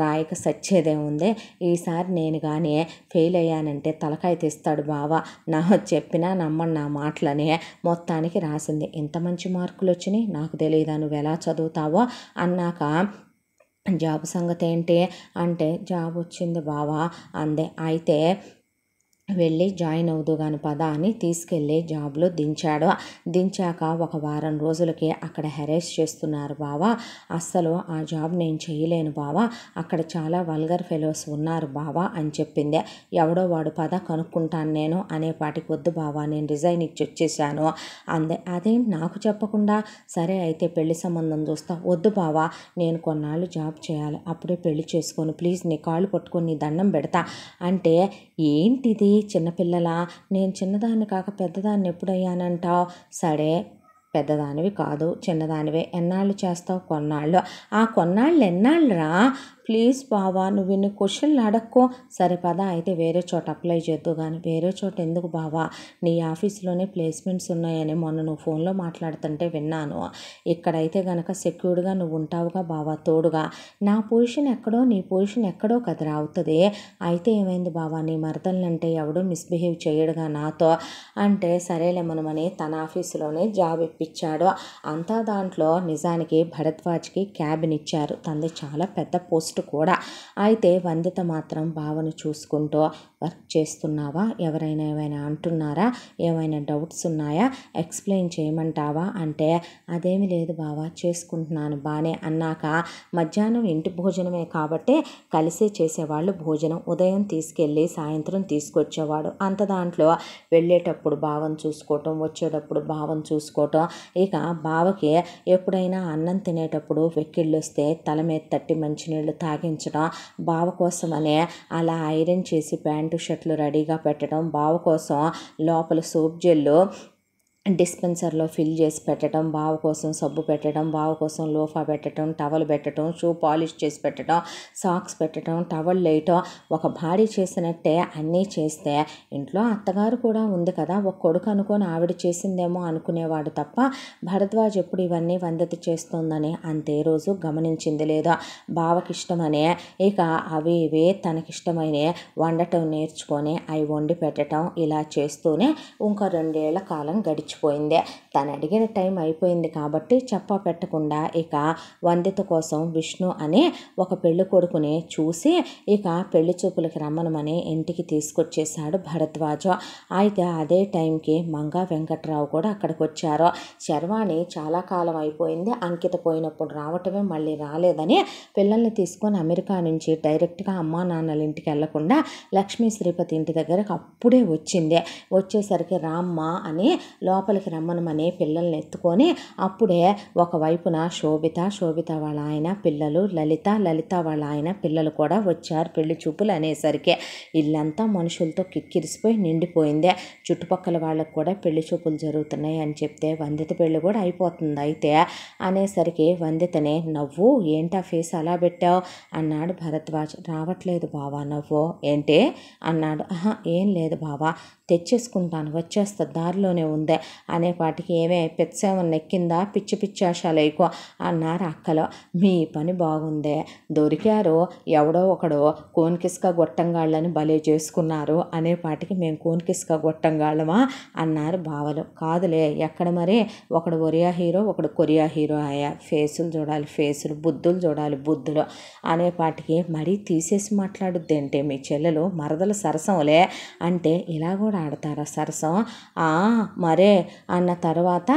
రాయక సచ్చేదే ఉంది ఈసారి నేను కానీ ఫెయిల్ అయ్యానంటే తలకాయ తీస్తాడు బావా నా చెప్పినా నమ్మని నా మాటలని మొత్తానికి రాసింది ఇంత మంచి మార్కులు వచ్చినాయి నాకు తెలియదా నువ్వు ఎలా చదువుతావో అన్నాక జాబ్ సంగతి ఏంటి అంటే జాబ్ వచ్చింది బావా అందే అయితే వెళ్ళి జాయిన్ అవుదు కాని పద అని తీసుకెళ్లి జాబ్లో దించాడు దించాక ఒక వారం రోజులకి అక్కడ హెరేస్ చేస్తున్నారు బావా అస్సలు ఆ జాబ్ నేను చేయలేను బావా అక్కడ చాలా వల్గర్ ఫెలోస్ ఉన్నారు బావా అని చెప్పింది ఎవడో వాడు పద కనుక్కుంటాను నేను అనే పాటికి వద్దు బావా నేను రిజైన్ ఇచ్చి వచ్చేసాను అందే అదేంటి నాకు చెప్పకుండా సరే అయితే పెళ్లి సంబంధం చూస్తా వద్దు బావా నేను కొన్నాళ్ళు జాబ్ చేయాలి అప్పుడే పెళ్లి చేసుకొని ప్లీజ్ నీ కాళ్ళు పట్టుకొని నీ దండం పెడతా అంటే ఏంటిది చిన్నపిల్లలా నేను చిన్నదాన్ని కాక పెద్దదాన్ని ఎప్పుడయ్యానంటావు సరే పెద్దదానివి కాదు చిన్నదానివే ఎన్నాళ్ళు చేస్తావు కొన్నాళ్ళు ఆ కొన్నాళ్ళు ఎన్నాళ్ళురా ప్లీజ్ బావా నువ్వు ఇన్ని క్వశ్చన్లు అడక్కో సరే పద అయితే వేరే చోట అప్లై చేద్దు కానీ వేరే చోట ఎందుకు బావా నీ ఆఫీస్లోనే ప్లేస్మెంట్స్ ఉన్నాయని మొన్న నువ్వు ఫోన్లో మాట్లాడుతుంటే విన్నాను ఇక్కడైతే గనక సెక్యూర్డ్గా నువ్వు ఉంటావుగా బావా తోడుగా నా పొజిషన్ ఎక్కడో నీ పొజిషన్ ఎక్కడో కదరా అవుతుంది అయితే ఏమైంది బావా నీ మరదలంటే ఎవడో మిస్బిహేవ్ చేయడుగా నాతో అంటే సరేలే మనమని తన ఆఫీసులోనే జాబ్ ఇప్పించాడు అంతా దాంట్లో నిజానికి భరద్వాజ్కి క్యాబిన్ ఇచ్చారు తంది చాలా పెద్ద పోస్ట్ పోస్ట్ కూడా అయితే వందిత మాత్రం బావను చూసుకుంటూ వర్క్ చేస్తున్నావా ఎవరైనా ఏమైనా అంటున్నారా ఏమైనా డౌట్స్ ఉన్నాయా ఎక్స్ప్లెయిన్ చేయమంటావా అంటే అదేమి లేదు బావా చేసుకుంటున్నాను బాగానే అన్నాక మధ్యాహ్నం ఇంటి భోజనమే కాబట్టి కలిసే చేసేవాళ్ళు భోజనం ఉదయం తీసుకెళ్ళి సాయంత్రం తీసుకొచ్చేవాడు అంత దాంట్లో వెళ్ళేటప్పుడు భావం చూసుకోవటం వచ్చేటప్పుడు భావం చూసుకోవటం ఇక బావకి ఎప్పుడైనా అన్నం తినేటప్పుడు వెక్కిళ్ళు వస్తే తల మీద తట్టి మంచినీళ్ళు సాగించడం బావ కోసమనే అలా ఐరన్ చేసి ప్యాంటు షర్ట్లు రెడీగా పెట్టడం బావ కోసం లోపల సోప్ జెల్లు డిస్పెన్సర్లో ఫిల్ చేసి పెట్టడం బావ కోసం సబ్బు పెట్టడం బావ కోసం లోఫా పెట్టడం టవల్ పెట్టడం షూ పాలిష్ చేసి పెట్టడం సాక్స్ పెట్టడం టవల్ లేయటం ఒక భార్య చేసినట్టే అన్నీ చేస్తే ఇంట్లో అత్తగారు కూడా ఉంది కదా ఒక కొడుకు అనుకొని ఆవిడ చేసిందేమో అనుకునేవాడు తప్ప భరద్వాజ్ ఎప్పుడు ఇవన్నీ వందతి చేస్తోందని అంతే రోజు గమనించింది లేదా బావకిష్టమనే ఇక అవి ఇవి తనకిష్టమైన వండటం నేర్చుకొని అవి వండి పెట్టడం ఇలా చేస్తూనే ఇంకా రెండేళ్ల కాలం గడిచి മർച്ചിപ്പോയിൻ്റെ తను అడిగిన టైం అయిపోయింది కాబట్టి చెప్ప పెట్టకుండా ఇక వందిత కోసం విష్ణు అనే ఒక పెళ్లి కొడుకుని చూసి ఇక పెళ్లి చూపులకి రమ్మనమని ఇంటికి తీసుకొచ్చేశాడు భరద్వాజ అయితే అదే టైంకి మంగా వెంకట్రావు కూడా అక్కడికి వచ్చారు శర్వాణి చాలా కాలం అయిపోయింది అంకిత పోయినప్పుడు రావటమే మళ్ళీ రాలేదని పిల్లల్ని తీసుకొని అమెరికా నుంచి డైరెక్ట్గా అమ్మా నాన్నల ఇంటికి వెళ్లకుండా లక్ష్మీ శ్రీపతి ఇంటి దగ్గరకు అప్పుడే వచ్చింది వచ్చేసరికి రామ్మ అని లోపలికి రమ్మనమని పిల్లల్ని ఎత్తుకొని అప్పుడే ఒకవైపున శోభిత శోభిత వాళ్ళ ఆయన పిల్లలు లలిత లలిత వాళ్ళ ఆయన పిల్లలు కూడా వచ్చారు పెళ్లి చూపులు అనేసరికి ఇల్లంతా మనుషులతో కిక్కిరిసిపోయి నిండిపోయిందే చుట్టుపక్కల వాళ్ళకు కూడా పెళ్లి చూపులు జరుగుతున్నాయి అని చెప్తే వందిత పెళ్లి కూడా అయిపోతుంది అయితే అనేసరికి వందితనే నవ్వు ఏంటా ఫేస్ అలా పెట్టావు అన్నాడు భరద్వాజ్ రావట్లేదు బావా నవ్వు ఏంటి అన్నాడు ఆహా ఏం లేదు బావా తెచ్చేసుకుంటాను వచ్చేస్తా దారిలోనే ఉందే అనేపాటికి ఏమే పిచ్చేమన్నా ఎక్కిందా పిచ్చి పిచ్చాషాలు ఎక్కువ అన్నారు అక్కలో మీ పని బాగుందే దొరికారు ఎవడో ఒకడో కోనికిసుక గొట్టంగాళ్ళని భలే చేసుకున్నారు అనేపాటికి మేము కోనికిసుక గొట్టంగాళ్ళమా అన్నారు బావలు కాదులే ఎక్కడ మరి ఒకడు ఒరియా హీరో ఒకడు కొరియా హీరో అయ్యా ఫేసులు చూడాలి ఫేసులు బుద్ధులు చూడాలి బుద్ధులు అనేపాటికి మరీ తీసేసి మాట్లాడుద్ది అంటే మీ చెల్లెలు మరదల సరసంలే అంటే ఇలా కూడా ఆడతారు సరసం మరే అన్న తర్వాత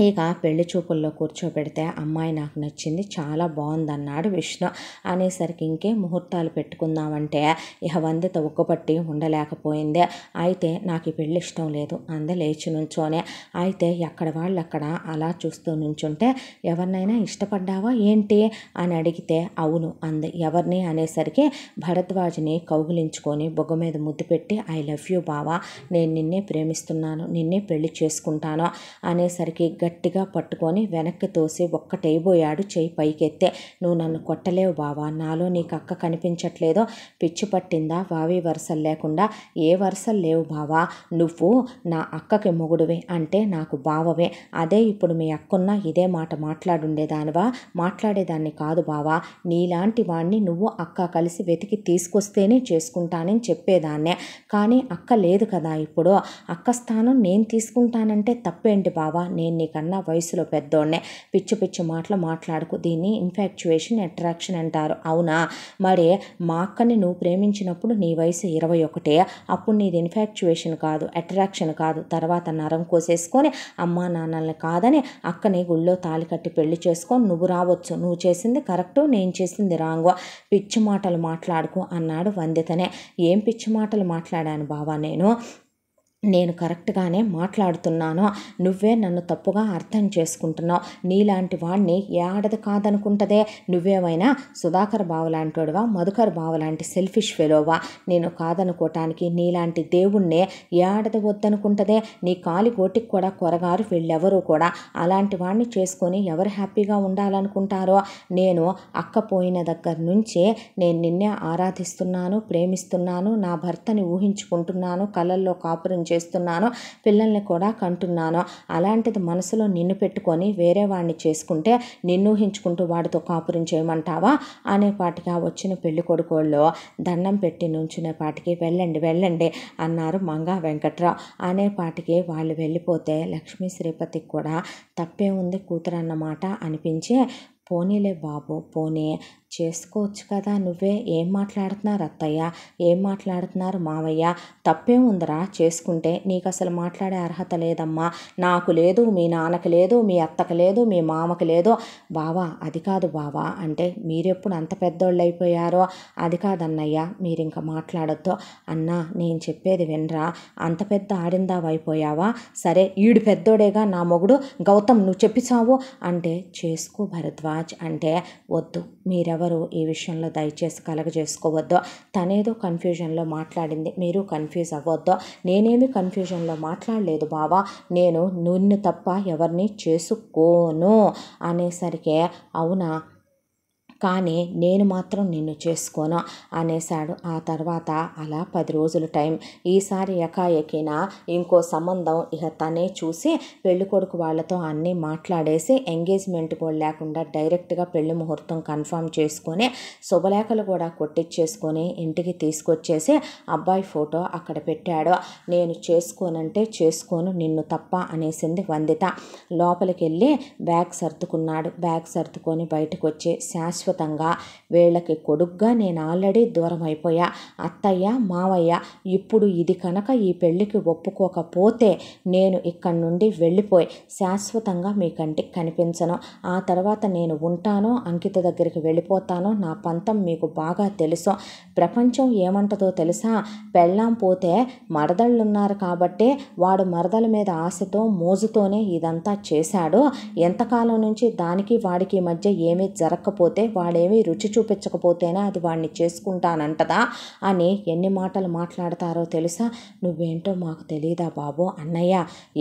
ఇక పెళ్లి చూపుల్లో కూర్చోబెడితే అమ్మాయి నాకు నచ్చింది చాలా బాగుందన్నాడు విష్ణు అనేసరికి ఇంకే ముహూర్తాలు పెట్టుకుందామంటే ఇక వందిత ఉక్కపట్టి ఉండలేకపోయింది అయితే నాకు ఈ పెళ్ళి ఇష్టం లేదు అంద లేచి నుంచోనే అయితే ఎక్కడ వాళ్ళు అక్కడ అలా చూస్తూ నుంచుంటే ఎవరినైనా ఇష్టపడ్డావా ఏంటి అని అడిగితే అవును అంది ఎవరిని అనేసరికి భరద్వాజ్ని కౌగిలించుకొని బొగ్గ మీద ముద్దు పెట్టి ఐ లవ్ యూ బావా నేను నిన్నే ప్రేమిస్తున్నాను నిన్నే పెళ్లి చేసుకుంటాను అనేసరికి గట్టిగా పట్టుకొని వెనక్కి తోసి ఒక్కటైపోయాడు చేయి పైకెత్తే నువ్వు నన్ను కొట్టలేవు బావా నాలో నీకు అక్క కనిపించట్లేదో పిచ్చి పట్టిందా వావి వరుసలు లేకుండా ఏ వరుసలు లేవు బావా నువ్వు నా అక్కకి మొగుడువే అంటే నాకు బావవే అదే ఇప్పుడు మీ అక్కున్న ఇదే మాట మాట్లాడుండేదానివా మాట్లాడేదాన్ని కాదు బావా నీలాంటి వాణ్ణి నువ్వు అక్క కలిసి వెతికి తీసుకొస్తేనే చేసుకుంటానని చెప్పేదాన్నే కానీ అక్క లేదు కదా ఇప్పుడు అక్క స్థానం నేను తీసుకుంటానంటే తప్పేంటి బావా నేను నీ నీకన్నా వయసులో పెద్దోడ్నే పిచ్చు పిచ్చు మాటలు మాట్లాడుకు దీన్ని ఇన్ఫాక్చుయేషన్ అట్రాక్షన్ అంటారు అవునా మరి మా అక్కని నువ్వు ప్రేమించినప్పుడు నీ వయసు ఇరవై ఒకటే అప్పుడు నీది ఇన్ఫాక్చుయేషన్ కాదు అట్రాక్షన్ కాదు తర్వాత నరం కోసేసుకొని అమ్మా నాన్నల్ని కాదని అక్కని గుళ్ళో తాలి కట్టి పెళ్లి చేసుకొని నువ్వు రావచ్చు నువ్వు చేసింది కరెక్ట్ నేను చేసింది రాంగు పిచ్చి మాటలు మాట్లాడుకు అన్నాడు వందితనే ఏం పిచ్చి మాటలు మాట్లాడాను బావా నేను నేను కరెక్ట్గానే మాట్లాడుతున్నాను నువ్వే నన్ను తప్పుగా అర్థం చేసుకుంటున్నావు నీలాంటి వాడిని ఏడది కాదనుకుంటదే నువ్వేమైనా సుధాకర్ బావు లాంటివాడువా మధుకర్ బావు లాంటి సెల్ఫిష్ ఫెలోవా నేను కాదనుకోవటానికి నీలాంటి దేవుణ్ణే ఏడది వద్దనుకుంటదే నీ కాలి గోటికి కూడా కొరగారు వీళ్ళెవరూ కూడా అలాంటి వాడిని చేసుకొని ఎవరు హ్యాపీగా ఉండాలనుకుంటారో నేను అక్క పోయిన దగ్గర నుంచే నేను నిన్నే ఆరాధిస్తున్నాను ప్రేమిస్తున్నాను నా భర్తని ఊహించుకుంటున్నాను కలల్లో కాపురం చేస్తున్నానో పిల్లల్ని కూడా కంటున్నానో అలాంటిది మనసులో నిన్ను పెట్టుకొని వేరే వాడిని చేసుకుంటే నిన్నూహించుకుంటూ వాడితో కాపురం చేయమంటావా అనే పాటిగా వచ్చిన పెళ్లి కొడుకోళ్ళు దండం పెట్టి నుంచునే పాటికి వెళ్ళండి వెళ్ళండి అన్నారు మంగా వెంకట్రావు అనే పాటికి వాళ్ళు వెళ్ళిపోతే లక్ష్మీ శ్రీపతికి కూడా తప్పే ఉంది కూతురు అన్నమాట అనిపించి పోనీలే బాబు పోనీ చేసుకోవచ్చు కదా నువ్వే ఏం మాట్లాడుతున్నారు అత్తయ్య ఏం మాట్లాడుతున్నారు మావయ్య తప్పే చేసుకుంటే నీకు అసలు మాట్లాడే అర్హత లేదమ్మా నాకు లేదు మీ నాన్నకి లేదు మీ అత్తకు లేదు మీ మామకు లేదు బావా అది కాదు బావా అంటే మీరెప్పుడు అంత పెద్దోళ్ళు అయిపోయారో అది కాదన్నయ్య మీరింక మాట్లాడొద్దు అన్నా నేను చెప్పేది వినరా అంత పెద్ద ఆడిందావైపోయావా సరే ఈడు పెద్దోడేగా నా మొగుడు గౌతమ్ నువ్వు చెప్పిచావు అంటే చేసుకో భరద్వాజ్ అంటే వద్దు మీరెవరు ఎవరు ఈ విషయంలో దయచేసి కలగజేసుకోవద్దో తనేదో కన్ఫ్యూజన్లో మాట్లాడింది మీరు కన్ఫ్యూజ్ అవ్వద్దో నేనేమి కన్ఫ్యూజన్లో మాట్లాడలేదు బావా నేను నిన్ను తప్ప ఎవరిని చేసుకోను అనేసరికి అవునా కానీ నేను మాత్రం నిన్ను చేసుకోను అనేసాడు ఆ తర్వాత అలా పది రోజుల టైం ఈసారి ఎకాయకిన ఇంకో సంబంధం ఇక తనే చూసి పెళ్లి కొడుకు వాళ్ళతో అన్నీ మాట్లాడేసి ఎంగేజ్మెంట్ కూడా లేకుండా డైరెక్ట్గా పెళ్లి ముహూర్తం కన్ఫర్మ్ చేసుకొని శుభలేఖలు కూడా కొట్టించేసుకొని ఇంటికి తీసుకొచ్చేసి అబ్బాయి ఫోటో అక్కడ పెట్టాడు నేను చేసుకోనంటే చేసుకోను నిన్ను తప్ప అనేసింది వందిత లోపలికి వెళ్ళి బ్యాగ్ సర్దుకున్నాడు బ్యాగ్ సర్దుకొని బయటకు వచ్చి శాశ్వత ప్రస్తుతంగా వీళ్ళకి కొడుగ్గా నేను ఆల్రెడీ దూరం అయిపోయా అత్తయ్య మావయ్య ఇప్పుడు ఇది కనుక ఈ పెళ్ళికి ఒప్పుకోకపోతే నేను ఇక్కడి నుండి వెళ్ళిపోయి శాశ్వతంగా మీ కంటికి కనిపించను ఆ తర్వాత నేను ఉంటానో అంకిత దగ్గరికి వెళ్ళిపోతానో నా పంతం మీకు బాగా తెలుసు ప్రపంచం ఏమంటదో తెలుసా పెళ్ళాం పోతే మరదళ్ళున్నారు కాబట్టి వాడు మరదల మీద ఆశతో మోజుతోనే ఇదంతా చేశాడు ఎంతకాలం నుంచి దానికి వాడికి మధ్య ఏమీ జరగకపోతే వాడేమి రుచి చూపించకపోతేనే అది వాడిని చేసుకుంటానంటదా అని ఎన్ని మాటలు మాట్లాడతారో తెలుసా నువ్వేంటో మాకు తెలియదా బాబు అన్నయ్య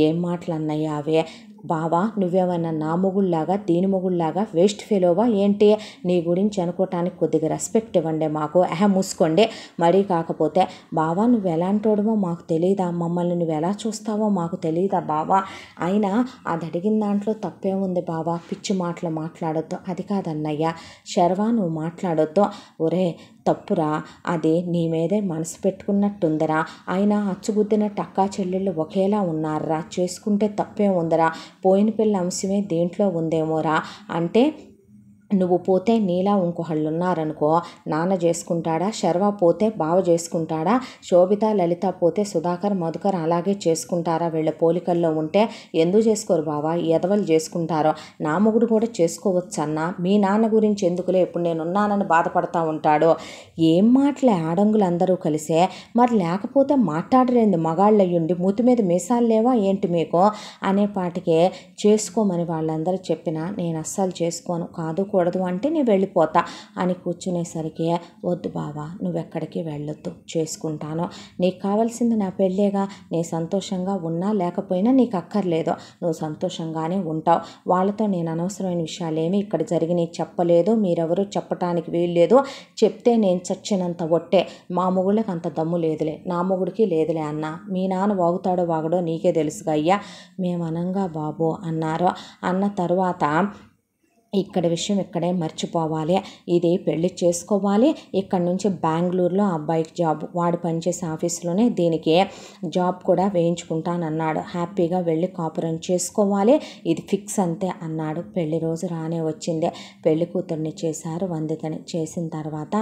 ఏం మాటలు అన్నయ్య అవే బావా నువ్వేమైనా నా మొగుళ్ళలాగా దీని మొగుళ్ళలాగా వేస్ట్ ఫెలోవా ఏంటి నీ గురించి అనుకోవటానికి కొద్దిగా రెస్పెక్ట్ ఇవ్వండి మాకు ఎహ మూసుకోండి మరీ కాకపోతే బావా నువ్వు ఎలాంటోడమో మాకు తెలియదా మమ్మల్ని నువ్వు ఎలా చూస్తావో మాకు తెలియదా బావా అయినా అది అడిగిన దాంట్లో తప్పేముంది బావా పిచ్చి మాటలు మాట్లాడొద్దు అది కాదన్నయ్య శర్వా నువ్వు మాట్లాడొద్దు ఒరే తప్పురా అది నీ మీదే మనసు పెట్టుకున్నట్టుందరా అయినా అచ్చుబుద్దిన టక్కా చెల్లెళ్ళు ఒకేలా ఉన్నారా చేసుకుంటే తప్పే ఉందిరా పోయిన పిల్ల అంశమే దేంట్లో ఉందేమోరా అంటే నువ్వు పోతే నీలా ఇంకొకళ్ళు ఉన్నారనుకో నాన్న చేసుకుంటాడా శర్వ పోతే బావ చేసుకుంటాడా శోభిత లలిత పోతే సుధాకర్ మధుకర్ అలాగే చేసుకుంటారా వీళ్ళ పోలికల్లో ఉంటే ఎందుకు చేసుకోరు బావా ఎదవలు చేసుకుంటారో నా మొగుడు కూడా చేసుకోవచ్చన్న మీ నాన్న గురించి ఎందుకులే ఇప్పుడు నేను ఉన్నానని బాధపడతా ఉంటాడు ఏం మాటలే ఆడంగులందరూ కలిసే మరి లేకపోతే మాట్లాడరేంది మగాళ్ళయ్యుండి మూతి మీద మీసాలు లేవా ఏంటి మీకు అనే పాటికే చేసుకోమని వాళ్ళందరూ చెప్పినా నేను అస్సలు చేసుకోను కాదు కూడా కూడదు అంటే నేను వెళ్ళిపోతా అని కూర్చునేసరికి వద్దు బావా నువ్వెక్కడికి వెళ్ళొద్దు చేసుకుంటాను నీకు కావాల్సింది నా పెళ్ళేగా నీ సంతోషంగా ఉన్నా లేకపోయినా నీకు అక్కర్లేదు నువ్వు సంతోషంగానే ఉంటావు వాళ్ళతో నేను అనవసరమైన విషయాలేమి ఇక్కడ జరిగినవి చెప్పలేదు మీరెవరూ చెప్పటానికి వీల్లేదు చెప్తే నేను చచ్చినంత ఒట్టే మా మొగుళ్ళకి అంత దమ్ము లేదులే నా మొగుడికి లేదులే అన్న మీ నాన్న వాగుతాడో వాగడో నీకే తెలుసుగా అయ్యా మేమనంగా బాబు అన్నారు అన్న తర్వాత ఇక్కడ విషయం ఇక్కడే మర్చిపోవాలి ఇది పెళ్లి చేసుకోవాలి ఇక్కడ నుంచి బెంగళూరులో అబ్బాయికి జాబ్ వాడు పనిచేసే ఆఫీస్లోనే దీనికి జాబ్ కూడా వేయించుకుంటానన్నాడు హ్యాపీగా వెళ్ళి కాపురం చేసుకోవాలి ఇది ఫిక్స్ అంతే అన్నాడు పెళ్లి రోజు రానే వచ్చింది పెళ్లి కూతుర్ని చేశారు వందితని చేసిన తర్వాత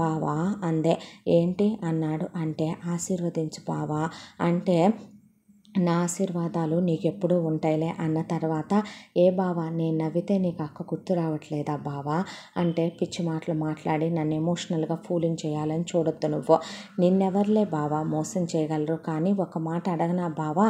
బావా అందే ఏంటి అన్నాడు అంటే ఆశీర్వదించు బావా అంటే నా ఆశీర్వాదాలు నీకెప్పుడూ ఉంటాయిలే అన్న తర్వాత ఏ బావా నేను నవ్వితే నీకు అక్క గుర్తు రావట్లేదా బావా అంటే పిచ్చి మాటలు మాట్లాడి నన్ను ఎమోషనల్గా ఫూలింగ్ చేయాలని చూడొద్దు నువ్వు నిన్నెవర్లే బావా మోసం చేయగలరు కానీ ఒక మాట అడగనా బావా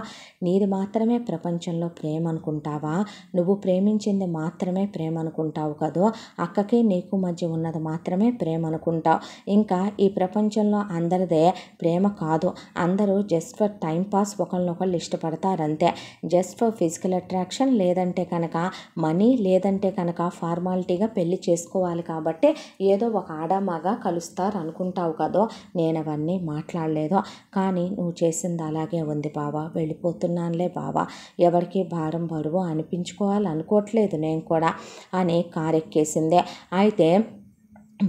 నీది మాత్రమే ప్రపంచంలో ప్రేమ అనుకుంటావా నువ్వు ప్రేమించింది మాత్రమే ప్రేమ అనుకుంటావు కదో అక్కకి నీకు మధ్య ఉన్నది మాత్రమే ప్రేమ అనుకుంటావు ఇంకా ఈ ప్రపంచంలో అందరిదే ప్రేమ కాదు అందరూ జస్ట్ ఫర్ టైం పాస్ ఒకరినొకళ్ళు వాళ్ళు ఇష్టపడతారంతే జస్ట్ ఫర్ ఫిజికల్ అట్రాక్షన్ లేదంటే కనుక మనీ లేదంటే కనుక ఫార్మాలిటీగా పెళ్లి చేసుకోవాలి కాబట్టి ఏదో ఒక ఆడామాగా కలుస్తారు అనుకుంటావు కదో నేను అవన్నీ మాట్లాడలేదు కానీ నువ్వు చేసింది అలాగే ఉంది బావా వెళ్ళిపోతున్నానులే బావా ఎవరికి భారం బరువు అనిపించుకోవాలనుకోవట్లేదు నేను కూడా అని కారెక్కేసిందే అయితే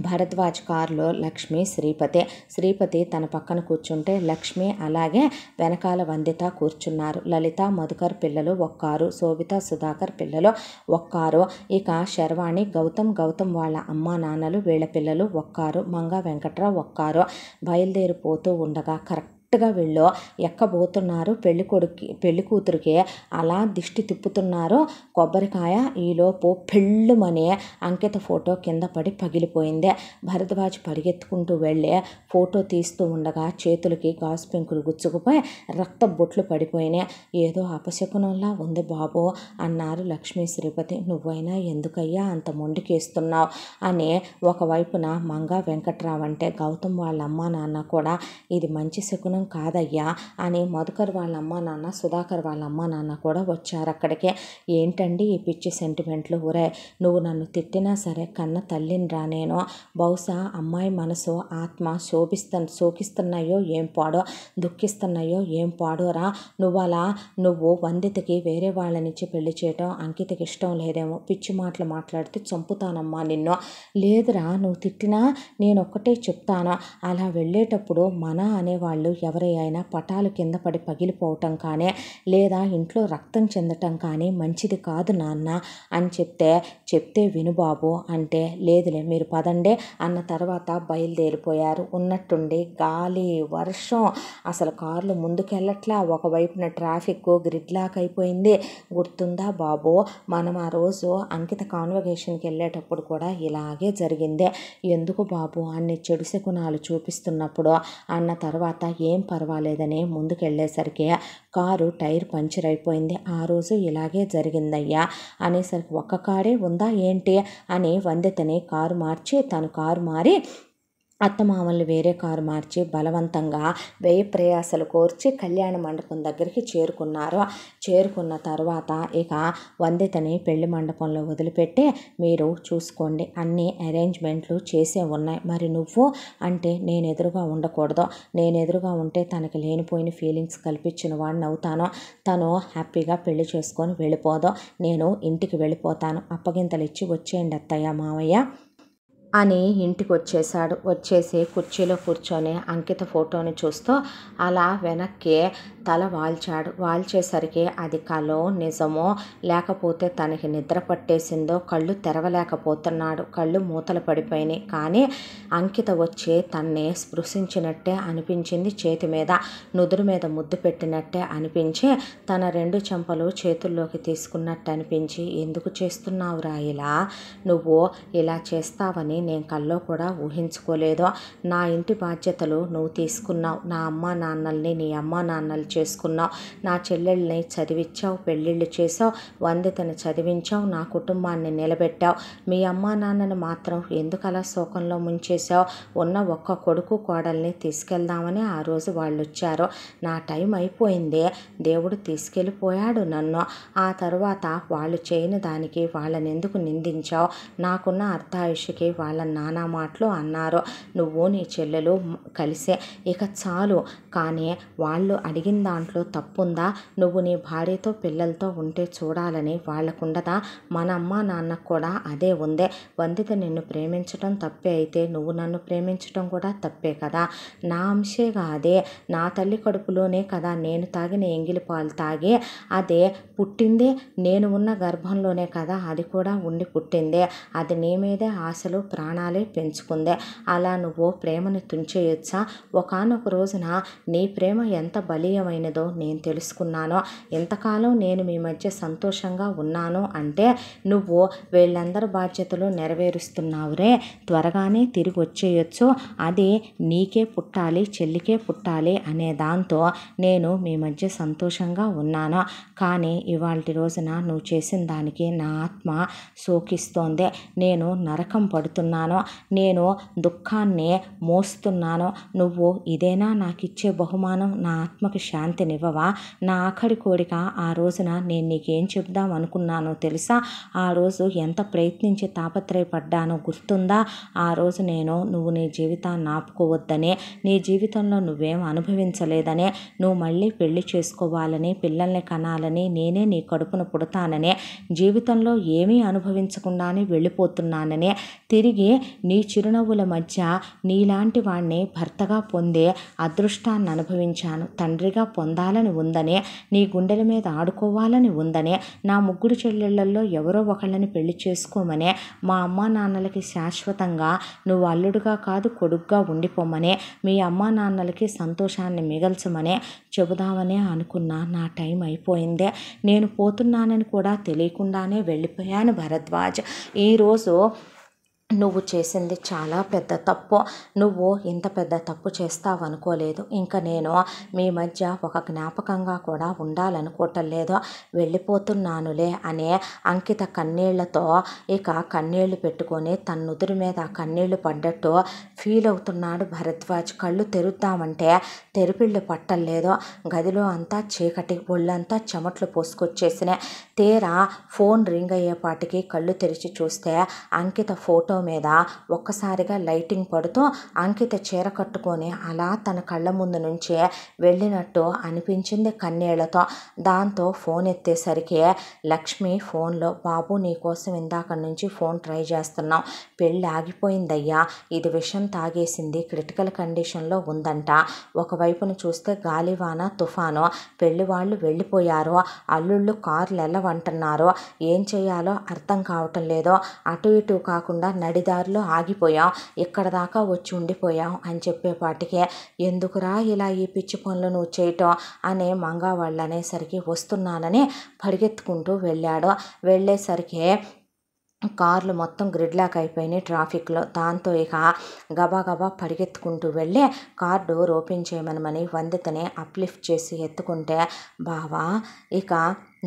భరద్వాజ్ కారులో లక్ష్మి శ్రీపతి శ్రీపతి తన పక్కన కూర్చుంటే లక్ష్మి అలాగే వెనకాల వందిత కూర్చున్నారు లలిత మధుకర్ పిల్లలు ఒక్కారు శోభిత సుధాకర్ పిల్లలు ఒక్కారు ఇక శర్వాణి గౌతమ్ గౌతమ్ వాళ్ళ అమ్మ నాన్నలు వీళ్ళ పిల్లలు ఒక్కారు మంగ వెంకట్రావు ఒక్కారు బయలుదేరిపోతూ ఉండగా కరెక్ట్ కరెక్ట్గా వీళ్ళు ఎక్కబోతున్నారు పెళ్లి కొడుకు పెళ్లి కూతురికి అలా దిష్టి తిప్పుతున్నారు కొబ్బరికాయ ఈలోపు పెళ్ళుమని అంకిత ఫోటో కింద పడి పగిలిపోయింది భరద్వాజ్ పరిగెత్తుకుంటూ వెళ్ళి ఫోటో తీస్తూ ఉండగా చేతులకి గాజు పెంకులు గుచ్చుకుపోయి రక్త బొట్లు పడిపోయినాయి ఏదో అపశకునంలా ఉంది బాబు అన్నారు లక్ష్మీ శ్రీపతి నువ్వైనా ఎందుకయ్యా అంత మొండికేస్తున్నావు అని ఒకవైపున మంగా వెంకట్రావు అంటే గౌతమ్ వాళ్ళ అమ్మా నాన్న కూడా ఇది మంచి శకునం గుణం కాదయ్యా అని మధుకర్ వాళ్ళ అమ్మ నాన్న సుధాకర్ వాళ్ళ అమ్మ నాన్న కూడా వచ్చారు అక్కడికే ఏంటండి ఈ పిచ్చి సెంటిమెంట్లు ఊరే నువ్వు నన్ను తిట్టినా సరే కన్న తల్లిని రా నేను బహుశా అమ్మాయి మనసు ఆత్మ శోభిస్త శోకిస్తున్నాయో ఏం పాడో దుఃఖిస్తున్నాయో ఏం పాడోరా నువ్వు అలా నువ్వు వందితకి వేరే వాళ్ళనిచ్చి పెళ్లి చేయటం అంకితకి ఇష్టం లేదేమో పిచ్చి మాటలు మాట్లాడితే చంపుతానమ్మా నిన్ను లేదురా నువ్వు తిట్టినా నేను ఒక్కటే చెప్తాను అలా వెళ్ళేటప్పుడు మన అనేవాళ్ళు ఎవరై అయినా పటాలు కింద పడి పగిలిపోవటం కానీ లేదా ఇంట్లో రక్తం చెందటం కానీ మంచిది కాదు నాన్న అని చెప్తే చెప్తే విను బాబు అంటే లేదులే మీరు పదండే అన్న తర్వాత బయలుదేరిపోయారు ఉన్నట్టుండి గాలి వర్షం అసలు కార్లు ముందుకెళ్ళట్లా ఒకవైపున ట్రాఫిక్ గ్రిడ్లాక్ అయిపోయింది గుర్తుందా బాబు మనం ఆ రోజు అంకిత కాన్వకేషన్కి వెళ్ళేటప్పుడు కూడా ఇలాగే జరిగింది ఎందుకు బాబు అన్ని చెడు శకునాలు చూపిస్తున్నప్పుడు అన్న తర్వాత ఏం ఏం పర్వాలేదని ముందుకెళ్ళేసరికి కారు టైర్ పంచర్ అయిపోయింది ఆ రోజు ఇలాగే జరిగిందయ్యా అనేసరికి ఒక్క కారే ఉందా ఏంటి అని వందితని కారు మార్చి తను కారు మారి అత్తమామల్ని వేరే కారు మార్చి బలవంతంగా వ్యయ ప్రయాసలు కోర్చి కళ్యాణ మండపం దగ్గరికి చేరుకున్నారు చేరుకున్న తర్వాత ఇక వందితని పెళ్లి మండపంలో వదిలిపెట్టి మీరు చూసుకోండి అన్ని అరేంజ్మెంట్లు చేసే ఉన్నాయి మరి నువ్వు అంటే నేను ఎదురుగా ఉండకూడదు నేను ఎదురుగా ఉంటే తనకి లేనిపోయిన ఫీలింగ్స్ కల్పించిన వాడిని అవుతాను తను హ్యాపీగా పెళ్లి చేసుకొని వెళ్ళిపోదు నేను ఇంటికి వెళ్ళిపోతాను అప్పగింతలు ఇచ్చి వచ్చేయండి అత్తయ్య మావయ్య అని ఇంటికి వచ్చేసాడు వచ్చేసి కుర్చీలో కూర్చొని అంకిత ఫోటోని చూస్తూ అలా వెనక్కి తల వాల్చాడు వాల్చేసరికి అది కలో నిజమో లేకపోతే తనకి నిద్ర పట్టేసిందో కళ్ళు తెరవలేకపోతున్నాడు కళ్ళు మూతలు పడిపోయినాయి కానీ అంకిత వచ్చి తన్ని స్పృశించినట్టే అనిపించింది చేతి మీద నుదురు మీద ముద్దు పెట్టినట్టే అనిపించి తన రెండు చెంపలు చేతుల్లోకి తీసుకున్నట్టు అనిపించి ఎందుకు చేస్తున్నావురా ఇలా నువ్వు ఇలా చేస్తావని నేను కల్లో కూడా ఊహించుకోలేదు నా ఇంటి బాధ్యతలు నువ్వు తీసుకున్నావు నా అమ్మ నాన్నల్ని నీ అమ్మ నాన్నలు చేసుకున్నావు నా చెల్లెళ్ళని చదివించావు పెళ్ళిళ్ళు చేసావు వందితను చదివించావు నా కుటుంబాన్ని నిలబెట్టావు మీ అమ్మ నాన్నను మాత్రం ఎందుకు అలా శోకంలో ముంచేశావు ఉన్న ఒక్క కొడుకు కోడల్ని తీసుకెళ్దామని ఆ రోజు వాళ్ళు వచ్చారు నా టైం అయిపోయింది దేవుడు తీసుకెళ్ళిపోయాడు నన్ను ఆ తర్వాత వాళ్ళు చేయని దానికి వాళ్ళని ఎందుకు నిందించావు నాకున్న అర్థాయుషికి వాళ్ళ నానా మాటలు అన్నారు నువ్వు నీ చెల్లెలు కలిసే ఇక చాలు కానీ వాళ్ళు అడిగిన దాంట్లో తప్పుందా నువ్వు నీ భార్యతో పిల్లలతో ఉంటే చూడాలని వాళ్ళకుండదా మన అమ్మ నాన్నకు కూడా అదే ఉందే వందిత నిన్ను ప్రేమించడం తప్పే అయితే నువ్వు నన్ను ప్రేమించడం కూడా తప్పే కదా నా అంశేగా అదే నా తల్లి కడుపులోనే కదా నేను తాగిన ఎంగిలి పాలు తాగి అదే పుట్టిందే నేను ఉన్న గర్భంలోనే కదా అది కూడా ఉండి పుట్టిందే అది నీ మీదే ఆశలు ప్రాణాలే పెంచుకుందే అలా నువ్వు ప్రేమను తుంచేయొచ్చా ఒకనొక రోజున నీ ప్రేమ ఎంత బలీయమైనదో నేను తెలుసుకున్నాను ఎంతకాలం నేను మీ మధ్య సంతోషంగా ఉన్నాను అంటే నువ్వు వీళ్ళందరి బాధ్యతలు రే త్వరగానే తిరిగి వచ్చేయొచ్చు అది నీకే పుట్టాలి చెల్లికే పుట్టాలి అనే దాంతో నేను మీ మధ్య సంతోషంగా ఉన్నాను కానీ ఇవాళ రోజున నువ్వు చేసిన దానికి నా ఆత్మ సోకిస్తోంది నేను నరకం పడుతున్నాను చేస్తున్నానో నేను దుఃఖాన్ని మోస్తున్నాను నువ్వు ఇదేనా నాకు ఇచ్చే బహుమానం నా ఆత్మకి శాంతినివ్వవా నా ఆఖరి కోరిక ఆ రోజున నేను నీకేం చెప్దాం అనుకున్నానో తెలుసా ఆ రోజు ఎంత ప్రయత్నించి తాపత్రయపడ్డానో గుర్తుందా ఆ రోజు నేను నువ్వు నీ జీవితాన్ని ఆపుకోవద్దని నీ జీవితంలో నువ్వేం అనుభవించలేదనే నువ్వు మళ్ళీ పెళ్లి చేసుకోవాలని పిల్లల్ని కనాలని నేనే నీ కడుపును పుడతాననే జీవితంలో ఏమీ అనుభవించకుండానే వెళ్ళిపోతున్నాననే తిరిగి అలాగే నీ చిరునవ్వుల మధ్య నీలాంటి వాణ్ణి భర్తగా పొందే అదృష్టాన్ని అనుభవించాను తండ్రిగా పొందాలని ఉందని నీ గుండెల మీద ఆడుకోవాలని ఉందని నా ముగ్గురు చెల్లెళ్ళల్లో ఎవరో ఒకళ్ళని పెళ్లి చేసుకోమని మా అమ్మా నాన్నలకి శాశ్వతంగా నువ్వు అల్లుడుగా కాదు కొడుగ్గా ఉండిపోమని మీ అమ్మా నాన్నలకి సంతోషాన్ని మిగల్చమని చెబుదామని అనుకున్నా నా టైం అయిపోయిందే నేను పోతున్నానని కూడా తెలియకుండానే వెళ్ళిపోయాను భరద్వాజ్ ఈరోజు నువ్వు చేసింది చాలా పెద్ద తప్పు నువ్వు ఇంత పెద్ద తప్పు చేస్తావు అనుకోలేదు ఇంకా నేను మీ మధ్య ఒక జ్ఞాపకంగా కూడా ఉండాలనుకోవటం వెళ్ళిపోతున్నానులే అనే అంకిత కన్నీళ్లతో ఇక కన్నీళ్లు పెట్టుకొని తన్నుదురు మీద కన్నీళ్లు పడ్డట్టు ఫీల్ అవుతున్నాడు భరద్వాజ్ కళ్ళు తెరుద్దామంటే తెరిపిళ్ళు పట్టలేదు గదిలో అంతా చీకటి ఒళ్ళంతా చెమట్లు పోసుకొచ్చేసినాయి తీరా ఫోన్ రింగ్ అయ్యేపాటికి కళ్ళు తెరిచి చూస్తే అంకిత ఫోటో మీద ఒక్కసారిగా లైటింగ్ పడుతూ అంకిత చీర కట్టుకొని అలా తన కళ్ళ ముందు నుంచే వెళ్ళినట్టు అనిపించింది కన్నీళ్లతో దాంతో ఫోన్ ఎత్తేసరికి లక్ష్మి ఫోన్లో బాబు నీకోసం ఇందాక నుంచి ఫోన్ ట్రై చేస్తున్నాం పెళ్ళి ఆగిపోయిందయ్యా ఇది విషం తాగేసింది క్రిటికల్ కండిషన్లో ఉందంట ఒకవైపును చూస్తే గాలివాన తుఫాను పెళ్లి వాళ్ళు వెళ్ళిపోయారు అల్లుళ్ళు కార్లు అంటున్నారో ఏం చేయాలో అర్థం కావటం లేదో అటు ఇటు కాకుండా నడిదారిలో ఆగిపోయాం ఇక్కడ దాకా వచ్చి ఉండిపోయాం అని చెప్పేపాటికే ఎందుకురా ఇలా ఈ పిచ్చి పనులు నువ్వు చేయటం అని మంగా వాళ్ళు అనేసరికి వస్తున్నానని పరిగెత్తుకుంటూ వెళ్ళాడు వెళ్ళేసరికి కార్లు మొత్తం గ్రిడ్లాక్ అయిపోయినాయి ట్రాఫిక్లో దాంతో ఇక గబాగబా పరిగెత్తుకుంటూ వెళ్ళి కార్ డోర్ ఓపెన్ చేయమనమని వందితనే అప్లిఫ్ట్ చేసి ఎత్తుకుంటే బావా ఇక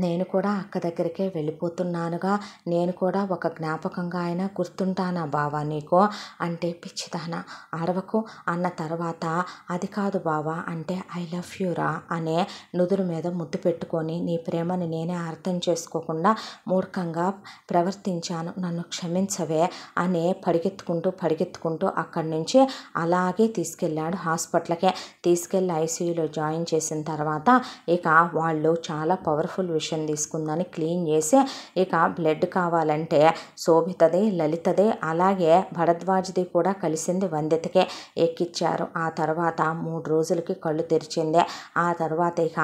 నేను కూడా అక్క దగ్గరికే వెళ్ళిపోతున్నానుగా నేను కూడా ఒక జ్ఞాపకంగా ఆయన గుర్తుంటానా బావా నీకు అంటే పిచ్చిదాన అడవకు అన్న తర్వాత అది కాదు బావా అంటే ఐ లవ్ యూరా అనే నుదురు మీద ముద్దు పెట్టుకొని నీ ప్రేమని నేనే అర్థం చేసుకోకుండా మూర్ఖంగా ప్రవర్తించాను నన్ను క్షమించవే అనే పడిగెత్తుకుంటూ పడిగెత్తుకుంటూ అక్కడి నుంచి అలాగే తీసుకెళ్ళాడు హాస్పిటల్కే తీసుకెళ్ళి ఐసీయూలో జాయిన్ చేసిన తర్వాత ఇక వాళ్ళు చాలా పవర్ఫుల్ సొల్యూషన్ తీసుకుందని క్లీన్ చేసి ఇక బ్లడ్ కావాలంటే శోభితదే లలితదే అలాగే భరద్వాజ్ది కూడా కలిసింది వందితకే ఎక్కిచ్చారు ఆ తర్వాత మూడు రోజులకి కళ్ళు తెరిచింది ఆ తర్వాత ఇక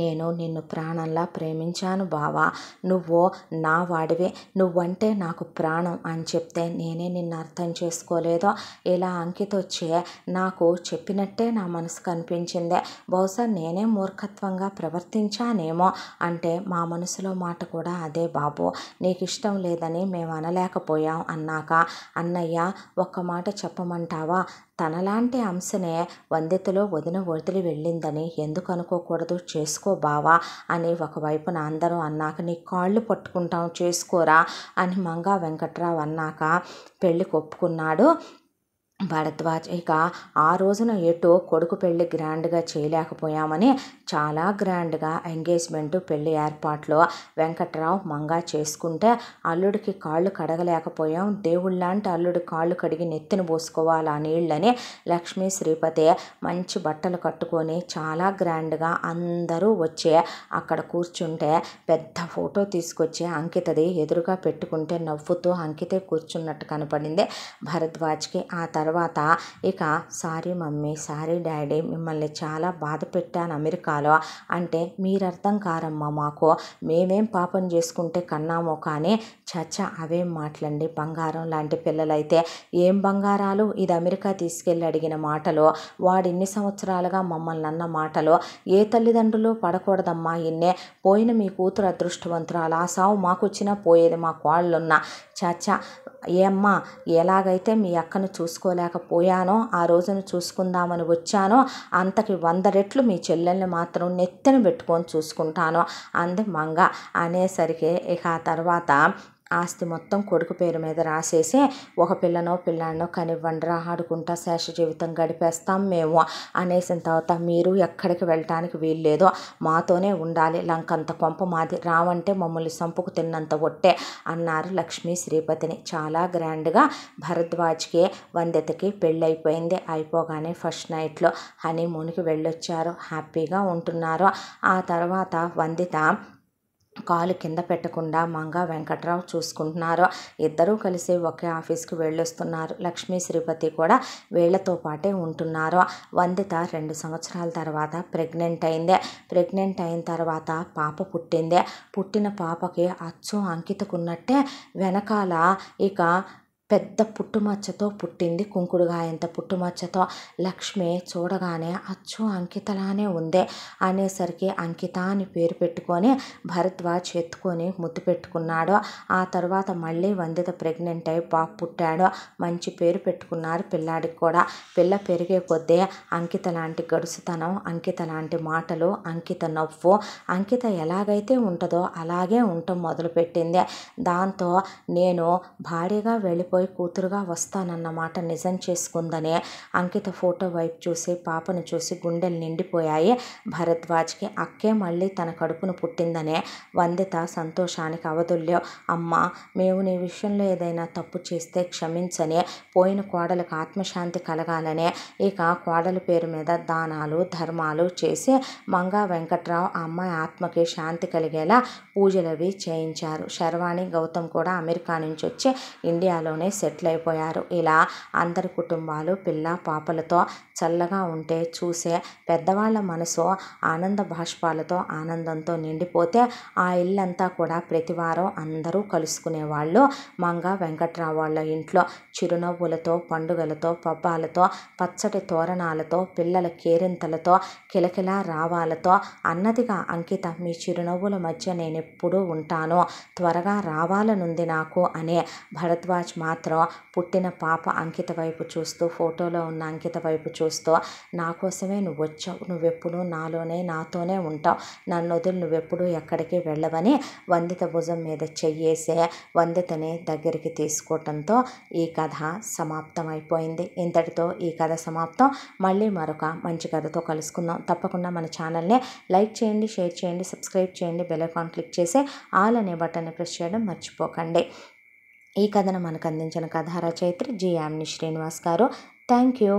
నేను నిన్ను ప్రాణంలా ప్రేమించాను బావా నువ్వు నా వాడివే నువ్వంటే నాకు ప్రాణం అని చెప్తే నేనే నిన్ను అర్థం చేసుకోలేదో ఇలా అంకితొచ్చే నాకు చెప్పినట్టే నా మనసు కనిపించిందే బహుశా నేనే మూర్ఖత్వంగా ప్రవర్తించానేమో అంటే మా మనసులో మాట కూడా అదే బాబు నీకు ఇష్టం లేదని మేము అనలేకపోయాం అన్నాక అన్నయ్య ఒక్క మాట చెప్పమంటావా తనలాంటి అంశనే వందెతలో వదిన వదిలి వెళ్ళిందని ఎందుకు అనుకోకూడదు చేసుకో బావా అని ఒకవైపున అందరూ అన్నాక నీ కాళ్ళు పట్టుకుంటాం చేసుకోరా అని మంగా వెంకట్రావు అన్నాక పెళ్ళి కొప్పుకున్నాడు భరద్వాజ ఇక ఆ రోజున ఎటు కొడుకు పెళ్లి గ్రాండ్గా చేయలేకపోయామని చాలా గ్రాండ్గా ఎంగేజ్మెంట్ పెళ్లి ఏర్పాట్లు వెంకట్రావు మంగా చేసుకుంటే అల్లుడికి కాళ్ళు కడగలేకపోయాం దేవుళ్ళంటే అల్లుడి కాళ్ళు కడిగి నెత్తిన పోసుకోవాలి ఆ నీళ్ళని లక్ష్మీ శ్రీపతి మంచి బట్టలు కట్టుకొని చాలా గ్రాండ్గా అందరూ వచ్చి అక్కడ కూర్చుంటే పెద్ద ఫోటో తీసుకొచ్చి అంకితది ఎదురుగా పెట్టుకుంటే నవ్వుతూ అంకితే కూర్చున్నట్టు కనపడింది భరద్వాజ్కి ఆ తర్వాత ఇక సారీ మమ్మీ సారీ డాడీ మిమ్మల్ని చాలా బాధ పెట్టాను అమెరికా చేస్తాలో అంటే అర్థం కారమ్మా మాకు మేమేం పాపం చేసుకుంటే కన్నామో కానీ చచ్చ అవేం మాటలండి బంగారం లాంటి పిల్లలైతే ఏం బంగారాలు ఇది అమెరికా తీసుకెళ్ళి అడిగిన మాటలు వాడిన్ని సంవత్సరాలుగా మమ్మల్ని అన్న మాటలు ఏ తల్లిదండ్రులు పడకూడదమ్మా ఇన్నే పోయిన మీ కూతురు అదృష్టవంతురాలు ఆ సావు మాకు వచ్చినా పోయేది మా కోళ్ళున్న చాచా ఏమ్మా ఎలాగైతే మీ అక్కను చూసుకోలేకపోయానో ఆ రోజును చూసుకుందామని వచ్చానో అంతకి వంద రెట్లు మీ చెల్లెల్ని మాత్రం నెత్తిన పెట్టుకొని చూసుకుంటాను అంది మంగ అనేసరికి ఇక ఆ తర్వాత ఆస్తి మొత్తం కొడుకు పేరు మీద రాసేసి ఒక పిల్లనో పిల్లాడినో కనివ్వండి రా ఆడుకుంటా శేష జీవితం గడిపేస్తాం మేము అనేసిన తర్వాత మీరు ఎక్కడికి వెళ్ళటానికి వీల్లేదో మాతోనే ఉండాలి లంకంత కొంప మాది రావంటే మమ్మల్ని సంపుకు తిన్నంత ఒట్టే అన్నారు లక్ష్మీ శ్రీపతిని చాలా గ్రాండ్గా భరద్వాజ్కి వందెతకి పెళ్ళైపోయింది అయిపోగానే ఫస్ట్ నైట్లో హనీమూన్కి వెళ్ళొచ్చారు హ్యాపీగా ఉంటున్నారు ఆ తర్వాత వందిత కాలు కింద పెట్టకుండా మంగా వెంకట్రావు చూసుకుంటున్నారు ఇద్దరూ కలిసి ఒకే ఆఫీస్కి వెళ్ళొస్తున్నారు లక్ష్మీ శ్రీపతి కూడా వీళ్లతో పాటే ఉంటున్నారు వందిత రెండు సంవత్సరాల తర్వాత ప్రెగ్నెంట్ అయింది ప్రెగ్నెంట్ అయిన తర్వాత పాప పుట్టింది పుట్టిన పాపకి అచ్చు అంకితకున్నట్టే వెనకాల ఇక పెద్ద పుట్టుమచ్చతో పుట్టింది కుంకుడుగాయంత పుట్టుమచ్చతో లక్ష్మి చూడగానే అచ్చు అంకితలానే ఉందే అనేసరికి అంకిత అని పేరు పెట్టుకొని భరద్వాజ్ ఎత్తుకొని ముద్దు పెట్టుకున్నాడు ఆ తర్వాత మళ్ళీ వందిత ప్రెగ్నెంట్ అయి పాప పుట్టాడు మంచి పేరు పెట్టుకున్నారు పిల్లాడికి కూడా పిల్ల పెరిగే కొద్దీ అంకిత లాంటి గడుసుతనం అంకిత లాంటి మాటలు అంకిత నవ్వు అంకిత ఎలాగైతే ఉంటుందో అలాగే ఉండటం మొదలుపెట్టింది దాంతో నేను భారీగా వెళ్ళిపో పోయి కూతురుగా వస్తానన్నమాట నిజం చేసుకుందనే అంకిత ఫోటో వైపు చూసి పాపను చూసి గుండెలు నిండిపోయాయి భరద్వాజ్కి అక్కే మళ్ళీ తన కడుపును పుట్టిందనే వందిత సంతోషానికి అవధుల్యం అమ్మ మేము నీ విషయంలో ఏదైనా తప్పు చేస్తే క్షమించని పోయిన కోడలకు ఆత్మశాంతి కలగాలనే ఇక కోడల పేరు మీద దానాలు ధర్మాలు చేసి మంగా వెంకట్రావు ఆ అమ్మాయి ఆత్మకి శాంతి కలిగేలా పూజలవి చేయించారు శర్వాణి గౌతమ్ కూడా అమెరికా నుంచి వచ్చి ఇండియాలోనే ఊర్లోనే సెటిల్ అయిపోయారు ఇలా అందరి కుటుంబాలు పిల్ల పాపలతో చల్లగా ఉంటే చూసే పెద్దవాళ్ళ మనసు ఆనంద బాష్పాలతో ఆనందంతో నిండిపోతే ఆ ఇల్లంతా కూడా ప్రతివారం అందరూ కలుసుకునేవాళ్ళు మంగ వెంకట్రావు వాళ్ళ ఇంట్లో చిరునవ్వులతో పండుగలతో పబ్బాలతో పచ్చటి తోరణాలతో పిల్లల కేరింతలతో కిలకిల రావాలతో అన్నదిగా అంకిత మీ చిరునవ్వుల మధ్య ఎప్పుడూ ఉంటాను త్వరగా రావాలనుంది నాకు అనే భరద్వాజ్ మా మాత్రం పుట్టిన పాప అంకిత వైపు చూస్తూ ఫోటోలో ఉన్న అంకిత వైపు చూస్తూ నా కోసమే నువ్వు వచ్చావు నువ్వెప్పుడు నాలోనే నాతోనే ఉంటావు నన్ను వదిలి నువ్వెప్పుడు ఎక్కడికి వెళ్ళవని వందిత భుజం మీద చెయ్యేసే వందితని దగ్గరికి తీసుకోవటంతో ఈ కథ సమాప్తం అయిపోయింది ఇంతటితో ఈ కథ సమాప్తం మళ్ళీ మరొక మంచి కథతో కలుసుకుందాం తప్పకుండా మన ఛానల్ని లైక్ చేయండి షేర్ చేయండి సబ్స్క్రైబ్ చేయండి బెల్ ఐకాన్ క్లిక్ చేసి ఆల్ అనే బటన్ని ప్రెస్ చేయడం మర్చిపోకండి ఈ కథను మనకు అందించిన కథ రచయిత్రి జి ఆమ్ని శ్రీనివాస్ గారు థ్యాంక్ యూ